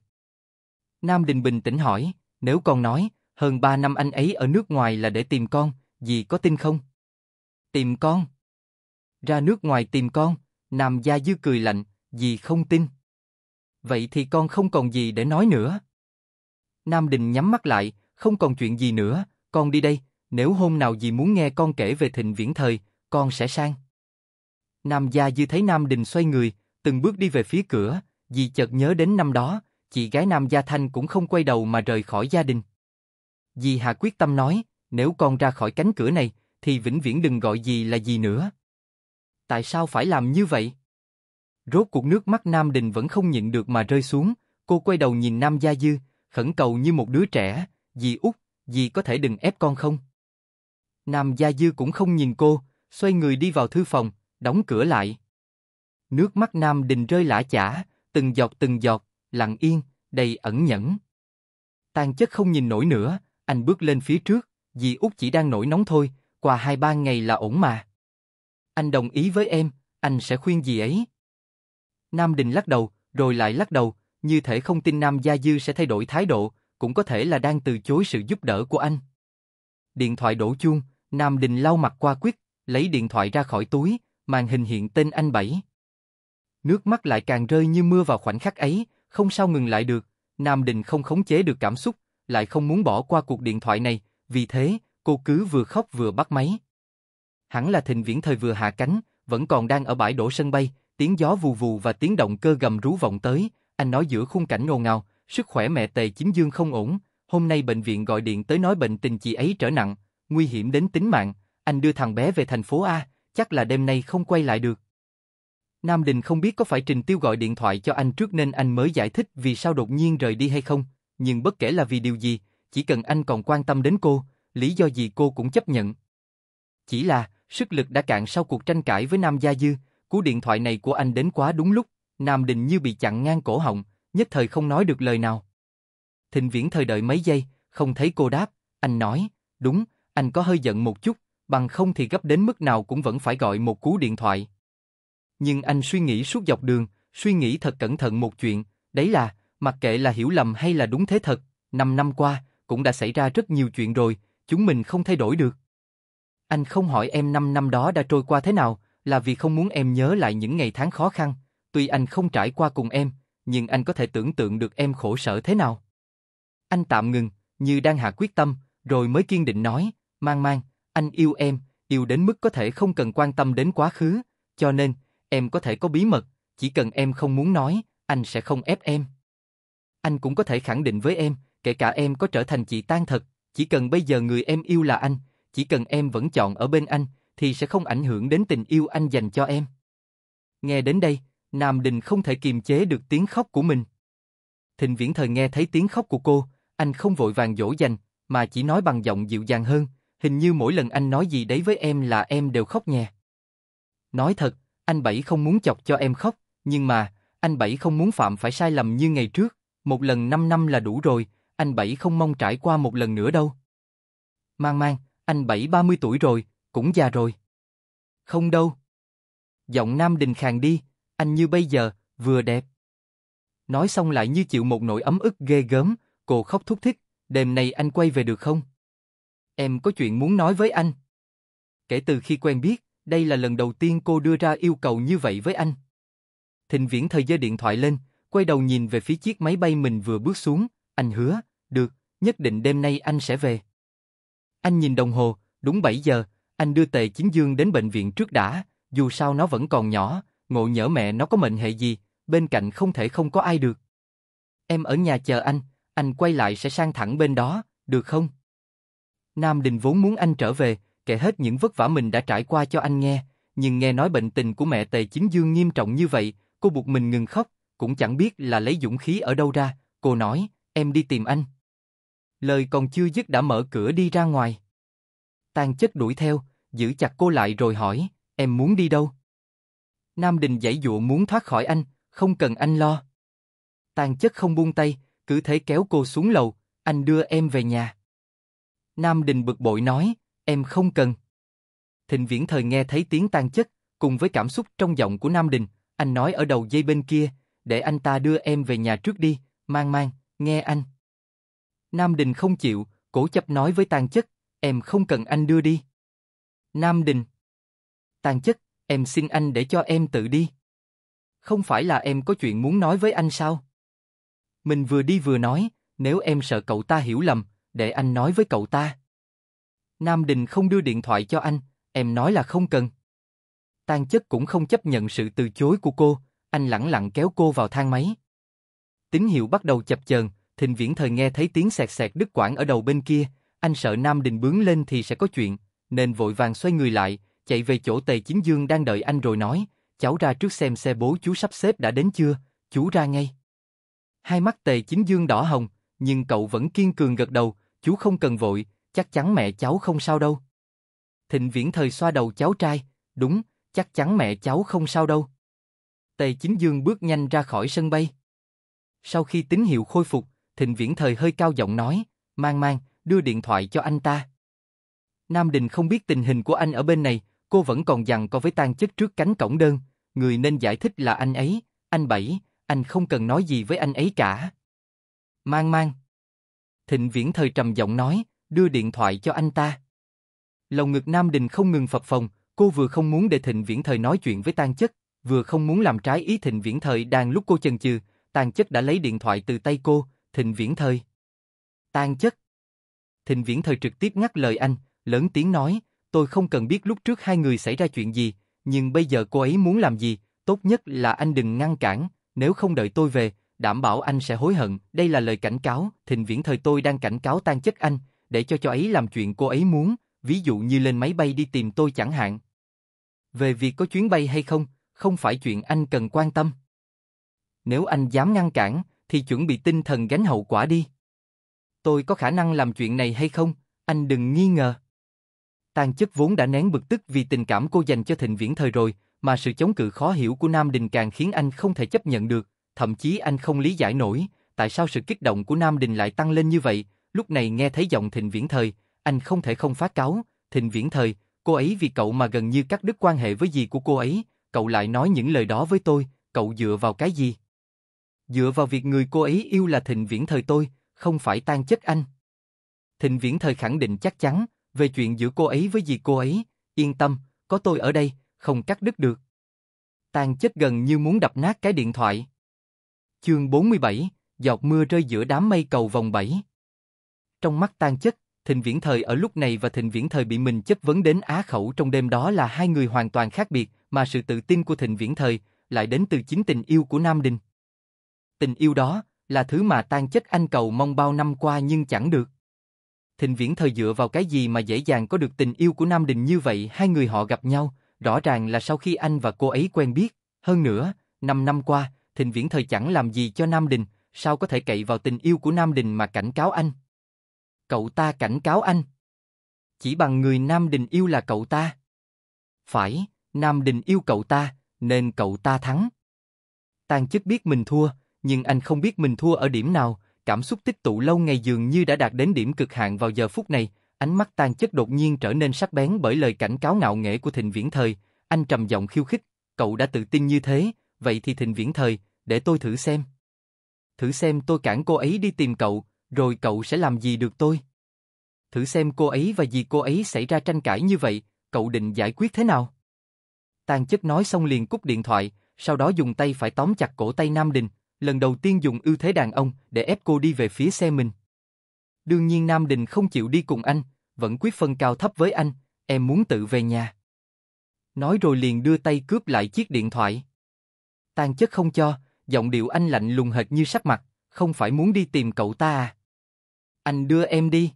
Nam Đình bình tĩnh hỏi, nếu còn nói, hơn ba năm anh ấy ở nước ngoài là để tìm con, dì có tin không? Tìm con? Ra nước ngoài tìm con, Nam Gia Dư cười lạnh, dì không tin. Vậy thì con không còn gì để nói nữa. Nam Đình nhắm mắt lại, không còn chuyện gì nữa, con đi đây, nếu hôm nào dì muốn nghe con kể về thịnh viễn thời, con sẽ sang. Nam Gia Dư thấy Nam Đình xoay người, từng bước đi về phía cửa, dì chợt nhớ đến năm đó, chị gái Nam Gia Thanh cũng không quay đầu mà rời khỏi gia đình. Dì Hà quyết tâm nói, nếu con ra khỏi cánh cửa này, thì vĩnh viễn đừng gọi gì là gì nữa. Tại sao phải làm như vậy? Rốt cuộc nước mắt Nam Đình vẫn không nhịn được mà rơi xuống, cô quay đầu nhìn Nam Gia Dư, khẩn cầu như một đứa trẻ, dì út, dì có thể đừng ép con không? Nam Gia Dư cũng không nhìn cô, xoay người đi vào thư phòng, đóng cửa lại. Nước mắt Nam Đình rơi lã chả, từng giọt từng giọt, lặng yên, đầy ẩn nhẫn. Tàn chất không nhìn nổi nữa, anh bước lên phía trước, dì út chỉ đang nổi nóng thôi, qua hai ba ngày là ổn mà. Anh đồng ý với em, anh sẽ khuyên dì ấy. Nam Đình lắc đầu, rồi lại lắc đầu, như thể không tin Nam Gia Dư sẽ thay đổi thái độ, cũng có thể là đang từ chối sự giúp đỡ của anh. Điện thoại đổ chuông, Nam Đình lau mặt qua quyết, lấy điện thoại ra khỏi túi, màn hình hiện tên anh Bảy. Nước mắt lại càng rơi như mưa vào khoảnh khắc ấy, không sao ngừng lại được, Nam Đình không khống chế được cảm xúc, lại không muốn bỏ qua cuộc điện thoại này, vì thế, cô cứ vừa khóc vừa bắt máy. Hẳn là thịnh viễn thời vừa hạ cánh, vẫn còn đang ở bãi đổ sân bay, tiếng gió vù vù và tiếng động cơ gầm rú vọng tới, anh nói giữa khung cảnh ngồ ngào, sức khỏe mẹ tề Chính dương không ổn, hôm nay bệnh viện gọi điện tới nói bệnh tình chị ấy trở nặng, nguy hiểm đến tính mạng, anh đưa thằng bé về thành phố A, chắc là đêm nay không quay lại được. Nam Đình không biết có phải Trình Tiêu gọi điện thoại cho anh trước nên anh mới giải thích vì sao đột nhiên rời đi hay không, nhưng bất kể là vì điều gì, chỉ cần anh còn quan tâm đến cô, lý do gì cô cũng chấp nhận. Chỉ là, sức lực đã cạn sau cuộc tranh cãi với Nam Gia Dư, cú điện thoại này của anh đến quá đúng lúc, Nam Đình như bị chặn ngang cổ họng, nhất thời không nói được lời nào. Thịnh Viễn thời đợi mấy giây, không thấy cô đáp, anh nói, đúng, anh có hơi giận một chút, bằng không thì gấp đến mức nào cũng vẫn phải gọi một cú điện thoại. Nhưng anh suy nghĩ suốt dọc đường, suy nghĩ thật cẩn thận một chuyện, đấy là, Mặc kệ là hiểu lầm hay là đúng thế thật, 5 năm qua, cũng đã xảy ra rất nhiều chuyện rồi, chúng mình không thay đổi được. Anh không hỏi em 5 năm đó đã trôi qua thế nào, là vì không muốn em nhớ lại những ngày tháng khó khăn, tuy anh không trải qua cùng em, nhưng anh có thể tưởng tượng được em khổ sở thế nào. Anh tạm ngừng, như đang hạ quyết tâm, rồi mới kiên định nói, mang mang, anh yêu em, yêu đến mức có thể không cần quan tâm đến quá khứ, cho nên, em có thể có bí mật, chỉ cần em không muốn nói, anh sẽ không ép em anh cũng có thể khẳng định với em, kể cả em có trở thành chị tan thật, chỉ cần bây giờ người em yêu là anh, chỉ cần em vẫn chọn ở bên anh, thì sẽ không ảnh hưởng đến tình yêu anh dành cho em. Nghe đến đây, Nam Đình không thể kiềm chế được tiếng khóc của mình. Thịnh Viễn Thời nghe thấy tiếng khóc của cô, anh không vội vàng dỗ dành, mà chỉ nói bằng giọng dịu dàng hơn, hình như mỗi lần anh nói gì đấy với em là em đều khóc nhè. Nói thật, anh Bảy không muốn chọc cho em khóc, nhưng mà, anh Bảy không muốn phạm phải sai lầm như ngày trước, một lần 5 năm là đủ rồi, anh Bảy không mong trải qua một lần nữa đâu. Mang mang, anh Bảy 30 tuổi rồi, cũng già rồi. Không đâu. Giọng Nam Đình khàn đi, anh như bây giờ, vừa đẹp. Nói xong lại như chịu một nỗi ấm ức ghê gớm, cô khóc thúc thích, đêm nay anh quay về được không? Em có chuyện muốn nói với anh. Kể từ khi quen biết, đây là lần đầu tiên cô đưa ra yêu cầu như vậy với anh. Thịnh viễn thời gian điện thoại lên, quay đầu nhìn về phía chiếc máy bay mình vừa bước xuống, anh hứa, được, nhất định đêm nay anh sẽ về. Anh nhìn đồng hồ, đúng 7 giờ, anh đưa Tề Chính Dương đến bệnh viện trước đã, dù sao nó vẫn còn nhỏ, ngộ nhỡ mẹ nó có mệnh hệ gì, bên cạnh không thể không có ai được. Em ở nhà chờ anh, anh quay lại sẽ sang thẳng bên đó, được không? Nam Đình vốn muốn anh trở về, kể hết những vất vả mình đã trải qua cho anh nghe, nhưng nghe nói bệnh tình của mẹ Tề Chính Dương nghiêm trọng như vậy, cô buộc mình ngừng khóc, cũng chẳng biết là lấy dũng khí ở đâu ra, cô nói, em đi tìm anh. Lời còn chưa dứt đã mở cửa đi ra ngoài. Tàn chất đuổi theo, giữ chặt cô lại rồi hỏi, em muốn đi đâu? Nam Đình giải dụa muốn thoát khỏi anh, không cần anh lo. Tàn chất không buông tay, cứ thế kéo cô xuống lầu, anh đưa em về nhà. Nam Đình bực bội nói, em không cần. Thịnh viễn thời nghe thấy tiếng tan chất, cùng với cảm xúc trong giọng của Nam Đình, anh nói ở đầu dây bên kia, để anh ta đưa em về nhà trước đi, mang mang, nghe anh. Nam Đình không chịu, cổ chấp nói với tàn chất, em không cần anh đưa đi. Nam Đình. Tàn chất, em xin anh để cho em tự đi. Không phải là em có chuyện muốn nói với anh sao? Mình vừa đi vừa nói, nếu em sợ cậu ta hiểu lầm, để anh nói với cậu ta. Nam Đình không đưa điện thoại cho anh, em nói là không cần. Tàn chất cũng không chấp nhận sự từ chối của cô, anh lẳng lặng kéo cô vào thang máy. Tín hiệu bắt đầu chập chờn, Thịnh Viễn Thời nghe thấy tiếng sẹt sẹt đứt quãng ở đầu bên kia, anh sợ Nam Đình bướng lên thì sẽ có chuyện, nên vội vàng xoay người lại, chạy về chỗ Tề Chính Dương đang đợi anh rồi nói, cháu ra trước xem xe bố chú sắp xếp đã đến chưa, chú ra ngay. Hai mắt Tề Chính Dương đỏ hồng, nhưng cậu vẫn kiên cường gật đầu, chú không cần vội, chắc chắn mẹ cháu không sao đâu. Thịnh Viễn Thời xoa đầu cháu trai, đúng, chắc chắn mẹ cháu không sao đâu. Tề Chính Dương bước nhanh ra khỏi sân bay. Sau khi tín hiệu khôi phục, Thịnh Viễn Thời hơi cao giọng nói, mang mang, đưa điện thoại cho anh ta. Nam Đình không biết tình hình của anh ở bên này, cô vẫn còn dằn co với Tang chất trước cánh cổng đơn, người nên giải thích là anh ấy, anh Bảy, anh không cần nói gì với anh ấy cả. Mang mang. Thịnh Viễn Thời trầm giọng nói, đưa điện thoại cho anh ta. Lòng ngực Nam Đình không ngừng phập phồng, cô vừa không muốn để Thịnh Viễn Thời nói chuyện với Tang chất, vừa không muốn làm trái ý Thịnh Viễn Thời đang lúc cô chần chừ, Tàn Chất đã lấy điện thoại từ tay cô, Thịnh Viễn Thời. Tàn Chất. Thịnh Viễn Thời trực tiếp ngắt lời anh, lớn tiếng nói, tôi không cần biết lúc trước hai người xảy ra chuyện gì, nhưng bây giờ cô ấy muốn làm gì, tốt nhất là anh đừng ngăn cản, nếu không đợi tôi về, đảm bảo anh sẽ hối hận. Đây là lời cảnh cáo, Thịnh Viễn Thời tôi đang cảnh cáo Tàn Chất anh, để cho cho ấy làm chuyện cô ấy muốn, ví dụ như lên máy bay đi tìm tôi chẳng hạn. Về việc có chuyến bay hay không, không phải chuyện anh cần quan tâm. Nếu anh dám ngăn cản, thì chuẩn bị tinh thần gánh hậu quả đi. Tôi có khả năng làm chuyện này hay không, anh đừng nghi ngờ. Tàn chất vốn đã nén bực tức vì tình cảm cô dành cho thịnh viễn thời rồi, mà sự chống cự khó hiểu của Nam Đình càng khiến anh không thể chấp nhận được, thậm chí anh không lý giải nổi, tại sao sự kích động của Nam Đình lại tăng lên như vậy, lúc này nghe thấy giọng thịnh viễn thời, anh không thể không phát cáo, thịnh viễn thời, cô ấy vì cậu mà gần như cắt đứt quan hệ với gì của cô ấy, cậu lại nói những lời đó với tôi, cậu dựa vào cái gì? Dựa vào việc người cô ấy yêu là thịnh viễn thời tôi, không phải tan chất anh. Thịnh viễn thời khẳng định chắc chắn, về chuyện giữa cô ấy với dì cô ấy, yên tâm, có tôi ở đây, không cắt đứt được. Tan chất gần như muốn đập nát cái điện thoại. Chương 47, giọt mưa rơi giữa đám mây cầu vòng 7. Trong mắt tan chất, Thịnh Viễn Thời ở lúc này và Thịnh Viễn Thời bị mình chất vấn đến á khẩu trong đêm đó là hai người hoàn toàn khác biệt, mà sự tự tin của Thịnh Viễn Thời lại đến từ chính tình yêu của Nam Đình. Tình yêu đó là thứ mà tan chết anh cầu mong bao năm qua nhưng chẳng được. Thịnh Viễn Thời dựa vào cái gì mà dễ dàng có được tình yêu của Nam Đình như vậy hai người họ gặp nhau, rõ ràng là sau khi anh và cô ấy quen biết, hơn nữa, năm năm qua, Thịnh Viễn Thời chẳng làm gì cho Nam Đình, sao có thể cậy vào tình yêu của Nam Đình mà cảnh cáo anh. Cậu ta cảnh cáo anh. Chỉ bằng người Nam Đình yêu là cậu ta. Phải, Nam Đình yêu cậu ta, nên cậu ta thắng. Tàn chức biết mình thua, nhưng anh không biết mình thua ở điểm nào, cảm xúc tích tụ lâu ngày dường như đã đạt đến điểm cực hạn vào giờ phút này, ánh mắt tàn chất đột nhiên trở nên sắc bén bởi lời cảnh cáo ngạo nghễ của Thịnh Viễn Thời, anh trầm giọng khiêu khích, cậu đã tự tin như thế, vậy thì Thịnh Viễn Thời, để tôi thử xem. Thử xem tôi cản cô ấy đi tìm cậu, rồi cậu sẽ làm gì được tôi? Thử xem cô ấy và dì cô ấy xảy ra tranh cãi như vậy, cậu định giải quyết thế nào? Tàn chất nói xong liền cúp điện thoại, sau đó dùng tay phải tóm chặt cổ tay Nam Đình, lần đầu tiên dùng ưu thế đàn ông để ép cô đi về phía xe mình. Đương nhiên Nam Đình không chịu đi cùng anh, vẫn quyết phân cao thấp với anh, em muốn tự về nhà. Nói rồi liền đưa tay cướp lại chiếc điện thoại. Tàn chất không cho, giọng điệu anh lạnh lùng hệt như sắc mặt, không phải muốn đi tìm cậu ta à. Anh đưa em đi.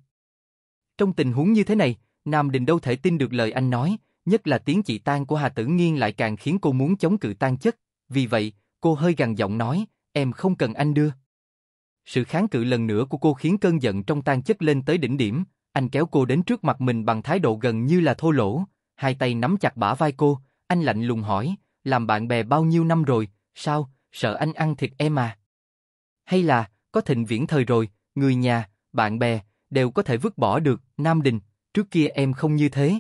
Trong tình huống như thế này, Nam Đình đâu thể tin được lời anh nói, nhất là tiếng chị tan của Hà Tử Nghiên lại càng khiến cô muốn chống cự tan chất, vì vậy, cô hơi gằn giọng nói, em không cần anh đưa. Sự kháng cự lần nữa của cô khiến cơn giận trong tan chất lên tới đỉnh điểm, anh kéo cô đến trước mặt mình bằng thái độ gần như là thô lỗ, hai tay nắm chặt bả vai cô, anh lạnh lùng hỏi, làm bạn bè bao nhiêu năm rồi, sao, sợ anh ăn thịt em à? Hay là, có thịnh viễn thời rồi, người nhà, bạn bè, đều có thể vứt bỏ được, Nam Đình, trước kia em không như thế.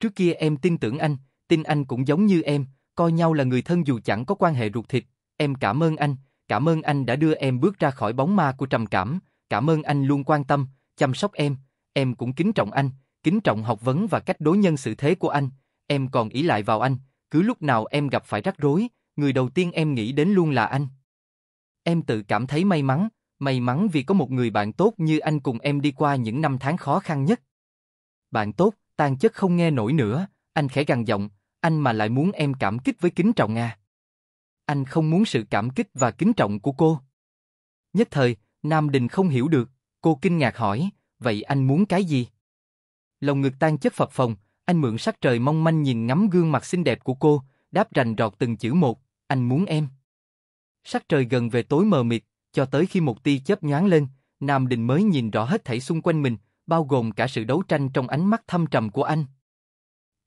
Trước kia em tin tưởng anh, tin anh cũng giống như em, coi nhau là người thân dù chẳng có quan hệ ruột thịt, em cảm ơn anh, cảm ơn anh đã đưa em bước ra khỏi bóng ma của trầm cảm, cảm ơn anh luôn quan tâm, chăm sóc em, em cũng kính trọng anh, kính trọng học vấn và cách đối nhân xử thế của anh, em còn ý lại vào anh, cứ lúc nào em gặp phải rắc rối, người đầu tiên em nghĩ đến luôn là anh. Em tự cảm thấy may mắn, May mắn vì có một người bạn tốt như anh cùng em đi qua những năm tháng khó khăn nhất. Bạn tốt, tan chất không nghe nổi nữa, anh khẽ gằn giọng, anh mà lại muốn em cảm kích với kính trọng à. Anh không muốn sự cảm kích và kính trọng của cô. Nhất thời, Nam Đình không hiểu được, cô kinh ngạc hỏi, vậy anh muốn cái gì? Lòng ngực tan chất phập phồng, anh mượn sắc trời mong manh nhìn ngắm gương mặt xinh đẹp của cô, đáp rành rọt từng chữ một, anh muốn em. Sắc trời gần về tối mờ mịt, cho tới khi một tia chớp nhoáng lên, Nam Đình mới nhìn rõ hết thảy xung quanh mình, bao gồm cả sự đấu tranh trong ánh mắt thâm trầm của anh.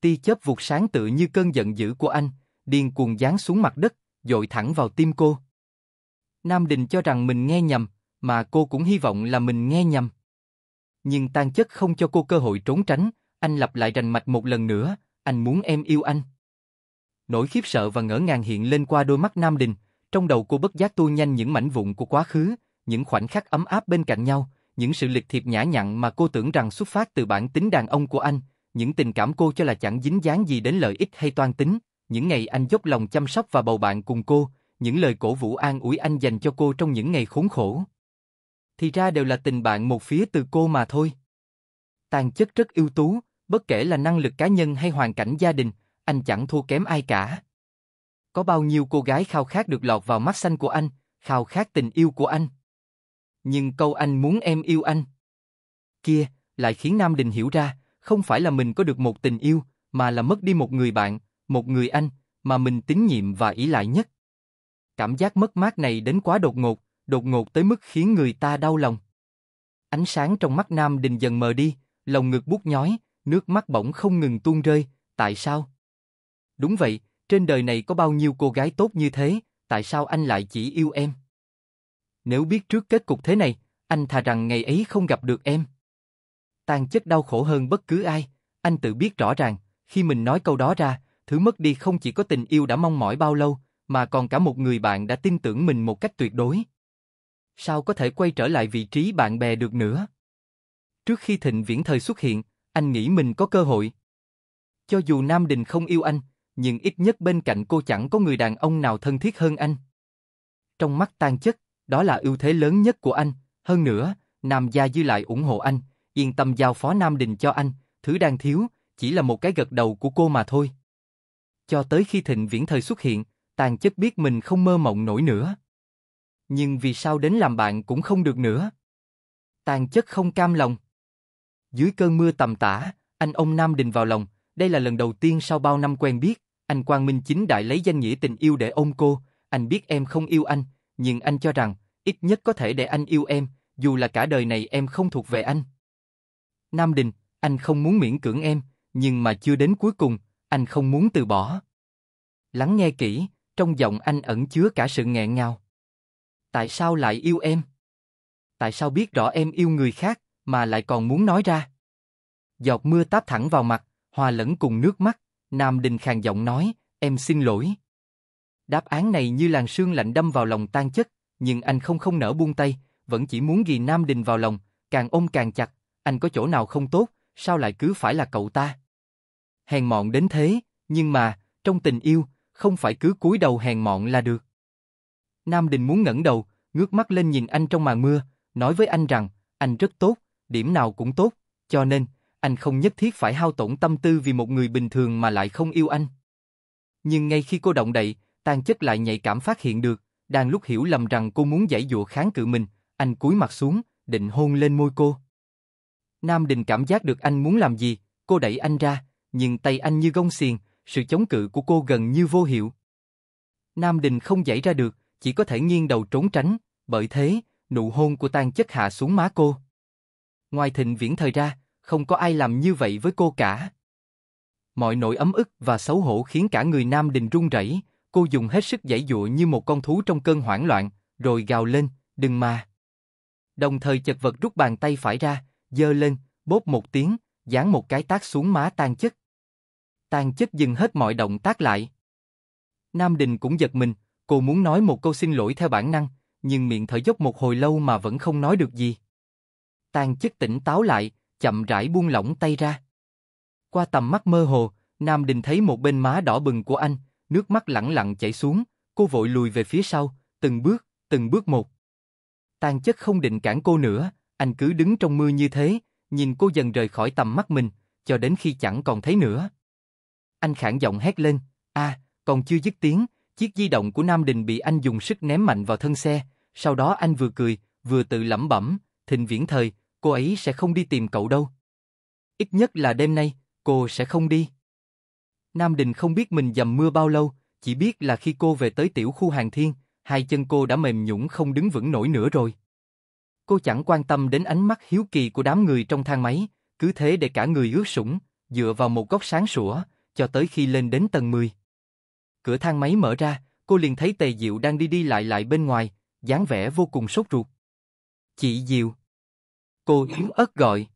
Tia chớp vụt sáng tựa như cơn giận dữ của anh, điên cuồng giáng xuống mặt đất, dội thẳng vào tim cô. Nam Đình cho rằng mình nghe nhầm, mà cô cũng hy vọng là mình nghe nhầm. Nhưng tan chất không cho cô cơ hội trốn tránh, anh lặp lại rành mạch một lần nữa, anh muốn em yêu anh. Nỗi khiếp sợ và ngỡ ngàng hiện lên qua đôi mắt Nam Đình, trong đầu cô bất giác tua nhanh những mảnh vụn của quá khứ, những khoảnh khắc ấm áp bên cạnh nhau, những sự liệt thiệp nhã nhặn mà cô tưởng rằng xuất phát từ bản tính đàn ông của anh, những tình cảm cô cho là chẳng dính dáng gì đến lợi ích hay toan tính, những ngày anh dốc lòng chăm sóc và bầu bạn cùng cô, những lời cổ vũ an ủi anh dành cho cô trong những ngày khốn khổ. Thì ra đều là tình bạn một phía từ cô mà thôi. Tàn chất rất ưu tú, bất kể là năng lực cá nhân hay hoàn cảnh gia đình, anh chẳng thua kém ai cả. Có bao nhiêu cô gái khao khát được lọt vào mắt xanh của anh, khao khát tình yêu của anh. Nhưng câu anh muốn em yêu anh. Kia, lại khiến Nam Đình hiểu ra, không phải là mình có được một tình yêu, mà là mất đi một người bạn, một người anh, mà mình tín nhiệm và ý lại nhất. Cảm giác mất mát này đến quá đột ngột, đột ngột tới mức khiến người ta đau lòng. Ánh sáng trong mắt Nam Đình dần mờ đi, lòng ngực bút nhói, nước mắt bỗng không ngừng tuôn rơi, tại sao? Đúng vậy, trên đời này có bao nhiêu cô gái tốt như thế, tại sao anh lại chỉ yêu em? Nếu biết trước kết cục thế này, anh thà rằng ngày ấy không gặp được em. Tàn chất đau khổ hơn bất cứ ai, anh tự biết rõ ràng, khi mình nói câu đó ra, thứ mất đi không chỉ có tình yêu đã mong mỏi bao lâu, mà còn cả một người bạn đã tin tưởng mình một cách tuyệt đối. Sao có thể quay trở lại vị trí bạn bè được nữa? Trước khi thịnh viễn thời xuất hiện, anh nghĩ mình có cơ hội. Cho dù Nam Đình không yêu anh, nhưng ít nhất bên cạnh cô chẳng có người đàn ông nào thân thiết hơn anh. Trong mắt tan chất, đó là ưu thế lớn nhất của anh, hơn nữa, Nam Gia Dư lại ủng hộ anh, yên tâm giao phó Nam Đình cho anh, thứ đang thiếu, chỉ là một cái gật đầu của cô mà thôi. Cho tới khi thịnh viễn thời xuất hiện, tàn chất biết mình không mơ mộng nổi nữa. Nhưng vì sao đến làm bạn cũng không được nữa. Tàn chất không cam lòng. Dưới cơn mưa tầm tã, anh ôm Nam Đình vào lòng, đây là lần đầu tiên sau bao năm quen biết, anh Quang Minh chính đại lấy danh nghĩa tình yêu để ôm cô, anh biết em không yêu anh, nhưng anh cho rằng, ít nhất có thể để anh yêu em, dù là cả đời này em không thuộc về anh. Nam Đình, anh không muốn miễn cưỡng em, nhưng mà chưa đến cuối cùng, anh không muốn từ bỏ. Lắng nghe kỹ, trong giọng anh ẩn chứa cả sự nghẹn ngào. Tại sao lại yêu em? Tại sao biết rõ em yêu người khác, mà lại còn muốn nói ra? Giọt mưa táp thẳng vào mặt, hòa lẫn cùng nước mắt, Nam Đình khàn giọng nói, em xin lỗi. Đáp án này như làn sương lạnh đâm vào lòng tan chất, nhưng anh không không nở buông tay, vẫn chỉ muốn ghi Nam Đình vào lòng, càng ôm càng chặt, anh có chỗ nào không tốt, sao lại cứ phải là cậu ta? Hèn mọn đến thế, nhưng mà, trong tình yêu, không phải cứ cúi đầu hèn mọn là được. Nam Đình muốn ngẩng đầu, ngước mắt lên nhìn anh trong màn mưa, nói với anh rằng, anh rất tốt, điểm nào cũng tốt, cho nên, anh không nhất thiết phải hao tổn tâm tư vì một người bình thường mà lại không yêu anh. Nhưng ngay khi cô động đậy, tan chất lại nhạy cảm phát hiện được, đang lúc hiểu lầm rằng cô muốn giải dụa kháng cự mình, anh cúi mặt xuống, định hôn lên môi cô. Nam Đình cảm giác được anh muốn làm gì, cô đẩy anh ra, nhưng tay anh như gông xiềng, sự chống cự của cô gần như vô hiệu. Nam Đình không giải ra được, chỉ có thể nghiêng đầu trốn tránh, bởi thế, nụ hôn của tan chất hạ xuống má cô. Ngoài thịnh viễn thời ra, không có ai làm như vậy với cô cả. Mọi nỗi ấm ức và xấu hổ khiến cả người Nam Đình run rẩy, cô dùng hết sức giãy dụa như một con thú trong cơn hoảng loạn, rồi gào lên, đừng mà. Đồng thời chật vật rút bàn tay phải ra, dơ lên, bóp một tiếng, dán một cái tác xuống má tan chất. Tan chất dừng hết mọi động tác lại. Nam Đình cũng giật mình, cô muốn nói một câu xin lỗi theo bản năng, nhưng miệng thở dốc một hồi lâu mà vẫn không nói được gì. Tan chất tỉnh táo lại, chậm rãi buông lỏng tay ra. Qua tầm mắt mơ hồ, Nam Đình thấy một bên má đỏ bừng của anh, nước mắt lặng lặng chảy xuống, cô vội lùi về phía sau, từng bước, từng bước một. Tàn chất không định cản cô nữa, anh cứ đứng trong mưa như thế, nhìn cô dần rời khỏi tầm mắt mình, cho đến khi chẳng còn thấy nữa. Anh khản giọng hét lên, a, còn chưa dứt tiếng, chiếc di động của Nam Đình bị anh dùng sức ném mạnh vào thân xe, sau đó anh vừa cười, vừa tự lẩm bẩm, thịnh viễn thời, cô ấy sẽ không đi tìm cậu đâu. Ít nhất là đêm nay, cô sẽ không đi. Nam Đình không biết mình dầm mưa bao lâu, chỉ biết là khi cô về tới tiểu khu hàng thiên, hai chân cô đã mềm nhũn không đứng vững nổi nữa rồi. Cô chẳng quan tâm đến ánh mắt hiếu kỳ của đám người trong thang máy, cứ thế để cả người ướt sũng, dựa vào một góc sáng sủa, cho tới khi lên đến tầng 10. Cửa thang máy mở ra, cô liền thấy Tề Diệu đang đi đi lại lại bên ngoài, dáng vẻ vô cùng sốt ruột. Chị Diệu. Cô yếu ớt gọi.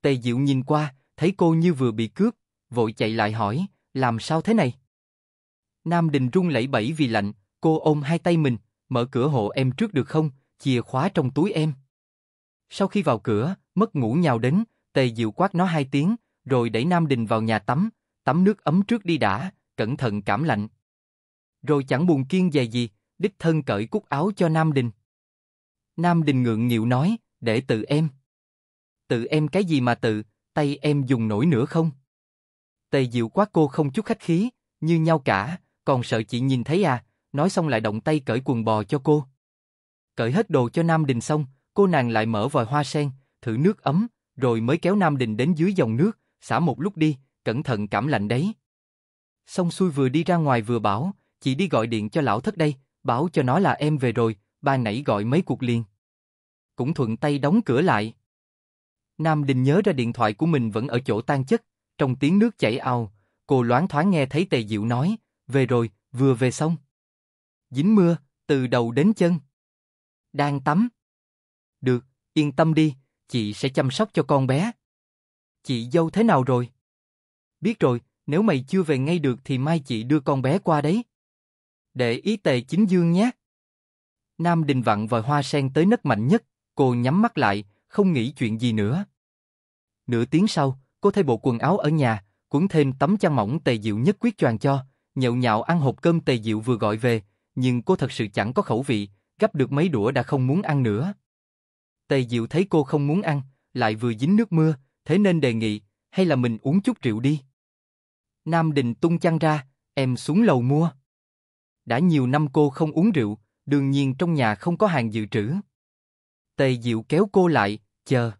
Tề Diệu nhìn qua, thấy cô như vừa bị cướp, vội chạy lại hỏi, làm sao thế này? Nam Đình run lẩy bẩy vì lạnh, cô ôm hai tay mình, mở cửa hộ em trước được không, chìa khóa trong túi em. Sau khi vào cửa, mất ngủ nhào đến, Tề Diệu quát nó hai tiếng, rồi đẩy Nam Đình vào nhà tắm, tắm nước ấm trước đi đã, cẩn thận cảm lạnh. Rồi chẳng buồn kiên dè gì, đích thân cởi cúc áo cho Nam Đình. Nam Đình ngượng nghịu nói, để tự em. Tự em cái gì mà tự, tay em dùng nổi nữa không? Tề Diệu quá cô không chút khách khí, như nhau cả, còn sợ chị nhìn thấy à, nói xong lại động tay cởi quần bò cho cô. Cởi hết đồ cho Nam Đình xong, cô nàng lại mở vòi hoa sen, thử nước ấm, rồi mới kéo Nam Đình đến dưới dòng nước, xả một lúc đi, cẩn thận cảm lạnh đấy. Xong xuôi vừa đi ra ngoài vừa bảo, chị đi gọi điện cho lão thất đây, bảo cho nó là em về rồi, bà nãy gọi mấy cuộc liền cũng thuận tay đóng cửa lại. Nam Đình nhớ ra điện thoại của mình vẫn ở chỗ tan chất, trong tiếng nước chảy ao, cô loáng thoáng nghe thấy Tề Diệu nói, về rồi, vừa về xong. Dính mưa, từ đầu đến chân. Đang tắm. Được, yên tâm đi, chị sẽ chăm sóc cho con bé. Chị dâu thế nào rồi? Biết rồi, nếu mày chưa về ngay được thì mai chị đưa con bé qua đấy. Để ý tề chính dương nhé. Nam Đình vặn vòi hoa sen tới nấc mạnh nhất, Cô nhắm mắt lại, không nghĩ chuyện gì nữa. Nửa tiếng sau, cô thay bộ quần áo ở nhà, cuốn thêm tấm chăn mỏng tề diệu nhất quyết choàng cho, nhậu nhạo ăn hộp cơm tề diệu vừa gọi về, nhưng cô thật sự chẳng có khẩu vị, gấp được mấy đũa đã không muốn ăn nữa. Tề diệu thấy cô không muốn ăn, lại vừa dính nước mưa, thế nên đề nghị, hay là mình uống chút rượu đi. Nam Đình tung chăn ra, em xuống lầu mua. Đã nhiều năm cô không uống rượu, đương nhiên trong nhà không có hàng dự trữ. Tề Diệu kéo cô lại, chờ.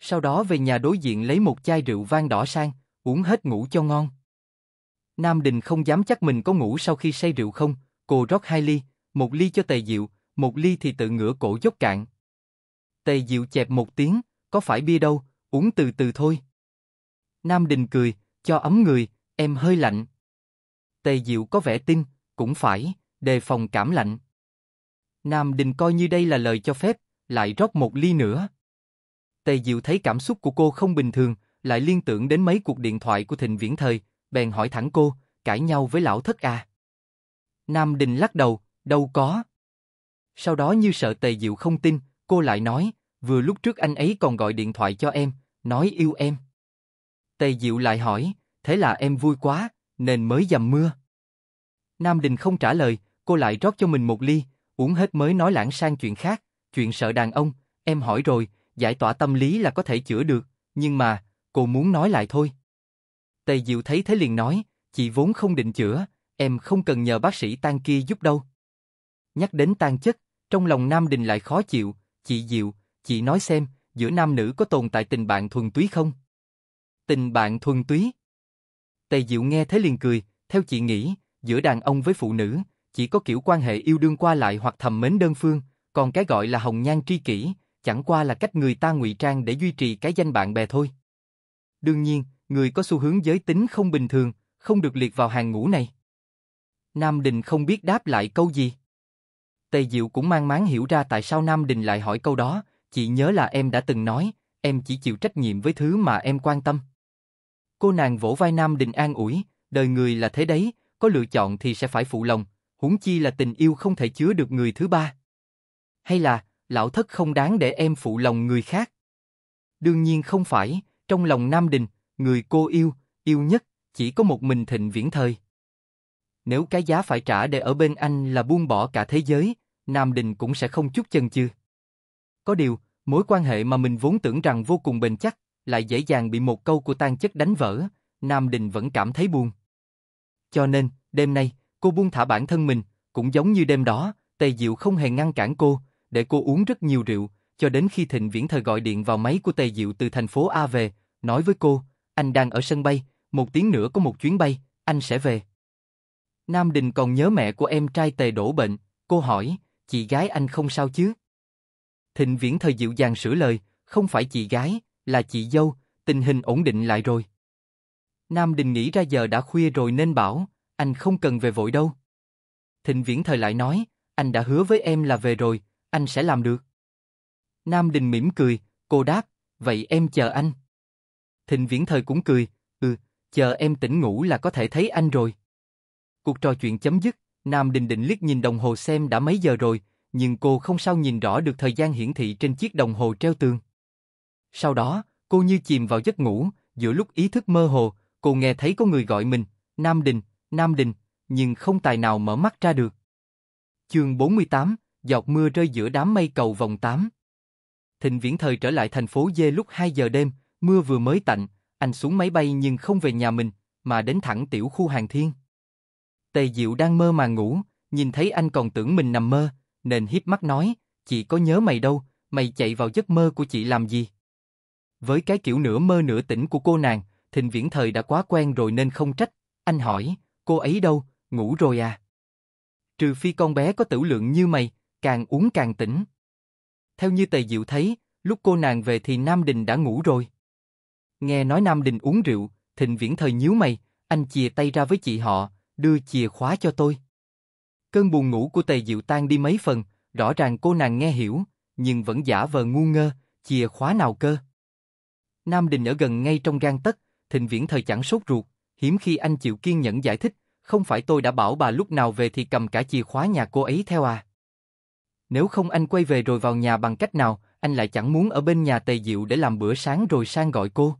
Sau đó về nhà đối diện lấy một chai rượu vang đỏ sang, uống hết ngủ cho ngon. Nam Đình không dám chắc mình có ngủ sau khi say rượu không, cô rót hai ly, một ly cho Tề Diệu, một ly thì tự ngửa cổ dốc cạn. Tề Diệu chẹp một tiếng, có phải bia đâu, uống từ từ thôi. Nam Đình cười, cho ấm người, em hơi lạnh. Tề Diệu có vẻ tin, cũng phải, đề phòng cảm lạnh. Nam Đình coi như đây là lời cho phép, lại rót một ly nữa. Tề Diệu thấy cảm xúc của cô không bình thường, lại liên tưởng đến mấy cuộc điện thoại của Thịnh Viễn Thời, bèn hỏi thẳng cô, cãi nhau với lão thất à. Nam Đình lắc đầu, đâu có. Sau đó như sợ Tề Diệu không tin, cô lại nói, vừa lúc trước anh ấy còn gọi điện thoại cho em, nói yêu em. Tề Diệu lại hỏi, thế là em vui quá, nên mới dầm mưa. Nam Đình không trả lời, cô lại rót cho mình một ly, uống hết mới nói lãng sang chuyện khác, chuyện sợ đàn ông, em hỏi rồi, giải tỏa tâm lý là có thể chữa được, nhưng mà, cô muốn nói lại thôi. Tề Diệu thấy thế liền nói, chị vốn không định chữa, em không cần nhờ bác sĩ tan kia giúp đâu. Nhắc đến tan chất, trong lòng Nam Đình lại khó chịu, chị Diệu, chị nói xem, giữa nam nữ có tồn tại tình bạn thuần túy không? Tình bạn thuần túy? Tề Diệu nghe thế liền cười, theo chị nghĩ, giữa đàn ông với phụ nữ, chỉ có kiểu quan hệ yêu đương qua lại hoặc thầm mến đơn phương, còn cái gọi là hồng nhan tri kỷ, chẳng qua là cách người ta ngụy trang để duy trì cái danh bạn bè thôi. Đương nhiên, người có xu hướng giới tính không bình thường, không được liệt vào hàng ngũ này. Nam Đình không biết đáp lại câu gì. Tề Diệu cũng mang máng hiểu ra tại sao Nam Đình lại hỏi câu đó, chị nhớ là em đã từng nói, em chỉ chịu trách nhiệm với thứ mà em quan tâm. Cô nàng vỗ vai Nam Đình an ủi, đời người là thế đấy, có lựa chọn thì sẽ phải phụ lòng, huống chi là tình yêu không thể chứa được người thứ ba hay là lão thất không đáng để em phụ lòng người khác? Đương nhiên không phải, trong lòng Nam Đình, người cô yêu, yêu nhất, chỉ có một mình thịnh viễn thời. Nếu cái giá phải trả để ở bên anh là buông bỏ cả thế giới, Nam Đình cũng sẽ không chút chân chư. Có điều, mối quan hệ mà mình vốn tưởng rằng vô cùng bền chắc, lại dễ dàng bị một câu của tan chất đánh vỡ, Nam Đình vẫn cảm thấy buồn. Cho nên, đêm nay, cô buông thả bản thân mình, cũng giống như đêm đó, Tề Diệu không hề ngăn cản cô, để cô uống rất nhiều rượu, cho đến khi Thịnh Viễn Thời gọi điện vào máy của Tề Diệu từ thành phố A về, nói với cô, anh đang ở sân bay, một tiếng nữa có một chuyến bay, anh sẽ về. Nam Đình còn nhớ mẹ của em trai Tề đổ bệnh, cô hỏi, chị gái anh không sao chứ? Thịnh Viễn Thời dịu dàng sửa lời, không phải chị gái, là chị dâu, tình hình ổn định lại rồi. Nam Đình nghĩ ra giờ đã khuya rồi nên bảo, anh không cần về vội đâu. Thịnh Viễn Thời lại nói, anh đã hứa với em là về rồi, anh sẽ làm được. Nam Đình mỉm cười, cô đáp, vậy em chờ anh. Thịnh Viễn Thời cũng cười, ừ, chờ em tỉnh ngủ là có thể thấy anh rồi. Cuộc trò chuyện chấm dứt, Nam Đình định liếc nhìn đồng hồ xem đã mấy giờ rồi, nhưng cô không sao nhìn rõ được thời gian hiển thị trên chiếc đồng hồ treo tường. Sau đó, cô như chìm vào giấc ngủ, giữa lúc ý thức mơ hồ, cô nghe thấy có người gọi mình, Nam Đình, Nam Đình, nhưng không tài nào mở mắt ra được. Chương 48, giọt mưa rơi giữa đám mây cầu vòng 8. Thịnh Viễn Thời trở lại thành phố Dê lúc 2 giờ đêm, mưa vừa mới tạnh, anh xuống máy bay nhưng không về nhà mình, mà đến thẳng tiểu khu hàng thiên. Tề Diệu đang mơ mà ngủ, nhìn thấy anh còn tưởng mình nằm mơ, nên hiếp mắt nói, chị có nhớ mày đâu, mày chạy vào giấc mơ của chị làm gì? Với cái kiểu nửa mơ nửa tỉnh của cô nàng, Thịnh Viễn Thời đã quá quen rồi nên không trách, anh hỏi, cô ấy đâu, ngủ rồi à? Trừ phi con bé có tử lượng như mày, càng uống càng tỉnh. Theo như Tề Diệu thấy, lúc cô nàng về thì Nam Đình đã ngủ rồi. Nghe nói Nam Đình uống rượu, Thịnh Viễn thời nhíu mày, anh chìa tay ra với chị họ, đưa chìa khóa cho tôi. Cơn buồn ngủ của Tề Diệu tan đi mấy phần, rõ ràng cô nàng nghe hiểu, nhưng vẫn giả vờ ngu ngơ, chìa khóa nào cơ. Nam Đình ở gần ngay trong gan tất, Thịnh Viễn thời chẳng sốt ruột, hiếm khi anh chịu kiên nhẫn giải thích, không phải tôi đã bảo bà lúc nào về thì cầm cả chìa khóa nhà cô ấy theo à. Nếu không anh quay về rồi vào nhà bằng cách nào, anh lại chẳng muốn ở bên nhà Tề Diệu để làm bữa sáng rồi sang gọi cô.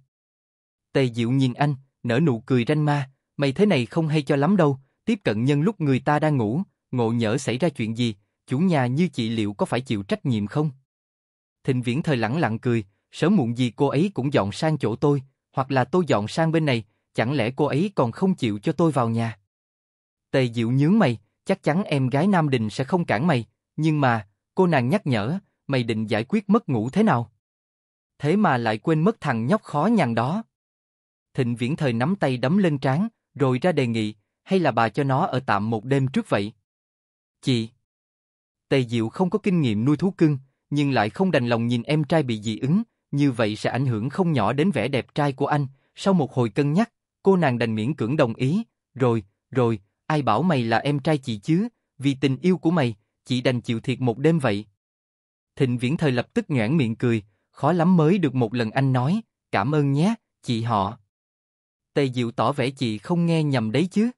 Tề Diệu nhìn anh, nở nụ cười ranh ma, mày thế này không hay cho lắm đâu, tiếp cận nhân lúc người ta đang ngủ, ngộ nhỡ xảy ra chuyện gì, chủ nhà như chị liệu có phải chịu trách nhiệm không? Thịnh Viễn thời lẳng lặng cười, sớm muộn gì cô ấy cũng dọn sang chỗ tôi, hoặc là tôi dọn sang bên này, chẳng lẽ cô ấy còn không chịu cho tôi vào nhà? Tề Diệu nhướng mày, chắc chắn em gái Nam Đình sẽ không cản mày, nhưng mà, cô nàng nhắc nhở, mày định giải quyết mất ngủ thế nào? Thế mà lại quên mất thằng nhóc khó nhằn đó. Thịnh viễn thời nắm tay đấm lên trán, rồi ra đề nghị, hay là bà cho nó ở tạm một đêm trước vậy? Chị! Tề Diệu không có kinh nghiệm nuôi thú cưng, nhưng lại không đành lòng nhìn em trai bị dị ứng, như vậy sẽ ảnh hưởng không nhỏ đến vẻ đẹp trai của anh. Sau một hồi cân nhắc, cô nàng đành miễn cưỡng đồng ý, rồi, rồi, ai bảo mày là em trai chị chứ, vì tình yêu của mày, chị đành chịu thiệt một đêm vậy. Thịnh Viễn Thời lập tức nhoảng miệng cười, khó lắm mới được một lần anh nói, cảm ơn nhé, chị họ. Tề Diệu tỏ vẻ chị không nghe nhầm đấy chứ.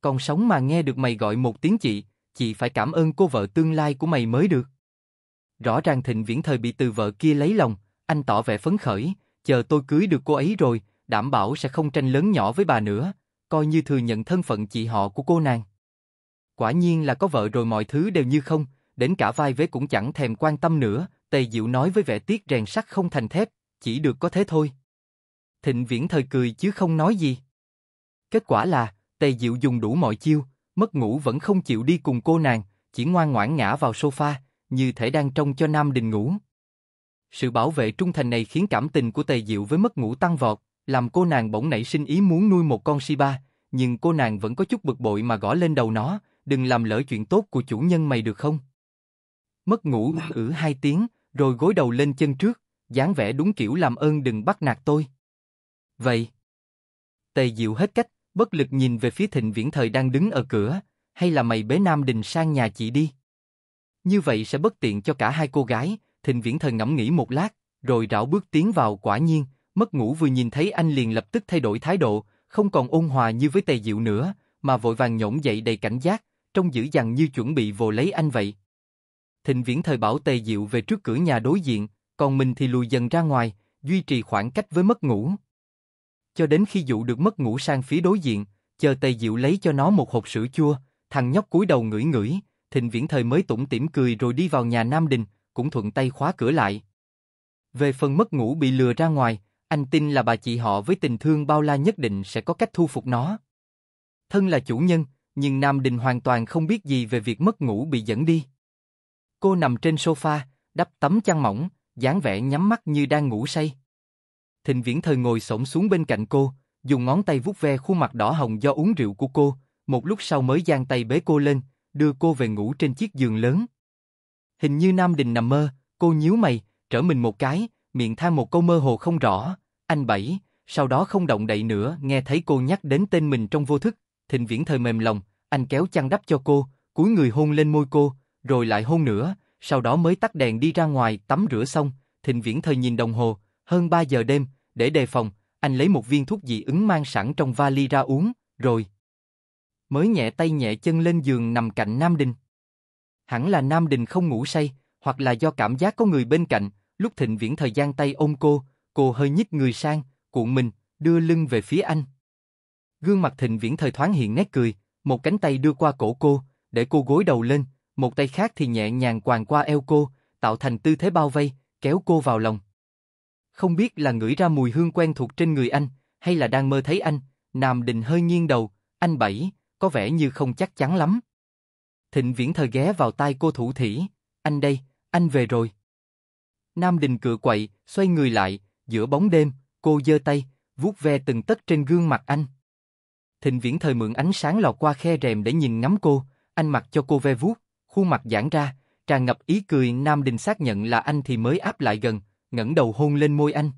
Còn sống mà nghe được mày gọi một tiếng chị, chị phải cảm ơn cô vợ tương lai của mày mới được. Rõ ràng Thịnh Viễn Thời bị từ vợ kia lấy lòng, anh tỏ vẻ phấn khởi, chờ tôi cưới được cô ấy rồi, đảm bảo sẽ không tranh lớn nhỏ với bà nữa, coi như thừa nhận thân phận chị họ của cô nàng. Quả nhiên là có vợ rồi mọi thứ đều như không, đến cả vai vế cũng chẳng thèm quan tâm nữa, Tề Diệu nói với vẻ tiếc rèn sắt không thành thép, chỉ được có thế thôi. Thịnh Viễn thời cười chứ không nói gì. Kết quả là, Tề Diệu dùng đủ mọi chiêu, mất ngủ vẫn không chịu đi cùng cô nàng, chỉ ngoan ngoãn ngã vào sofa, như thể đang trông cho Nam Đình ngủ. Sự bảo vệ trung thành này khiến cảm tình của Tề Diệu với mất ngủ tăng vọt, làm cô nàng bỗng nảy sinh ý muốn nuôi một con Shiba, nhưng cô nàng vẫn có chút bực bội mà gõ lên đầu nó, đừng làm lỡ chuyện tốt của chủ nhân mày được không? Mất ngủ ử hai tiếng, rồi gối đầu lên chân trước, dáng vẻ đúng kiểu làm ơn đừng bắt nạt tôi. Vậy. Tề Diệu hết cách, bất lực nhìn về phía Thịnh Viễn Thời đang đứng ở cửa, hay là mày bế Nam Đình sang nhà chị đi. Như vậy sẽ bất tiện cho cả hai cô gái, Thịnh Viễn Thời ngẫm nghĩ một lát, rồi rảo bước tiến vào quả nhiên, mất ngủ vừa nhìn thấy anh liền lập tức thay đổi thái độ, không còn ôn hòa như với Tề Diệu nữa, mà vội vàng nhổm dậy đầy cảnh giác, trông dữ dằn như chuẩn bị vồ lấy anh vậy. Thịnh Viễn thời bảo Tề Diệu về trước cửa nhà đối diện, còn mình thì lùi dần ra ngoài, duy trì khoảng cách với mất ngủ. Cho đến khi dụ được mất ngủ sang phía đối diện, chờ Tề Diệu lấy cho nó một hộp sữa chua, thằng nhóc cúi đầu ngửi ngửi, Thịnh Viễn thời mới tủm tỉm cười rồi đi vào nhà Nam Đình, cũng thuận tay khóa cửa lại. Về phần mất ngủ bị lừa ra ngoài, anh tin là bà chị họ với tình thương bao la nhất định sẽ có cách thu phục nó. Thân là chủ nhân, nhưng Nam Đình hoàn toàn không biết gì về việc mất ngủ bị dẫn đi. Cô nằm trên sofa, đắp tấm chăn mỏng, dáng vẻ nhắm mắt như đang ngủ say. Thịnh Viễn Thời ngồi xổm xuống bên cạnh cô, dùng ngón tay vuốt ve khuôn mặt đỏ hồng do uống rượu của cô, một lúc sau mới giang tay bế cô lên, đưa cô về ngủ trên chiếc giường lớn. Hình như Nam Đình nằm mơ, cô nhíu mày, trở mình một cái, miệng than một câu mơ hồ không rõ, anh Bảy, sau đó không động đậy nữa, nghe thấy cô nhắc đến tên mình trong vô thức, Thịnh Viễn thời mềm lòng, anh kéo chăn đắp cho cô, cúi người hôn lên môi cô, rồi lại hôn nữa, sau đó mới tắt đèn đi ra ngoài tắm rửa xong. Thịnh Viễn thời nhìn đồng hồ, hơn 3 giờ đêm, để đề phòng, anh lấy một viên thuốc dị ứng mang sẵn trong vali ra uống, rồi mới nhẹ tay nhẹ chân lên giường nằm cạnh Nam Đình. Hẳn là Nam Đình không ngủ say, hoặc là do cảm giác có người bên cạnh, lúc Thịnh Viễn thời gian tay ôm cô, cô hơi nhích người sang, cuộn mình, đưa lưng về phía anh. Gương mặt thịnh viễn thời thoáng hiện nét cười, một cánh tay đưa qua cổ cô, để cô gối đầu lên, một tay khác thì nhẹ nhàng quàng qua eo cô, tạo thành tư thế bao vây, kéo cô vào lòng. Không biết là ngửi ra mùi hương quen thuộc trên người anh, hay là đang mơ thấy anh, Nam Định hơi nghiêng đầu, anh bảy, có vẻ như không chắc chắn lắm. Thịnh viễn thời ghé vào tai cô thủ thỉ, anh đây, anh về rồi. Nam Đình cựa quậy, xoay người lại, giữa bóng đêm, cô giơ tay, vuốt ve từng tấc trên gương mặt anh. Thịnh Viễn thời mượn ánh sáng lọt qua khe rèm để nhìn ngắm cô, anh mặc cho cô ve vuốt, khuôn mặt giãn ra, tràn ngập ý cười, Nam Đình xác nhận là anh thì mới áp lại gần, ngẩng đầu hôn lên môi anh.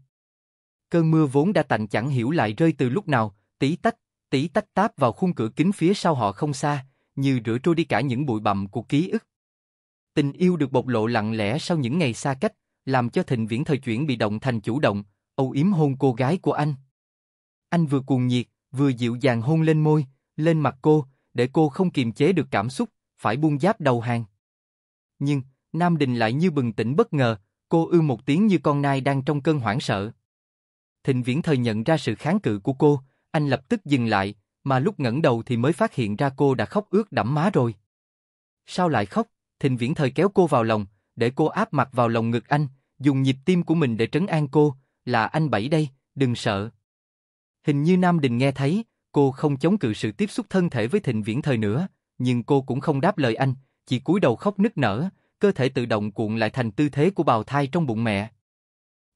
Cơn mưa vốn đã tạnh chẳng hiểu lại rơi từ lúc nào, tí tách, tí tách táp vào khung cửa kính phía sau họ không xa, như rửa trôi đi cả những bụi bặm của ký ức. Tình yêu được bộc lộ lặng lẽ sau những ngày xa cách, làm cho Thịnh Viễn thời chuyển bị động thành chủ động, âu yếm hôn cô gái của anh. Anh vừa cuồng nhiệt, vừa dịu dàng hôn lên môi, lên mặt cô, để cô không kiềm chế được cảm xúc, phải buông giáp đầu hàng. Nhưng, Nam Đình lại như bừng tỉnh bất ngờ, cô ư một tiếng như con nai đang trong cơn hoảng sợ. Thịnh Viễn thời nhận ra sự kháng cự của cô, anh lập tức dừng lại, mà lúc ngẩng đầu thì mới phát hiện ra cô đã khóc ướt đẫm má rồi. Sao lại khóc? Thịnh Viễn thời kéo cô vào lòng, để cô áp mặt vào lòng ngực anh, dùng nhịp tim của mình để trấn an cô, là anh bảy đây, đừng sợ. Hình như Nam Đình nghe thấy, cô không chống cự sự tiếp xúc thân thể với Thịnh Viễn Thời nữa, nhưng cô cũng không đáp lời anh, chỉ cúi đầu khóc nức nở, cơ thể tự động cuộn lại thành tư thế của bào thai trong bụng mẹ.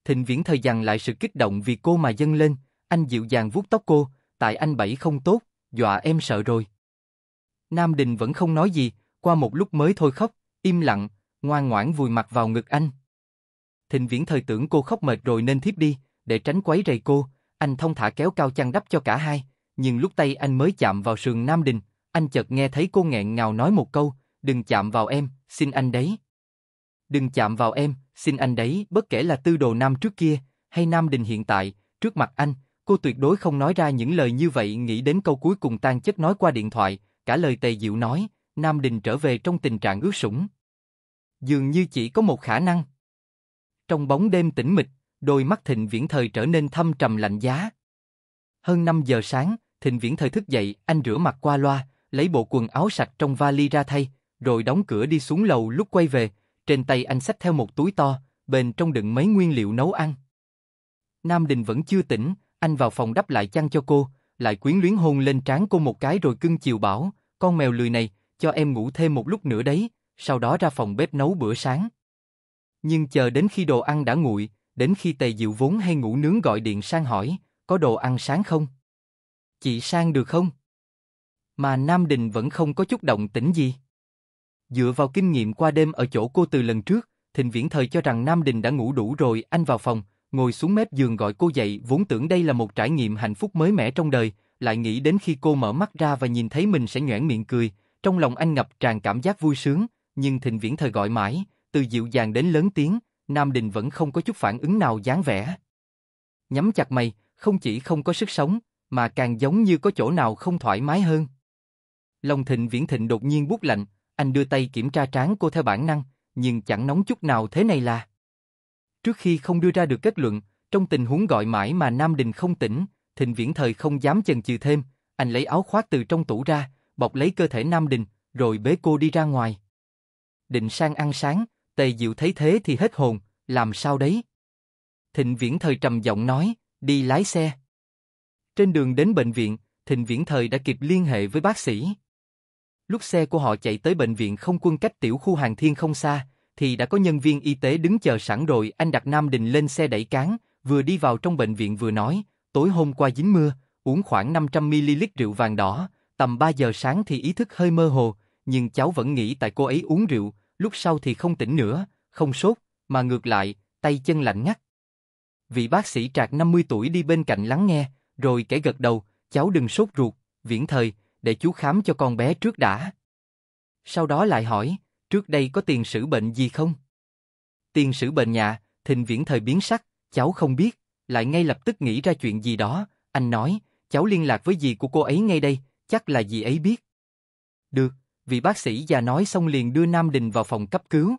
Thịnh Viễn Thời dằn lại sự kích động vì cô mà dâng lên, anh dịu dàng vuốt tóc cô, tại anh bảy không tốt, dọa em sợ rồi. Nam Đình vẫn không nói gì, qua một lúc mới thôi khóc, im lặng, ngoan ngoãn vùi mặt vào ngực anh. Thịnh Viễn Thời tưởng cô khóc mệt rồi nên thiếp đi, để tránh quấy rầy cô, anh thông thả kéo cao chăn đắp cho cả hai, nhưng lúc tay anh mới chạm vào sườn Nam Đình, anh chợt nghe thấy cô nghẹn ngào nói một câu, đừng chạm vào em, xin anh đấy. Đừng chạm vào em, xin anh đấy, bất kể là tư đồ Nam trước kia, hay Nam Đình hiện tại, trước mặt anh, cô tuyệt đối không nói ra những lời như vậy nghĩ đến câu cuối cùng tan chất nói qua điện thoại, cả lời tề diệu nói, Nam Đình trở về trong tình trạng ướt sũng. Dường như chỉ có một khả năng. Trong bóng đêm tĩnh mịch, đôi mắt Thịnh Viễn Thời trở nên thâm trầm lạnh giá. Hơn 5 giờ sáng, Thịnh Viễn Thời thức dậy, anh rửa mặt qua loa, lấy bộ quần áo sạch trong vali ra thay, rồi đóng cửa đi xuống lầu lúc quay về, trên tay anh xách theo một túi to, bên trong đựng mấy nguyên liệu nấu ăn. Nam Đình vẫn chưa tỉnh, anh vào phòng đắp lại chăn cho cô, lại quyến luyến hôn lên trán cô một cái rồi cưng chiều bảo, con mèo lười này, cho em ngủ thêm một lúc nữa đấy, sau đó ra phòng bếp nấu bữa sáng. Nhưng chờ đến khi đồ ăn đã nguội, đến khi Tề Diệu vốn hay ngủ nướng gọi điện sang hỏi, có đồ ăn sáng không? Chị sang được không? Mà Nam Đình vẫn không có chút động tĩnh gì. Dựa vào kinh nghiệm qua đêm ở chỗ cô từ lần trước, Thịnh Viễn Thời cho rằng Nam Đình đã ngủ đủ rồi, anh vào phòng, ngồi xuống mép giường gọi cô dậy vốn tưởng đây là một trải nghiệm hạnh phúc mới mẻ trong đời, lại nghĩ đến khi cô mở mắt ra và nhìn thấy mình sẽ nhoẻn miệng cười, trong lòng anh ngập tràn cảm giác vui sướng, nhưng Thịnh Viễn Thời gọi mãi, từ dịu dàng đến lớn tiếng, Nam Đình vẫn không có chút phản ứng nào dáng vẻ. Nhắm chặt mày, không chỉ không có sức sống, mà càng giống như có chỗ nào không thoải mái hơn. Long thịnh viễn thịnh đột nhiên buốt lạnh, anh đưa tay kiểm tra trán cô theo bản năng, nhưng chẳng nóng chút nào thế này là. Trước khi không đưa ra được kết luận, trong tình huống gọi mãi mà Nam Đình không tỉnh, thịnh viễn thời không dám chần chừ thêm, anh lấy áo khoác từ trong tủ ra, bọc lấy cơ thể Nam Đình, rồi bế cô đi ra ngoài. Định sang ăn sáng, Tề Diệu thấy thế thì hết hồn, làm sao đấy? Thịnh Viễn Thời trầm giọng nói, đi lái xe. Trên đường đến bệnh viện, Thịnh Viễn Thời đã kịp liên hệ với bác sĩ. Lúc xe của họ chạy tới bệnh viện không quân cách tiểu khu hàng thiên không xa, thì đã có nhân viên y tế đứng chờ sẵn rồi anh đặt Nam Đình lên xe đẩy cán, vừa đi vào trong bệnh viện vừa nói, tối hôm qua dính mưa, uống khoảng 500ml rượu vàng đỏ, tầm 3 giờ sáng thì ý thức hơi mơ hồ, nhưng cháu vẫn nghĩ tại cô ấy uống rượu, lúc sau thì không tỉnh nữa, không sốt, mà ngược lại, tay chân lạnh ngắt. Vị bác sĩ trạc 50 tuổi đi bên cạnh lắng nghe, rồi kể gật đầu, cháu đừng sốt ruột, viễn thời, để chú khám cho con bé trước đã. Sau đó lại hỏi, trước đây có tiền sử bệnh gì không? Tiền sử bệnh nhà, thịnh viễn thời biến sắc, cháu không biết, lại ngay lập tức nghĩ ra chuyện gì đó, anh nói, cháu liên lạc với dì của cô ấy ngay đây, chắc là dì ấy biết. Được, vị bác sĩ già nói xong liền đưa Nam Đình vào phòng cấp cứu.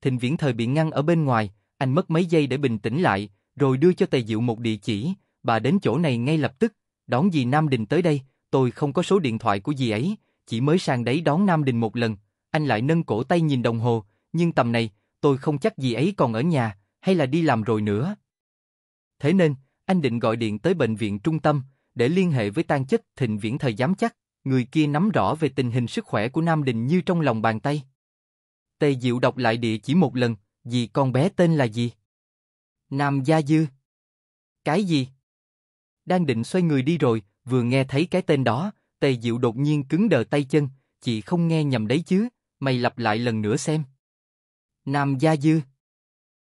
Thịnh Viễn Thời bị ngăn ở bên ngoài, anh mất mấy giây để bình tĩnh lại, rồi đưa cho Tề Diệu một địa chỉ, bà đến chỗ này ngay lập tức, đón dì Nam Đình tới đây, tôi không có số điện thoại của dì ấy, chỉ mới sang đấy đón Nam Đình một lần, anh lại nâng cổ tay nhìn đồng hồ, nhưng tầm này, tôi không chắc dì ấy còn ở nhà, hay là đi làm rồi nữa. Thế nên, anh định gọi điện tới bệnh viện trung tâm, để liên hệ với tan chất thịnh viễn thời giám chắc người kia nắm rõ về tình hình sức khỏe của Nam Đình như trong lòng bàn tay. Tề Diệu đọc lại địa chỉ một lần, vì con bé tên là gì? Nam Gia Dư. Cái gì? Đang định xoay người đi rồi, vừa nghe thấy cái tên đó, Tề Diệu đột nhiên cứng đờ tay chân, chị không nghe nhầm đấy chứ, mày lặp lại lần nữa xem. Nam Gia Dư.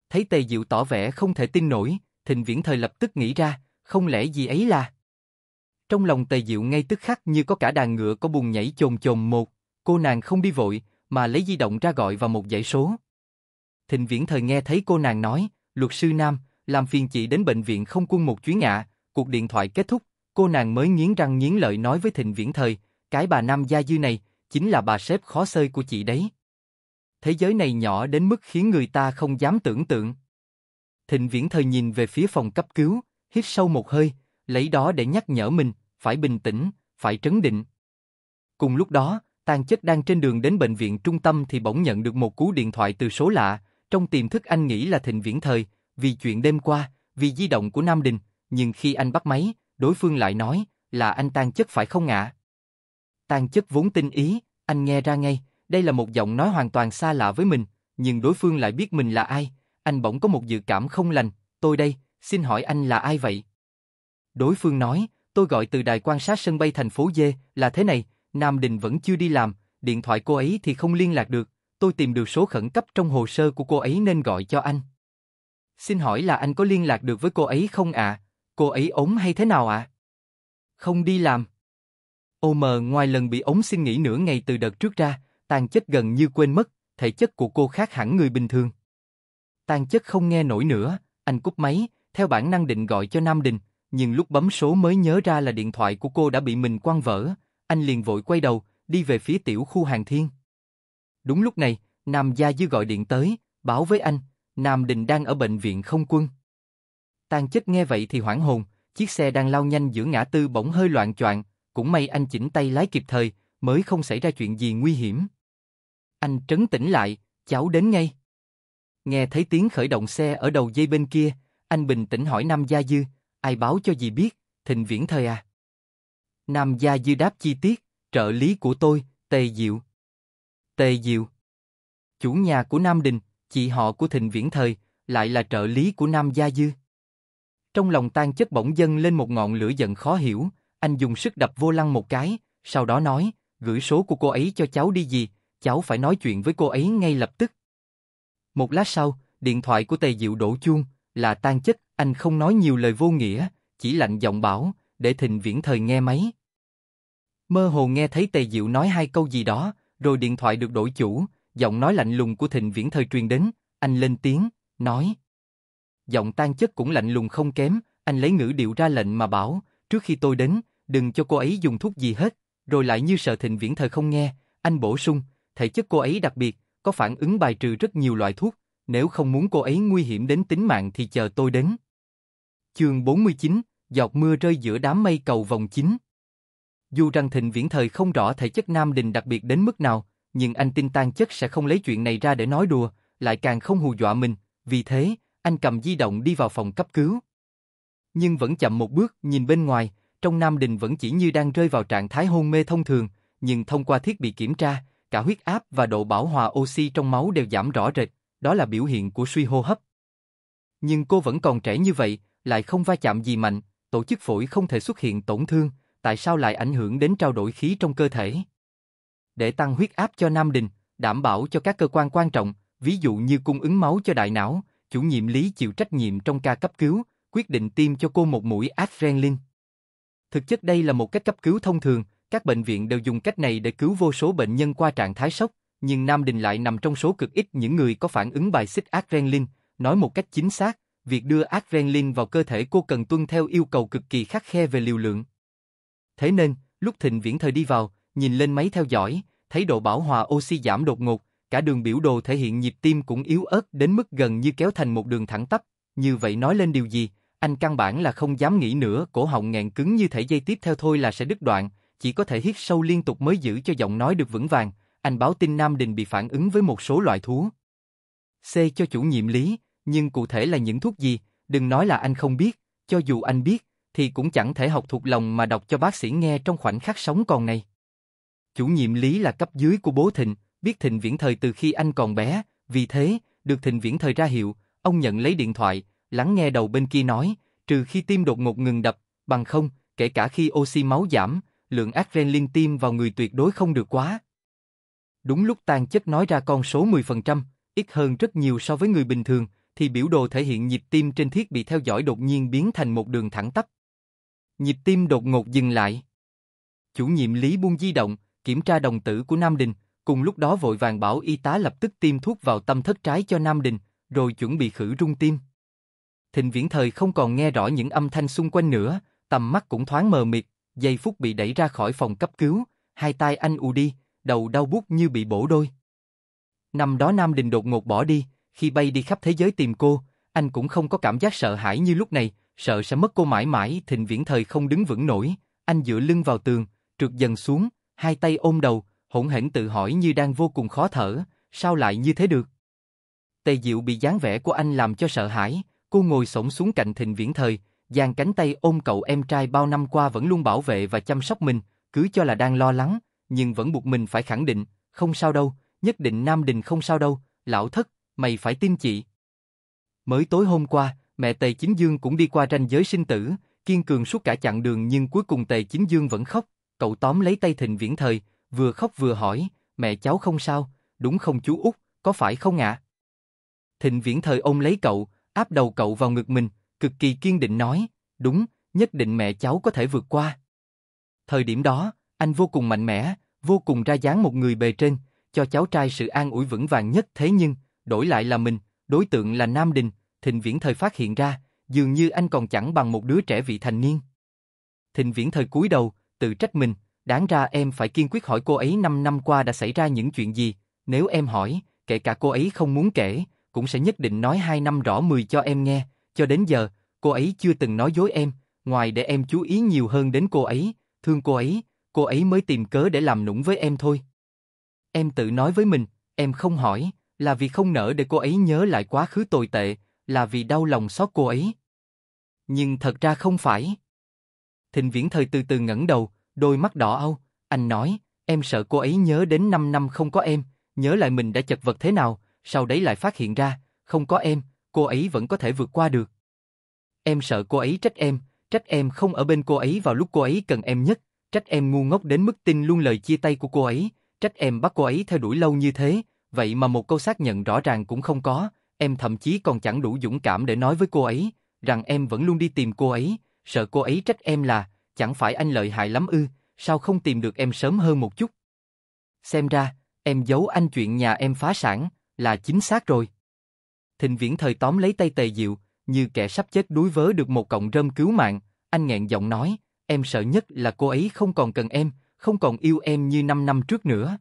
Thấy Tề Diệu tỏ vẻ không thể tin nổi, Thịnh Viễn Thời lập tức nghĩ ra, không lẽ gì ấy là... Trong lòng Tề Diệu ngay tức khắc như có cả đàn ngựa có bùng nhảy chồn chồn một, cô nàng không đi vội, mà lấy di động ra gọi vào một dãy số. Thịnh Viễn Thời nghe thấy cô nàng nói, luật sư Nam, làm phiền chị đến bệnh viện không quân một chuyến ạ, cuộc điện thoại kết thúc, cô nàng mới nghiến răng nghiến lợi nói với Thịnh Viễn Thời, cái bà Nam Gia Dư này, chính là bà sếp khó xơi của chị đấy. Thế giới này nhỏ đến mức khiến người ta không dám tưởng tượng. Thịnh Viễn Thời nhìn về phía phòng cấp cứu, hít sâu một hơi, lấy đó để nhắc nhở mình, phải bình tĩnh, phải trấn định. Cùng lúc đó, Tàn chất đang trên đường đến bệnh viện trung tâm thì bỗng nhận được một cú điện thoại từ số lạ, trong tiềm thức anh nghĩ là thịnh viễn thời, vì chuyện đêm qua, vì di động của Nam Đình, nhưng khi anh bắt máy, đối phương lại nói, là anh tan chất phải không ạ? À? chất vốn tin ý, anh nghe ra ngay, đây là một giọng nói hoàn toàn xa lạ với mình, nhưng đối phương lại biết mình là ai, anh bỗng có một dự cảm không lành, tôi đây, xin hỏi anh là ai vậy? Đối phương nói, tôi gọi từ đài quan sát sân bay thành phố D, là thế này, Nam Đình vẫn chưa đi làm, điện thoại cô ấy thì không liên lạc được, tôi tìm được số khẩn cấp trong hồ sơ của cô ấy nên gọi cho anh. Xin hỏi là anh có liên lạc được với cô ấy không ạ? Cô ấy ốm hay thế nào ạ? Không đi làm. Ô mờ ngoài lần bị ốm, xin nghỉ nửa ngày từ đợt trước ra, tàn chất gần như quên mất, thể chất của cô khác hẳn người bình thường. Tàn chất không nghe nổi nữa, anh cúp máy, theo bản năng định gọi cho Nam Đình, nhưng lúc bấm số mới nhớ ra là điện thoại của cô đã bị mình quăng vỡ, anh liền vội quay đầu, đi về phía tiểu khu hàng thiên. Đúng lúc này, Nam Gia Dư gọi điện tới, báo với anh, Nam Đình đang ở bệnh viện không quân. Tàn Chất nghe vậy thì hoảng hồn, chiếc xe đang lao nhanh giữa ngã tư bỗng hơi loạn choạng, cũng may anh chỉnh tay lái kịp thời, mới không xảy ra chuyện gì nguy hiểm. Anh trấn tĩnh lại, cháu đến ngay. Nghe thấy tiếng khởi động xe ở đầu dây bên kia, anh bình tĩnh hỏi Nam Gia Dư, ai báo cho gì biết, thịnh viễn thời à. Nam gia dư đáp chi tiết, trợ lý của tôi, Tề Diệu. Tề Diệu. Chủ nhà của Nam Đình, chị họ của thịnh viễn thời, lại là trợ lý của Nam gia dư. Trong lòng tan chất bỗng dâng lên một ngọn lửa giận khó hiểu, anh dùng sức đập vô lăng một cái, sau đó nói, gửi số của cô ấy cho cháu đi gì, cháu phải nói chuyện với cô ấy ngay lập tức. Một lát sau, điện thoại của Tề Diệu đổ chuông, là tan chất anh không nói nhiều lời vô nghĩa, chỉ lạnh giọng bảo, để thịnh viễn thời nghe máy. Mơ hồ nghe thấy Tề Diệu nói hai câu gì đó, rồi điện thoại được đổi chủ, giọng nói lạnh lùng của thịnh viễn thời truyền đến, anh lên tiếng, nói. Giọng tan chất cũng lạnh lùng không kém, anh lấy ngữ điệu ra lệnh mà bảo, trước khi tôi đến, đừng cho cô ấy dùng thuốc gì hết, rồi lại như sợ thịnh viễn thời không nghe, anh bổ sung, thể chất cô ấy đặc biệt, có phản ứng bài trừ rất nhiều loại thuốc, nếu không muốn cô ấy nguy hiểm đến tính mạng thì chờ tôi đến. Chương 49, giọt mưa rơi giữa đám mây cầu vòng 9 Dù rằng thịnh viễn thời không rõ thể chất Nam Đình đặc biệt đến mức nào, nhưng anh tin tan chất sẽ không lấy chuyện này ra để nói đùa, lại càng không hù dọa mình, vì thế, anh cầm di động đi vào phòng cấp cứu. Nhưng vẫn chậm một bước, nhìn bên ngoài, trong Nam Đình vẫn chỉ như đang rơi vào trạng thái hôn mê thông thường, nhưng thông qua thiết bị kiểm tra, cả huyết áp và độ bảo hòa oxy trong máu đều giảm rõ rệt, đó là biểu hiện của suy hô hấp. Nhưng cô vẫn còn trẻ như vậy, lại không va chạm gì mạnh, tổ chức phổi không thể xuất hiện tổn thương, tại sao lại ảnh hưởng đến trao đổi khí trong cơ thể? Để tăng huyết áp cho Nam Đình, đảm bảo cho các cơ quan quan trọng, ví dụ như cung ứng máu cho đại não, chủ nhiệm lý chịu trách nhiệm trong ca cấp cứu, quyết định tiêm cho cô một mũi adrenaline. Thực chất đây là một cách cấp cứu thông thường, các bệnh viện đều dùng cách này để cứu vô số bệnh nhân qua trạng thái sốc, nhưng Nam Đình lại nằm trong số cực ít những người có phản ứng bài xích adrenaline, nói một cách chính xác, việc đưa adrenaline vào cơ thể cô cần tuân theo yêu cầu cực kỳ khắc khe về liều lượng. Thế nên, lúc Thịnh Viễn Thời đi vào, nhìn lên máy theo dõi, thấy độ bảo hòa oxy giảm đột ngột, cả đường biểu đồ thể hiện nhịp tim cũng yếu ớt đến mức gần như kéo thành một đường thẳng tắp, như vậy nói lên điều gì, anh căn bản là không dám nghĩ nữa, cổ họng nghẹn cứng như thể dây tiếp theo thôi là sẽ đứt đoạn, chỉ có thể hít sâu liên tục mới giữ cho giọng nói được vững vàng, anh báo tin Nam Đình bị phản ứng với một số loại thuốc. C cho chủ nhiệm lý, nhưng cụ thể là những thuốc gì, đừng nói là anh không biết, cho dù anh biết, thì cũng chẳng thể học thuộc lòng mà đọc cho bác sĩ nghe trong khoảnh khắc sống còn này. Chủ nhiệm Lý là cấp dưới của bố Thịnh, biết Thịnh Viễn Thời từ khi anh còn bé, vì thế, được Thịnh Viễn Thời ra hiệu, ông nhận lấy điện thoại, lắng nghe đầu bên kia nói, trừ khi tim đột ngột ngừng đập, bằng không, kể cả khi oxy máu giảm, lượng adrenaline tim vào người tuyệt đối không được quá. Đúng lúc tan chất nói ra con số 10%, ít hơn rất nhiều so với người bình thường, thì biểu đồ thể hiện nhịp tim trên thiết bị theo dõi đột nhiên biến thành một đường thẳng tắp. Nhịp tim đột ngột dừng lại. Chủ nhiệm Lý buông di động, kiểm tra đồng tử của Nam Đình, cùng lúc đó vội vàng bảo y tá lập tức tiêm thuốc vào tâm thất trái cho Nam Đình, rồi chuẩn bị khử rung tim. Thịnh viễn thời không còn nghe rõ những âm thanh xung quanh nữa, tầm mắt cũng thoáng mờ mịt, giây phút bị đẩy ra khỏi phòng cấp cứu, hai tay anh u đi, đầu đau bút như bị bổ đôi. Năm đó Nam Đình đột ngột bỏ đi, khi bay đi khắp thế giới tìm cô, anh cũng không có cảm giác sợ hãi như lúc này, sợ sẽ mất cô mãi mãi, thịnh viễn thời không đứng vững nổi, anh dựa lưng vào tường, trượt dần xuống, hai tay ôm đầu, hỗn hển tự hỏi như đang vô cùng khó thở, sao lại như thế được? Tề Diệu bị dáng vẻ của anh làm cho sợ hãi, cô ngồi sõng xuống cạnh thịnh viễn thời, giang cánh tay ôm cậu em trai bao năm qua vẫn luôn bảo vệ và chăm sóc mình, cứ cho là đang lo lắng, nhưng vẫn buộc mình phải khẳng định, không sao đâu, nhất định Nam Đình không sao đâu, lão thất, mày phải tin chị. Mới tối hôm qua, mẹ Tề Chính Dương cũng đi qua ranh giới sinh tử, kiên cường suốt cả chặng đường nhưng cuối cùng Tề Chính Dương vẫn khóc, cậu tóm lấy tay Thịnh Viễn Thời, vừa khóc vừa hỏi, mẹ cháu không sao, đúng không chú út, có phải không ạ? Thịnh Viễn Thời ôm lấy cậu, áp đầu cậu vào ngực mình, cực kỳ kiên định nói, đúng, nhất định mẹ cháu có thể vượt qua. Thời điểm đó, anh vô cùng mạnh mẽ, vô cùng ra dáng một người bề trên, cho cháu trai sự an ủi vững vàng nhất thế nhưng, đổi lại là mình, đối tượng là Nam Đình, Thịnh Viễn thời phát hiện ra, dường như anh còn chẳng bằng một đứa trẻ vị thành niên. Thịnh Viễn thời cúi đầu, tự trách mình, đáng ra em phải kiên quyết hỏi cô ấy 5 năm qua đã xảy ra những chuyện gì, nếu em hỏi, kể cả cô ấy không muốn kể, cũng sẽ nhất định nói 2 năm rõ 10 cho em nghe, cho đến giờ, cô ấy chưa từng nói dối em, ngoài để em chú ý nhiều hơn đến cô ấy, thương cô ấy, cô ấy mới tìm cớ để làm nũng với em thôi. Em tự nói với mình, em không hỏi, là vì không nỡ để cô ấy nhớ lại quá khứ tồi tệ, là vì đau lòng xót cô ấy. Nhưng thật ra không phải. Thịnh Viễn Thời từ từ ngẩng đầu, đôi mắt đỏ âu, anh nói, em sợ cô ấy nhớ đến 5 năm không có em, nhớ lại mình đã chật vật thế nào, sau đấy lại phát hiện ra, không có em, cô ấy vẫn có thể vượt qua được. Em sợ cô ấy trách em, trách em không ở bên cô ấy vào lúc cô ấy cần em nhất, trách em ngu ngốc đến mức tin luôn lời chia tay của cô ấy, trách em bắt cô ấy theo đuổi lâu như thế, vậy mà một câu xác nhận rõ ràng cũng không có, em thậm chí còn chẳng đủ dũng cảm để nói với cô ấy, rằng em vẫn luôn đi tìm cô ấy, sợ cô ấy trách em là, chẳng phải anh lợi hại lắm ư, sao không tìm được em sớm hơn một chút. Xem ra, em giấu anh chuyện nhà em phá sản, là chính xác rồi. Thịnh viễn thời tóm lấy tay tề diệu, như kẻ sắp chết đuối vớ được một cọng rơm cứu mạng, anh nghẹn giọng nói, em sợ nhất là cô ấy không còn cần em, không còn yêu em như năm năm trước nữa.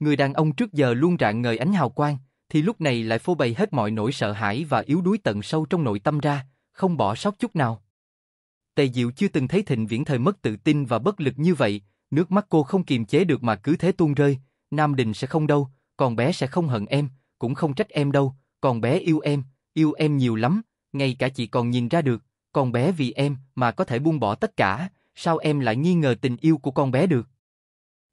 Người đàn ông trước giờ luôn rạng ngời ánh hào quang, thì lúc này lại phô bày hết mọi nỗi sợ hãi và yếu đuối tận sâu trong nội tâm ra, không bỏ sót chút nào. Tề Diệu chưa từng thấy Thịnh Viễn thời mất tự tin và bất lực như vậy, nước mắt cô không kiềm chế được mà cứ thế tuôn rơi, Nam Đình sẽ không đâu, còn bé sẽ không hận em, cũng không trách em đâu, còn bé yêu em, yêu em nhiều lắm, ngay cả chị còn nhìn ra được, Còn bé vì em mà có thể buông bỏ tất cả, sao em lại nghi ngờ tình yêu của con bé được?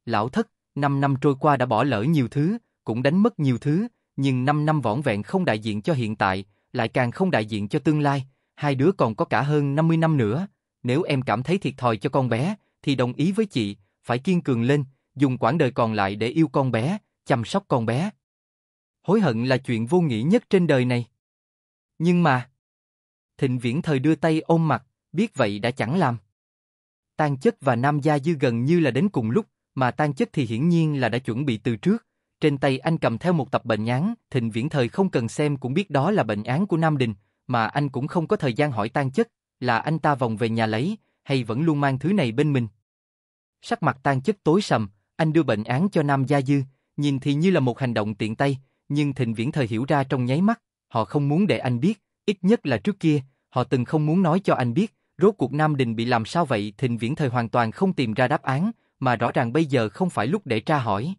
Lão thất, Năm năm trôi qua đã bỏ lỡ nhiều thứ, cũng đánh mất nhiều thứ, nhưng năm năm võn vẹn không đại diện cho hiện tại, lại càng không đại diện cho tương lai, hai đứa còn có cả hơn 50 năm nữa. Nếu em cảm thấy thiệt thòi cho con bé, thì đồng ý với chị, phải kiên cường lên, dùng quãng đời còn lại để yêu con bé, chăm sóc con bé. Hối hận là chuyện vô nghĩa nhất trên đời này. Nhưng mà... Thịnh viễn thời đưa tay ôm mặt, biết vậy đã chẳng làm. Tan chất và nam gia dư gần như là đến cùng lúc, mà tan chất thì hiển nhiên là đã chuẩn bị từ trước. Trên tay anh cầm theo một tập bệnh án, thịnh viễn thời không cần xem cũng biết đó là bệnh án của Nam Đình, mà anh cũng không có thời gian hỏi tan chất, là anh ta vòng về nhà lấy, hay vẫn luôn mang thứ này bên mình. Sắc mặt tan chất tối sầm, anh đưa bệnh án cho Nam Gia Dư, nhìn thì như là một hành động tiện tay, nhưng thịnh viễn thời hiểu ra trong nháy mắt, họ không muốn để anh biết, ít nhất là trước kia, họ từng không muốn nói cho anh biết, rốt cuộc Nam Đình bị làm sao vậy, Thịnh Viễn Thời hoàn toàn không tìm ra đáp án, mà rõ ràng bây giờ không phải lúc để tra hỏi.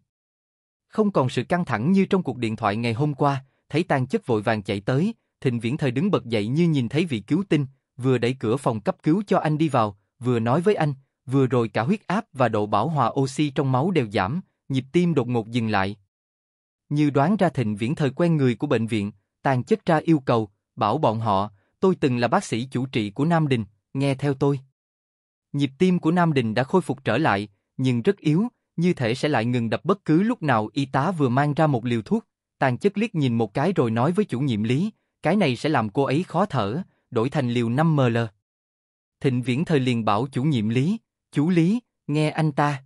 Không còn sự căng thẳng như trong cuộc điện thoại ngày hôm qua, thấy tàn chất vội vàng chạy tới, Thịnh Viễn Thời đứng bật dậy như nhìn thấy vị cứu tinh, vừa đẩy cửa phòng cấp cứu cho anh đi vào, vừa nói với anh, vừa rồi cả huyết áp và độ bảo hòa oxy trong máu đều giảm, nhịp tim đột ngột dừng lại. Như đoán ra Thịnh Viễn Thời quen người của bệnh viện, tàn chất ra yêu cầu, bảo bọn họ, tôi từng là bác sĩ chủ trị của Nam Đình, nghe theo tôi. Nhịp tim của Nam Đình đã khôi phục trở lại, nhưng rất yếu, như thể sẽ lại ngừng đập bất cứ lúc nào y tá vừa mang ra một liều thuốc. Tàn chất liếc nhìn một cái rồi nói với chủ nhiệm lý, cái này sẽ làm cô ấy khó thở, đổi thành liều 5ml. Thịnh viễn thời liền bảo chủ nhiệm lý, chú lý, nghe anh ta.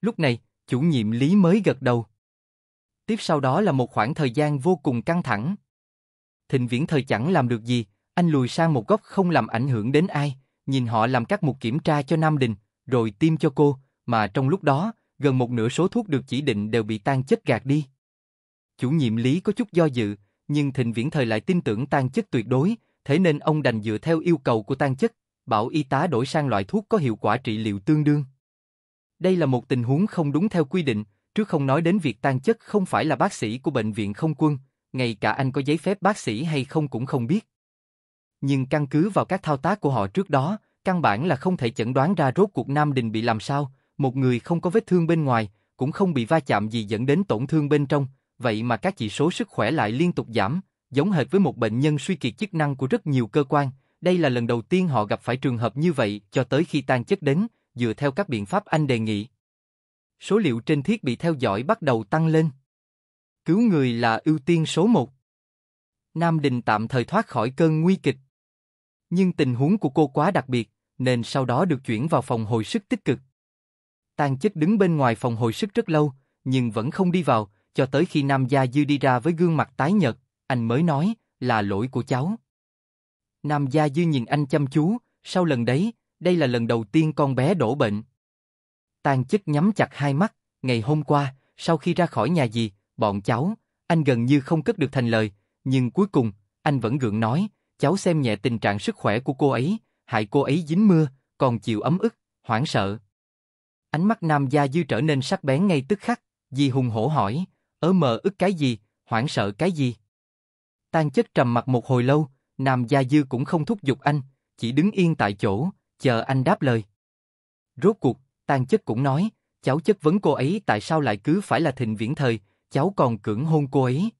Lúc này, chủ nhiệm lý mới gật đầu. Tiếp sau đó là một khoảng thời gian vô cùng căng thẳng. Thịnh viễn thời chẳng làm được gì, anh lùi sang một góc không làm ảnh hưởng đến ai, nhìn họ làm các mục kiểm tra cho Nam Đình, rồi tiêm cho cô, mà trong lúc đó, gần một nửa số thuốc được chỉ định đều bị tan chất gạt đi. Chủ nhiệm Lý có chút do dự, nhưng Thịnh Viễn Thời lại tin tưởng tan chất tuyệt đối, thế nên ông đành dựa theo yêu cầu của tan chất, bảo y tá đổi sang loại thuốc có hiệu quả trị liệu tương đương. Đây là một tình huống không đúng theo quy định, trước không nói đến việc tan chất không phải là bác sĩ của bệnh viện không quân, ngay cả anh có giấy phép bác sĩ hay không cũng không biết. Nhưng căn cứ vào các thao tác của họ trước đó, căn bản là không thể chẩn đoán ra rốt cuộc Nam Đình bị làm sao, một người không có vết thương bên ngoài, cũng không bị va chạm gì dẫn đến tổn thương bên trong, vậy mà các chỉ số sức khỏe lại liên tục giảm, giống hệt với một bệnh nhân suy kiệt chức năng của rất nhiều cơ quan. Đây là lần đầu tiên họ gặp phải trường hợp như vậy cho tới khi tan chất đến, dựa theo các biện pháp anh đề nghị. Số liệu trên thiết bị theo dõi bắt đầu tăng lên. Cứu người là ưu tiên số một. Nam Đình tạm thời thoát khỏi cơn nguy kịch. Nhưng tình huống của cô quá đặc biệt, nên sau đó được chuyển vào phòng hồi sức tích cực. Tàn chết đứng bên ngoài phòng hồi sức rất lâu, nhưng vẫn không đi vào, cho tới khi Nam Gia Dư đi ra với gương mặt tái nhợt, anh mới nói, là lỗi của cháu. Nam Gia Dư nhìn anh chăm chú, sau lần đấy, đây là lần đầu tiên con bé đổ bệnh. Tàn chức nhắm chặt hai mắt, ngày hôm qua, sau khi ra khỏi nhà gì, bọn cháu, anh gần như không cất được thành lời, nhưng cuối cùng, anh vẫn gượng nói, cháu xem nhẹ tình trạng sức khỏe của cô ấy, hại cô ấy dính mưa, còn chịu ấm ức, hoảng sợ. Ánh mắt nam gia dư trở nên sắc bén ngay tức khắc, Di hùng hổ hỏi, ớ mờ ức cái gì, hoảng sợ cái gì. Tan chất trầm mặt một hồi lâu, nam gia dư cũng không thúc giục anh, chỉ đứng yên tại chỗ, chờ anh đáp lời. Rốt cuộc, tan chất cũng nói, cháu chất vấn cô ấy tại sao lại cứ phải là thịnh viễn thời, cháu còn cưỡng hôn cô ấy.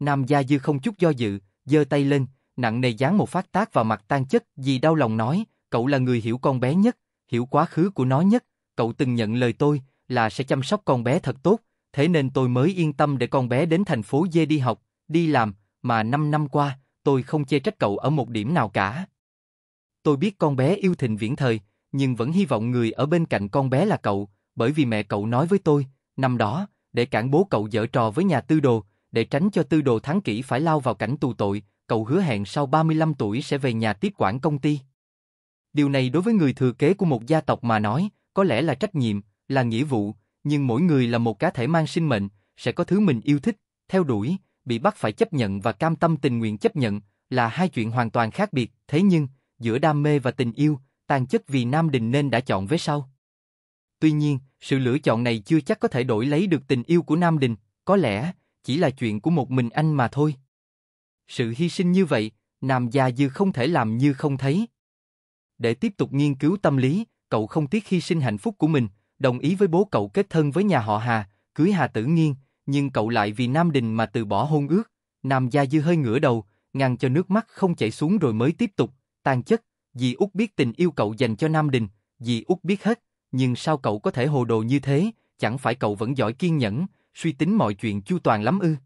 Nam Gia Dư không chút do dự, giơ tay lên, nặng nề giáng một phát tác vào mặt tan chất, vì đau lòng nói, cậu là người hiểu con bé nhất, hiểu quá khứ của nó nhất, cậu từng nhận lời tôi là sẽ chăm sóc con bé thật tốt, thế nên tôi mới yên tâm để con bé đến thành phố dê đi học, đi làm, mà 5 năm qua, tôi không chê trách cậu ở một điểm nào cả. Tôi biết con bé yêu thịnh viễn thời, nhưng vẫn hy vọng người ở bên cạnh con bé là cậu, bởi vì mẹ cậu nói với tôi, năm đó, để cản bố cậu dở trò với nhà tư đồ, để tránh cho tư đồ thắng kỹ phải lao vào cảnh tù tội, cậu hứa hẹn sau 35 tuổi sẽ về nhà tiếp quản công ty. Điều này đối với người thừa kế của một gia tộc mà nói, có lẽ là trách nhiệm, là nghĩa vụ, nhưng mỗi người là một cá thể mang sinh mệnh, sẽ có thứ mình yêu thích, theo đuổi, bị bắt phải chấp nhận và cam tâm tình nguyện chấp nhận, là hai chuyện hoàn toàn khác biệt, thế nhưng, giữa đam mê và tình yêu, tàn chất vì Nam Đình nên đã chọn với sau. Tuy nhiên, sự lựa chọn này chưa chắc có thể đổi lấy được tình yêu của Nam Đình, có lẽ, chỉ là chuyện của một mình anh mà thôi. Sự hy sinh như vậy, Nam Gia Dư không thể làm như không thấy. Để tiếp tục nghiên cứu tâm lý, cậu không tiếc hy sinh hạnh phúc của mình, đồng ý với bố cậu kết thân với nhà họ Hà, cưới Hà Tử Nghiên, nhưng cậu lại vì Nam Đình mà từ bỏ hôn ước. Nam Gia Dư hơi ngửa đầu, ngăn cho nước mắt không chảy xuống rồi mới tiếp tục, tan chất, dì út biết tình yêu cậu dành cho Nam Đình, dì út biết hết, nhưng sao cậu có thể hồ đồ như thế, chẳng phải cậu vẫn giỏi kiên nhẫn, suy tính mọi chuyện chu toàn lắm ư?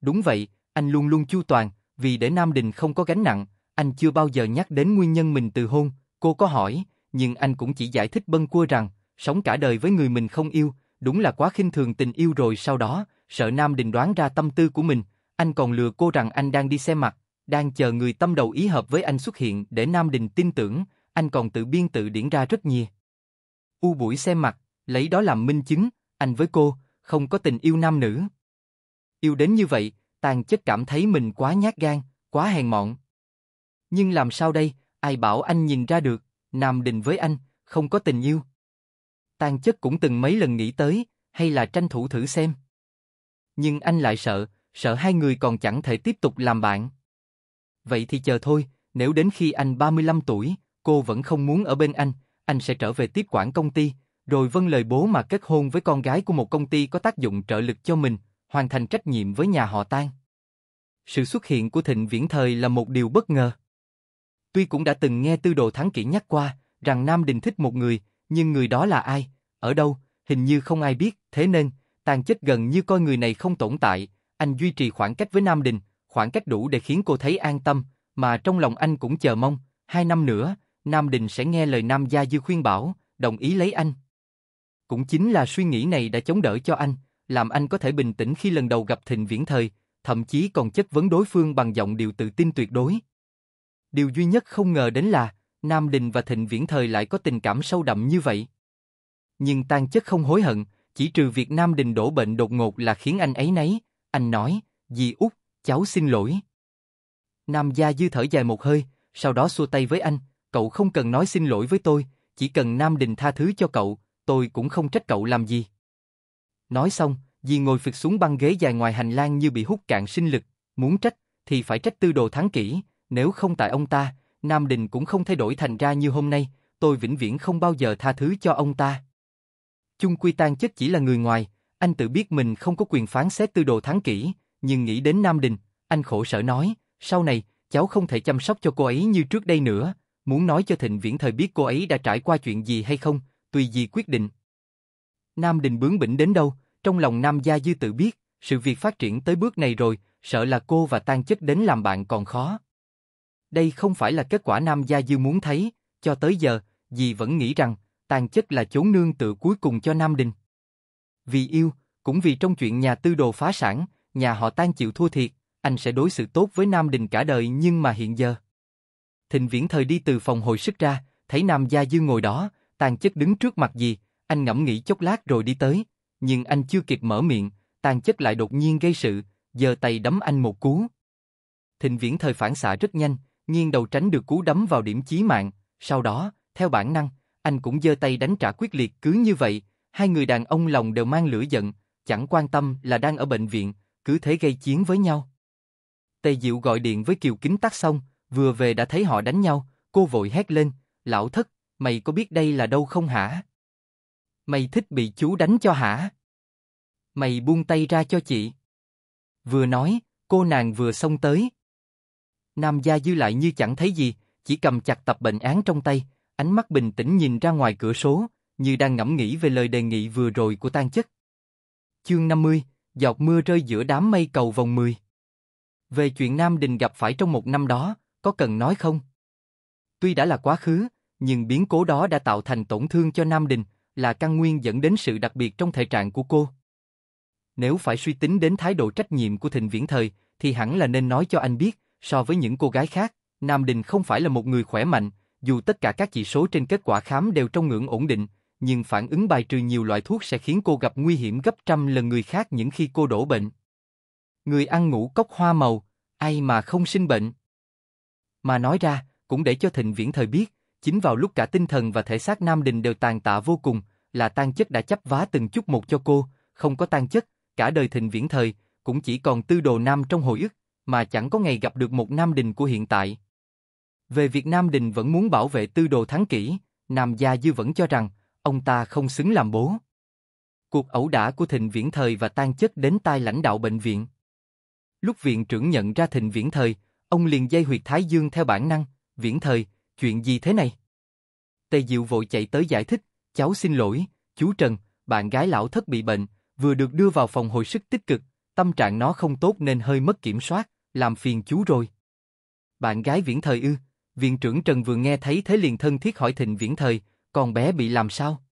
Đúng vậy, anh luôn luôn chu toàn, vì để Nam Đình không có gánh nặng, anh chưa bao giờ nhắc đến nguyên nhân mình từ hôn, cô có hỏi, nhưng anh cũng chỉ giải thích bâng quơ rằng, sống cả đời với người mình không yêu, đúng là quá khinh thường tình yêu rồi sau đó, sợ Nam Đình đoán ra tâm tư của mình, anh còn lừa cô rằng anh đang đi xe mặt, đang chờ người tâm đầu ý hợp với anh xuất hiện để Nam Đình tin tưởng, anh còn tự biên tự điển ra rất nhiều. U buổi xe mặt, lấy đó làm minh chứng, anh với cô, không có tình yêu nam nữ. Yêu đến như vậy, tàn chất cảm thấy mình quá nhát gan, quá hèn mọn. Nhưng làm sao đây, ai bảo anh nhìn ra được. Nam Đình với anh, không có tình yêu. Tan chất cũng từng mấy lần nghĩ tới, hay là tranh thủ thử xem. Nhưng anh lại sợ, sợ hai người còn chẳng thể tiếp tục làm bạn. Vậy thì chờ thôi, nếu đến khi anh 35 tuổi, cô vẫn không muốn ở bên anh, anh sẽ trở về tiếp quản công ty, rồi vâng lời bố mà kết hôn với con gái của một công ty có tác dụng trợ lực cho mình, hoàn thành trách nhiệm với nhà họ tang. Sự xuất hiện của Thịnh Viễn Thời là một điều bất ngờ. Tuy cũng đã từng nghe Tư Đồ Thắng Kỷ nhắc qua, rằng Nam Đình thích một người, nhưng người đó là ai, ở đâu, hình như không ai biết, thế nên, tàn Chất gần như coi người này không tồn tại, anh duy trì khoảng cách với Nam Đình, khoảng cách đủ để khiến cô thấy an tâm, mà trong lòng anh cũng chờ mong, hai năm nữa, Nam Đình sẽ nghe lời Nam Gia Dư khuyên bảo, đồng ý lấy anh. Cũng chính là suy nghĩ này đã chống đỡ cho anh, làm anh có thể bình tĩnh khi lần đầu gặp Thịnh Viễn Thời, thậm chí còn chất vấn đối phương bằng giọng điệu tự tin tuyệt đối điều duy nhất không ngờ đến là, Nam Đình và Thịnh Viễn Thời lại có tình cảm sâu đậm như vậy. Nhưng tan chất không hối hận, chỉ trừ việc Nam Đình đổ bệnh đột ngột là khiến anh ấy nấy, anh nói, dì út, cháu xin lỗi. Nam Gia Dư thở dài một hơi, sau đó xua tay với anh, cậu không cần nói xin lỗi với tôi, chỉ cần Nam Đình tha thứ cho cậu, tôi cũng không trách cậu làm gì. Nói xong, dì ngồi phịch xuống băng ghế dài ngoài hành lang như bị hút cạn sinh lực, muốn trách thì phải trách tư đồ Thắng kỹ, nếu không tại ông ta, Nam Đình cũng không thay đổi thành ra như hôm nay, tôi vĩnh viễn không bao giờ tha thứ cho ông ta. Chung Quy Tan chất chỉ là người ngoài, anh tự biết mình không có quyền phán xét tư đồ thắng kỹ, nhưng nghĩ đến Nam Đình, anh khổ sở nói, sau này, cháu không thể chăm sóc cho cô ấy như trước đây nữa, muốn nói cho Thịnh Viễn Thời biết cô ấy đã trải qua chuyện gì hay không, tùy gì quyết định. Nam Đình bướng bỉnh đến đâu, trong lòng Nam Gia Dư tự biết, sự việc phát triển tới bước này rồi, sợ là cô và tan chất đến làm bạn còn khó. Đây không phải là kết quả Nam Gia Dư muốn thấy, cho tới giờ, dì vẫn nghĩ rằng, tàn chất là chốn nương tự cuối cùng cho Nam Đình. Vì yêu, cũng vì trong chuyện nhà tư đồ phá sản, nhà họ tan chịu thua thiệt, anh sẽ đối xử tốt với Nam Đình cả đời nhưng mà hiện giờ. Thịnh viễn thời đi từ phòng hồi sức ra, thấy Nam Gia Dư ngồi đó, tàn chất đứng trước mặt dì, anh ngẫm nghĩ chốc lát rồi đi tới, nhưng anh chưa kịp mở miệng, tàn chất lại đột nhiên gây sự, giờ tay đấm anh một cú. Thịnh viễn thời phản xạ rất nhanh, nghiêng đầu tránh được cú đấm vào điểm chí mạng, sau đó, theo bản năng, anh cũng giơ tay đánh trả quyết liệt cứ như vậy, hai người đàn ông lòng đều mang lửa giận, chẳng quan tâm là đang ở bệnh viện, cứ thế gây chiến với nhau. Tề Diệu gọi điện với Kiều Kính Tắc xong, vừa về đã thấy họ đánh nhau, cô vội hét lên, lão thất, mày có biết đây là đâu không hả? Mày thích bị chú đánh cho hả? Mày buông tay ra cho chị. Vừa nói, cô nàng vừa xông tới. Nam Gia Dư lại như chẳng thấy gì, chỉ cầm chặt tập bệnh án trong tay, ánh mắt bình tĩnh nhìn ra ngoài cửa số, như đang ngẫm nghĩ về lời đề nghị vừa rồi của tan chất. Chương 50, giọt mưa rơi giữa đám mây cầu vòng 10. Về chuyện Nam Đình gặp phải trong một năm đó, có cần nói không? Tuy đã là quá khứ, nhưng biến cố đó đã tạo thành tổn thương cho Nam Đình, là căn nguyên dẫn đến sự đặc biệt trong thể trạng của cô. Nếu phải suy tính đến thái độ trách nhiệm của Thịnh Viễn Thời, thì hẳn là nên nói cho anh biết, So với những cô gái khác, Nam Đình không phải là một người khỏe mạnh, dù tất cả các chỉ số trên kết quả khám đều trong ngưỡng ổn định, nhưng phản ứng bài trừ nhiều loại thuốc sẽ khiến cô gặp nguy hiểm gấp trăm lần người khác những khi cô đổ bệnh. Người ăn ngủ cốc hoa màu, ai mà không sinh bệnh. Mà nói ra, cũng để cho thịnh viễn thời biết, chính vào lúc cả tinh thần và thể xác Nam Đình đều tàn tạ vô cùng, là tan chất đã chấp vá từng chút một cho cô, không có tan chất, cả đời thịnh viễn thời, cũng chỉ còn tư đồ nam trong hồi ức, mà chẳng có ngày gặp được một Nam Đình của hiện tại. Về việc Nam Đình vẫn muốn bảo vệ tư đồ thắng kỹ, Nam Gia Dư vẫn cho rằng ông ta không xứng làm bố. Cuộc ẩu đả của Thịnh Viễn Thời và tan chất đến tai lãnh đạo bệnh viện. Lúc viện trưởng nhận ra Thịnh Viễn Thời, ông liền dây huyệt Thái Dương theo bản năng, Viễn Thời, chuyện gì thế này? Tề Diệu vội chạy tới giải thích, cháu xin lỗi, chú Trần, bạn gái lão thất bị bệnh, vừa được đưa vào phòng hồi sức tích cực, tâm trạng nó không tốt nên hơi mất kiểm soát làm phiền chú rồi. Bạn gái viễn thời ư, viện trưởng Trần vừa nghe thấy thế liền thân thiết hỏi thịnh viễn thời, còn bé bị làm sao?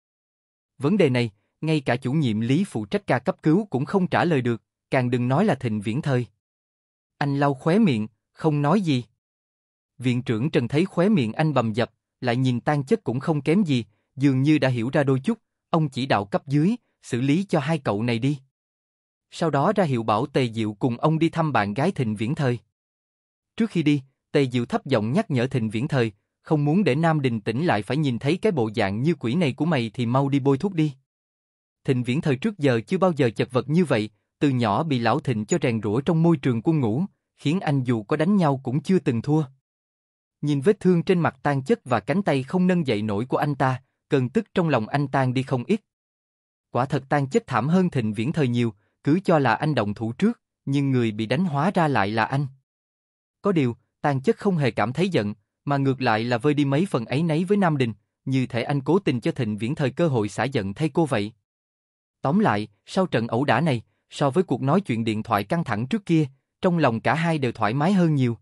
Vấn đề này, ngay cả chủ nhiệm lý phụ trách ca cấp cứu cũng không trả lời được, càng đừng nói là thịnh viễn thời. Anh lau khóe miệng, không nói gì. Viện trưởng Trần thấy khóe miệng anh bầm dập, lại nhìn tan chất cũng không kém gì, dường như đã hiểu ra đôi chút, ông chỉ đạo cấp dưới, xử lý cho hai cậu này đi sau đó ra hiệu bảo Tề Diệu cùng ông đi thăm bạn gái Thịnh Viễn Thời. Trước khi đi, Tề Diệu thấp giọng nhắc nhở Thịnh Viễn Thời, không muốn để Nam Đình tỉnh lại phải nhìn thấy cái bộ dạng như quỷ này của mày thì mau đi bôi thuốc đi. Thịnh Viễn Thời trước giờ chưa bao giờ chật vật như vậy, từ nhỏ bị lão Thịnh cho rèn rũa trong môi trường quân ngũ, khiến anh dù có đánh nhau cũng chưa từng thua. Nhìn vết thương trên mặt tan chất và cánh tay không nâng dậy nổi của anh ta, cơn tức trong lòng anh tan đi không ít. Quả thật tan chất thảm hơn Thịnh Viễn Thời nhiều, cứ cho là anh động thủ trước, nhưng người bị đánh hóa ra lại là anh. Có điều, tàn chất không hề cảm thấy giận, mà ngược lại là vơi đi mấy phần ấy nấy với Nam Đình, như thể anh cố tình cho Thịnh Viễn thời cơ hội xả giận thay cô vậy. Tóm lại, sau trận ẩu đả này, so với cuộc nói chuyện điện thoại căng thẳng trước kia, trong lòng cả hai đều thoải mái hơn nhiều.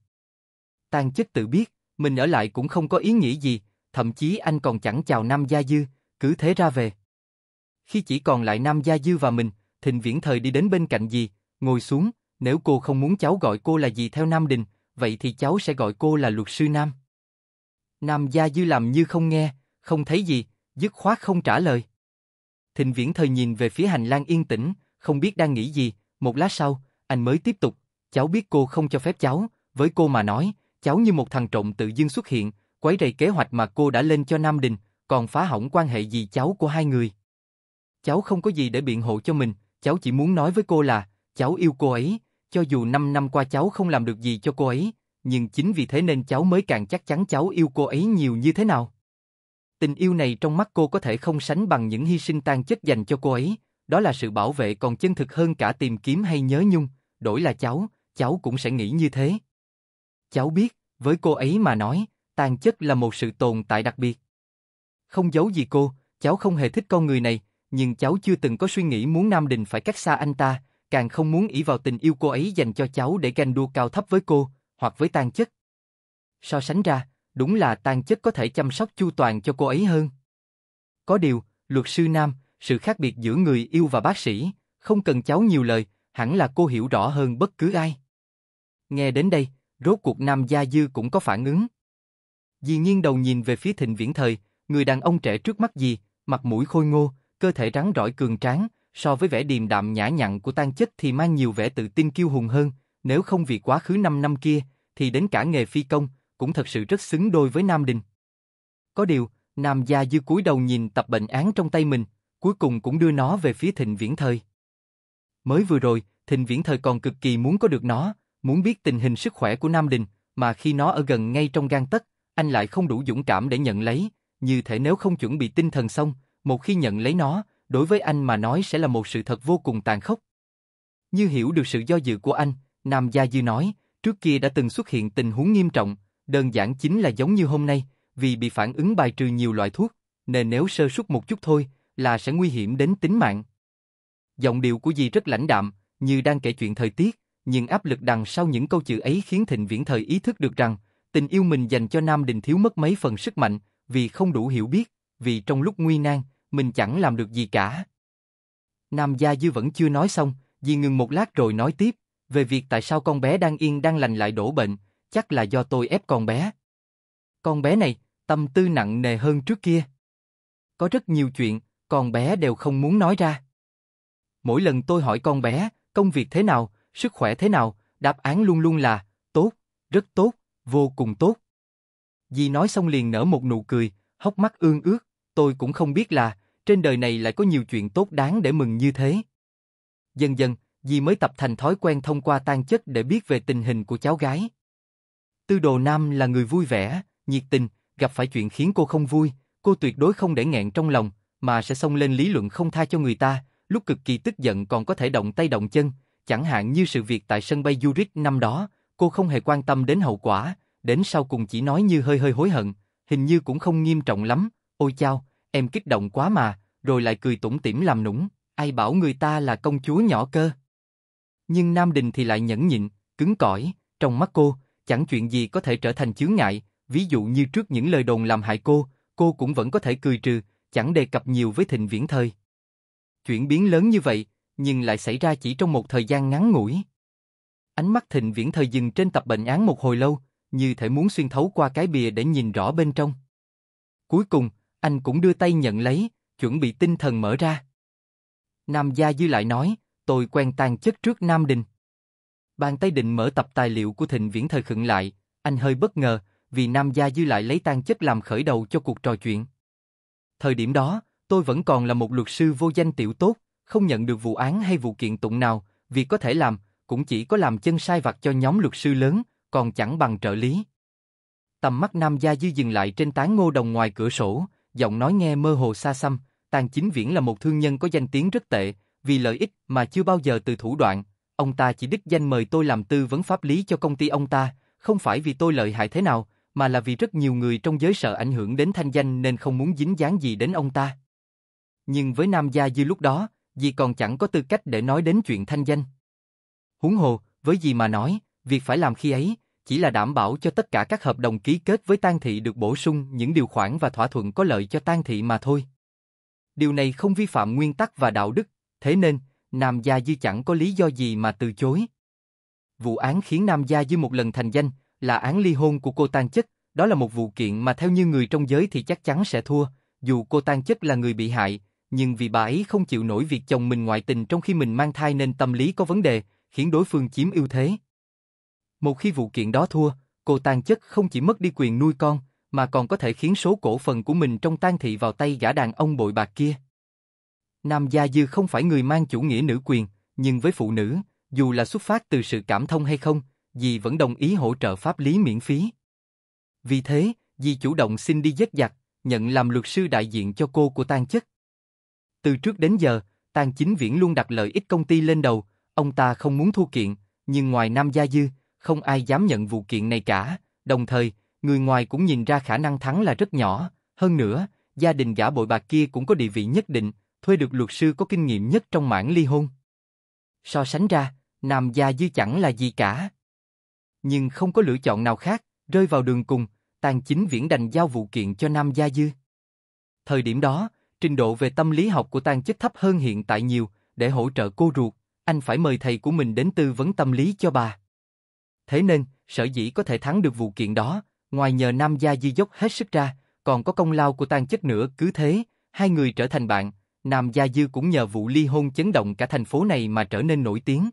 Tàn chất tự biết, mình ở lại cũng không có ý nghĩ gì, thậm chí anh còn chẳng chào Nam Gia Dư, cứ thế ra về. Khi chỉ còn lại Nam Gia Dư và mình, Thịnh Viễn Thời đi đến bên cạnh dì, ngồi xuống, nếu cô không muốn cháu gọi cô là dì theo Nam Đình, vậy thì cháu sẽ gọi cô là luật sư Nam. Nam Gia Dư làm như không nghe, không thấy gì, dứt khoát không trả lời. Thịnh Viễn Thời nhìn về phía hành lang yên tĩnh, không biết đang nghĩ gì, một lát sau, anh mới tiếp tục, cháu biết cô không cho phép cháu, với cô mà nói, cháu như một thằng trộm tự dưng xuất hiện, quấy rầy kế hoạch mà cô đã lên cho Nam Đình, còn phá hỏng quan hệ gì cháu của hai người. Cháu không có gì để biện hộ cho mình, cháu chỉ muốn nói với cô là, cháu yêu cô ấy, cho dù 5 năm qua cháu không làm được gì cho cô ấy, nhưng chính vì thế nên cháu mới càng chắc chắn cháu yêu cô ấy nhiều như thế nào. Tình yêu này trong mắt cô có thể không sánh bằng những hy sinh tan chất dành cho cô ấy, đó là sự bảo vệ còn chân thực hơn cả tìm kiếm hay nhớ nhung, đổi là cháu, cháu cũng sẽ nghĩ như thế. Cháu biết, với cô ấy mà nói, tan chất là một sự tồn tại đặc biệt. Không giấu gì cô, cháu không hề thích con người này, nhưng cháu chưa từng có suy nghĩ muốn Nam Đình phải cách xa anh ta, càng không muốn ỷ vào tình yêu cô ấy dành cho cháu để ganh đua cao thấp với cô, hoặc với tan chất. So sánh ra, đúng là tan chất có thể chăm sóc chu toàn cho cô ấy hơn. Có điều, luật sư Nam, sự khác biệt giữa người yêu và bác sĩ, không cần cháu nhiều lời, hẳn là cô hiểu rõ hơn bất cứ ai. Nghe đến đây, rốt cuộc Nam Gia Dư cũng có phản ứng. Dì nghiêng đầu nhìn về phía thịnh viễn thời, người đàn ông trẻ trước mắt dì, mặt mũi khôi ngô, cơ thể rắn rỏi cường tráng, so với vẻ điềm đạm nhã nhặn của tan chất thì mang nhiều vẻ tự tin kiêu hùng hơn, nếu không vì quá khứ 5 năm kia, thì đến cả nghề phi công, cũng thật sự rất xứng đôi với Nam Đình. Có điều, Nam Gia Dư cúi đầu nhìn tập bệnh án trong tay mình, cuối cùng cũng đưa nó về phía Thịnh Viễn Thời. Mới vừa rồi, Thịnh Viễn Thời còn cực kỳ muốn có được nó, muốn biết tình hình sức khỏe của Nam Đình, mà khi nó ở gần ngay trong gan tất anh lại không đủ dũng cảm để nhận lấy, như thể nếu không chuẩn bị tinh thần xong, một khi nhận lấy nó, đối với anh mà nói sẽ là một sự thật vô cùng tàn khốc. Như hiểu được sự do dự của anh, Nam Gia Dư nói, trước kia đã từng xuất hiện tình huống nghiêm trọng, đơn giản chính là giống như hôm nay, vì bị phản ứng bài trừ nhiều loại thuốc, nên nếu sơ suất một chút thôi là sẽ nguy hiểm đến tính mạng. Giọng điệu của dì rất lãnh đạm, như đang kể chuyện thời tiết, nhưng áp lực đằng sau những câu chữ ấy khiến Thịnh Viễn Thời ý thức được rằng, tình yêu mình dành cho Nam Đình thiếu mất mấy phần sức mạnh, vì không đủ hiểu biết, vì trong lúc nguy nan, mình chẳng làm được gì cả. Nam Gia Dư vẫn chưa nói xong, Di ngừng một lát rồi nói tiếp, về việc tại sao con bé đang yên đang lành lại đổ bệnh, chắc là do tôi ép con bé. Con bé này, tâm tư nặng nề hơn trước kia. Có rất nhiều chuyện, con bé đều không muốn nói ra. Mỗi lần tôi hỏi con bé, công việc thế nào, sức khỏe thế nào, đáp án luôn luôn là, tốt, rất tốt, vô cùng tốt. Di nói xong liền nở một nụ cười, hốc mắt ương ước tôi cũng không biết là, trên đời này lại có nhiều chuyện tốt đáng để mừng như thế. Dần dần, dì mới tập thành thói quen thông qua tan chất để biết về tình hình của cháu gái. Tư đồ nam là người vui vẻ, nhiệt tình, gặp phải chuyện khiến cô không vui, cô tuyệt đối không để nghẹn trong lòng, mà sẽ xông lên lý luận không tha cho người ta, lúc cực kỳ tức giận còn có thể động tay động chân, chẳng hạn như sự việc tại sân bay Zurich năm đó, cô không hề quan tâm đến hậu quả, đến sau cùng chỉ nói như hơi hơi hối hận, hình như cũng không nghiêm trọng lắm, Ôi chao, em kích động quá mà, rồi lại cười tủm tỉm làm nũng, ai bảo người ta là công chúa nhỏ cơ. Nhưng Nam Đình thì lại nhẫn nhịn, cứng cỏi, trong mắt cô, chẳng chuyện gì có thể trở thành chướng ngại, ví dụ như trước những lời đồn làm hại cô, cô cũng vẫn có thể cười trừ, chẳng đề cập nhiều với thịnh viễn thời. Chuyển biến lớn như vậy, nhưng lại xảy ra chỉ trong một thời gian ngắn ngủi. Ánh mắt thịnh viễn thời dừng trên tập bệnh án một hồi lâu, như thể muốn xuyên thấu qua cái bìa để nhìn rõ bên trong. Cuối cùng, anh cũng đưa tay nhận lấy, chuẩn bị tinh thần mở ra. Nam Gia Dư lại nói, tôi quen tàn chất trước Nam Đình. Bàn tay định mở tập tài liệu của Thịnh Viễn thời khựng lại, anh hơi bất ngờ, vì Nam Gia Dư lại lấy tan chất làm khởi đầu cho cuộc trò chuyện. Thời điểm đó, tôi vẫn còn là một luật sư vô danh tiểu tốt, không nhận được vụ án hay vụ kiện tụng nào, việc có thể làm, cũng chỉ có làm chân sai vặt cho nhóm luật sư lớn, còn chẳng bằng trợ lý. Tầm mắt Nam Gia Dư dừng lại trên tán ngô đồng ngoài cửa sổ, giọng nói nghe mơ hồ xa xăm, Tàng Chính Viễn là một thương nhân có danh tiếng rất tệ, vì lợi ích mà chưa bao giờ từ thủ đoạn, ông ta chỉ đích danh mời tôi làm tư vấn pháp lý cho công ty ông ta, không phải vì tôi lợi hại thế nào, mà là vì rất nhiều người trong giới sợ ảnh hưởng đến thanh danh nên không muốn dính dáng gì đến ông ta. Nhưng với Nam Gia Dư lúc đó, Dì còn chẳng có tư cách để nói đến chuyện thanh danh. Huống hồ, với gì mà nói, việc phải làm khi ấy, chỉ là đảm bảo cho tất cả các hợp đồng ký kết với Tang Thị được bổ sung những điều khoản và thỏa thuận có lợi cho Tang Thị mà thôi. Điều này không vi phạm nguyên tắc và đạo đức, thế nên, Nam Gia Dư chẳng có lý do gì mà từ chối. Vụ án khiến Nam Gia Dư một lần thành danh là án ly hôn của cô Tang Chất, đó là một vụ kiện mà theo như người trong giới thì chắc chắn sẽ thua, dù cô Tang Chất là người bị hại, nhưng vì bà ấy không chịu nổi việc chồng mình ngoại tình trong khi mình mang thai nên tâm lý có vấn đề, khiến đối phương chiếm ưu thế. Một khi vụ kiện đó thua, cô tàn chất không chỉ mất đi quyền nuôi con, mà còn có thể khiến số cổ phần của mình trong tan thị vào tay gã đàn ông bội bạc kia. Nam Gia Dư không phải người mang chủ nghĩa nữ quyền, nhưng với phụ nữ, dù là xuất phát từ sự cảm thông hay không, dì vẫn đồng ý hỗ trợ pháp lý miễn phí. Vì thế, dì chủ động xin đi dắt giặc, nhận làm luật sư đại diện cho cô của Tan Chất. Từ trước đến giờ, Tan Chính Viễn luôn đặt lợi ích công ty lên đầu, ông ta không muốn thua kiện, nhưng ngoài Nam Gia Dư, không ai dám nhận vụ kiện này cả. Đồng thời, người ngoài cũng nhìn ra khả năng thắng là rất nhỏ. Hơn nữa, gia đình gã bội bạc kia cũng có địa vị nhất định, thuê được luật sư có kinh nghiệm nhất trong mảng ly hôn. So sánh ra, Nam Gia Dư chẳng là gì cả. Nhưng không có lựa chọn nào khác, rơi vào đường cùng, Tàn Chính Viễn đành giao vụ kiện cho Nam Gia Dư. Thời điểm đó, trình độ về tâm lý học của Tàn Chất thấp hơn hiện tại nhiều, để hỗ trợ cô ruột, anh phải mời thầy của mình đến tư vấn tâm lý cho bà. Thế nên, sở dĩ có thể thắng được vụ kiện đó, ngoài nhờ Nam Gia Di dốc hết sức ra, còn có công lao của tan chất nữa cứ thế, hai người trở thành bạn, Nam Gia Dư cũng nhờ vụ ly hôn chấn động cả thành phố này mà trở nên nổi tiếng.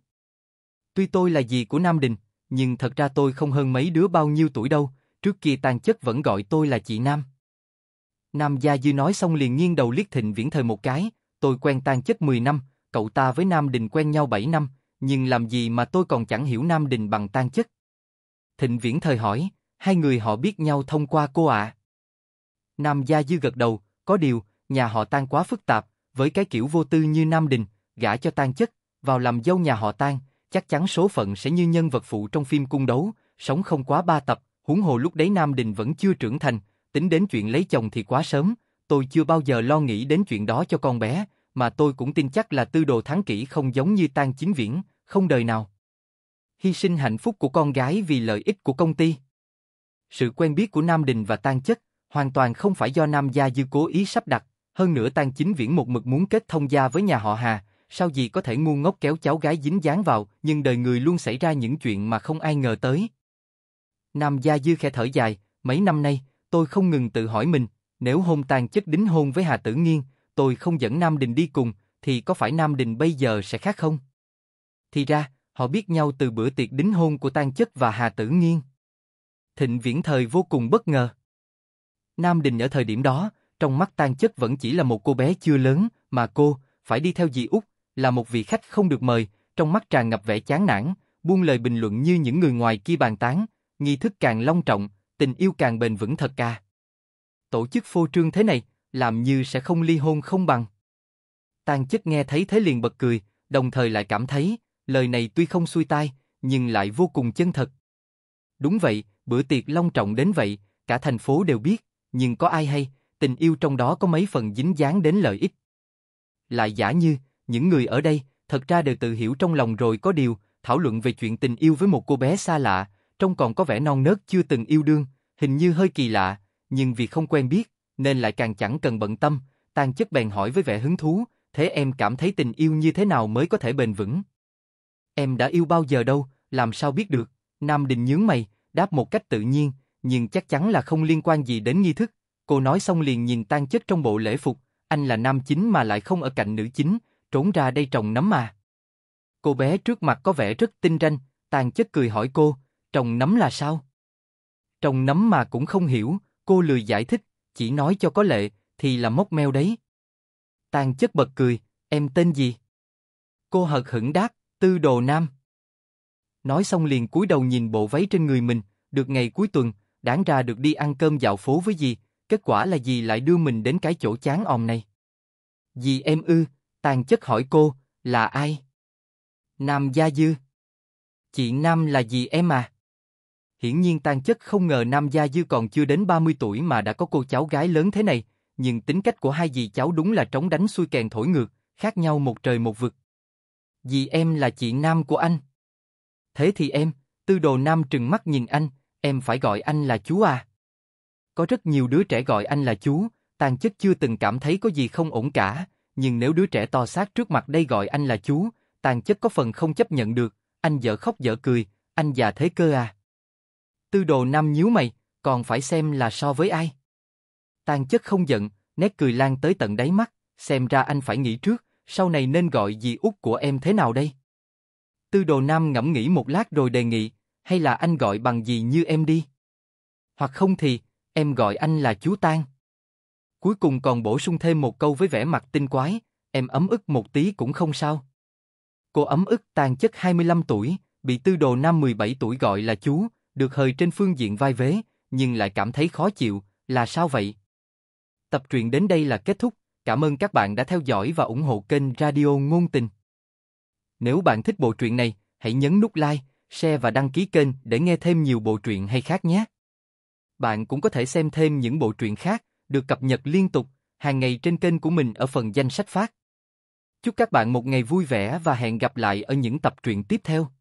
Tuy tôi là dì của Nam Đình, nhưng thật ra tôi không hơn mấy đứa bao nhiêu tuổi đâu, trước kia tàn chất vẫn gọi tôi là chị Nam. Nam Gia Dư nói xong liền nghiêng đầu liếc thịnh viễn thời một cái, tôi quen tàn chất 10 năm, cậu ta với Nam Đình quen nhau 7 năm, nhưng làm gì mà tôi còn chẳng hiểu Nam Đình bằng tan chất. Thịnh Viễn thời hỏi, hai người họ biết nhau thông qua cô ạ. Nam Gia Dư gật đầu, có điều, nhà họ tan quá phức tạp, với cái kiểu vô tư như Nam Đình, gả cho tan chất, vào làm dâu nhà họ tan, chắc chắn số phận sẽ như nhân vật phụ trong phim cung đấu, sống không quá ba tập, huống hồ lúc đấy Nam Đình vẫn chưa trưởng thành, tính đến chuyện lấy chồng thì quá sớm, tôi chưa bao giờ lo nghĩ đến chuyện đó cho con bé, mà tôi cũng tin chắc là tư đồ thắng kỹ không giống như tan chính viễn, không đời nào. Hy sinh hạnh phúc của con gái vì lợi ích của công ty. Sự quen biết của Nam Đình và tan chất hoàn toàn không phải do Nam Gia Dư cố ý sắp đặt, hơn nữa tan chính viễn một mực muốn kết thông gia với nhà họ Hà, sao gì có thể ngu ngốc kéo cháu gái dính dáng vào, nhưng đời người luôn xảy ra những chuyện mà không ai ngờ tới. Nam Gia Dư khẽ thở dài, mấy năm nay, tôi không ngừng tự hỏi mình, nếu hôn Tan chất đính hôn với Hà Tử Nghiên, tôi không dẫn Nam Đình đi cùng, thì có phải Nam Đình bây giờ sẽ khác không? Thì ra, họ biết nhau từ bữa tiệc đính hôn của Tang Chất và Hà Tử Nghiên. Thịnh Viễn Thời vô cùng bất ngờ. Nam Đình ở thời điểm đó, trong mắt Tang Chất vẫn chỉ là một cô bé chưa lớn, mà cô, phải đi theo dì Úc, là một vị khách không được mời, trong mắt tràn ngập vẻ chán nản, buông lời bình luận như những người ngoài kia bàn tán, nghi thức càng long trọng, tình yêu càng bền vững thật ca. Tổ chức phô trương thế này, làm như sẽ không ly hôn không bằng. Tang chức nghe thấy thế liền bật cười, đồng thời lại cảm thấy, lời này tuy không xuôi tai, nhưng lại vô cùng chân thật. Đúng vậy, bữa tiệc long trọng đến vậy, cả thành phố đều biết, nhưng có ai hay, tình yêu trong đó có mấy phần dính dáng đến lợi ích. Lại giả như, những người ở đây, thật ra đều tự hiểu trong lòng rồi có điều, thảo luận về chuyện tình yêu với một cô bé xa lạ, trông còn có vẻ non nớt chưa từng yêu đương, hình như hơi kỳ lạ, nhưng vì không quen biết, nên lại càng chẳng cần bận tâm, tan chất bèn hỏi với vẻ hứng thú, thế em cảm thấy tình yêu như thế nào mới có thể bền vững? Em đã yêu bao giờ đâu, làm sao biết được? Nam Đình nhướng mày, đáp một cách tự nhiên, nhưng chắc chắn là không liên quan gì đến nghi thức. Cô nói xong liền nhìn tan chất trong bộ lễ phục, anh là nam chính mà lại không ở cạnh nữ chính, trốn ra đây trồng nấm mà. Cô bé trước mặt có vẻ rất tinh ranh, tàn chất cười hỏi cô, trồng nấm là sao? Trồng nấm mà cũng không hiểu, cô lười giải thích, chỉ nói cho có lệ, thì là mốc meo đấy. Tàn chất bật cười, em tên gì? Cô hợt hững đáp, tư đồ nam. Nói xong liền cúi đầu nhìn bộ váy trên người mình, được ngày cuối tuần, đáng ra được đi ăn cơm dạo phố với gì, kết quả là gì lại đưa mình đến cái chỗ chán òm này. Dì em ư, tàn chất hỏi cô, là ai? Nam Gia Dư. Chị Nam là dì em à? Hiển nhiên tan chất không ngờ Nam Gia Dư còn chưa đến 30 tuổi mà đã có cô cháu gái lớn thế này, nhưng tính cách của hai dì cháu đúng là trống đánh xuôi kèn thổi ngược, khác nhau một trời một vực. Dì em là chị Nam của anh. Thế thì em, tư đồ Nam trừng mắt nhìn anh, em phải gọi anh là chú à. Có rất nhiều đứa trẻ gọi anh là chú, tan chất chưa từng cảm thấy có gì không ổn cả, nhưng nếu đứa trẻ to xác trước mặt đây gọi anh là chú, tan chất có phần không chấp nhận được, anh dở khóc dở cười, anh già thế cơ à. Tư đồ Nam nhíu mày, còn phải xem là so với ai. Tàn chất không giận, nét cười lan tới tận đáy mắt, xem ra anh phải nghĩ trước, sau này nên gọi dì út của em thế nào đây? Tư đồ nam ngẫm nghĩ một lát rồi đề nghị, hay là anh gọi bằng gì như em đi? Hoặc không thì, em gọi anh là chú Tang. Cuối cùng còn bổ sung thêm một câu với vẻ mặt tinh quái, em ấm ức một tí cũng không sao. Cô ấm ức tàn chất 25 tuổi, bị tư đồ nam 17 tuổi gọi là chú, được hời trên phương diện vai vế, nhưng lại cảm thấy khó chịu, là sao vậy? Tập truyện đến đây là kết thúc, cảm ơn các bạn đã theo dõi và ủng hộ kênh Radio Ngôn Tình. Nếu bạn thích bộ truyện này, hãy nhấn nút like, share và đăng ký kênh để nghe thêm nhiều bộ truyện hay khác nhé. Bạn cũng có thể xem thêm những bộ truyện khác được cập nhật liên tục hàng ngày trên kênh của mình ở phần danh sách phát. Chúc các bạn một ngày vui vẻ và hẹn gặp lại ở những tập truyện tiếp theo.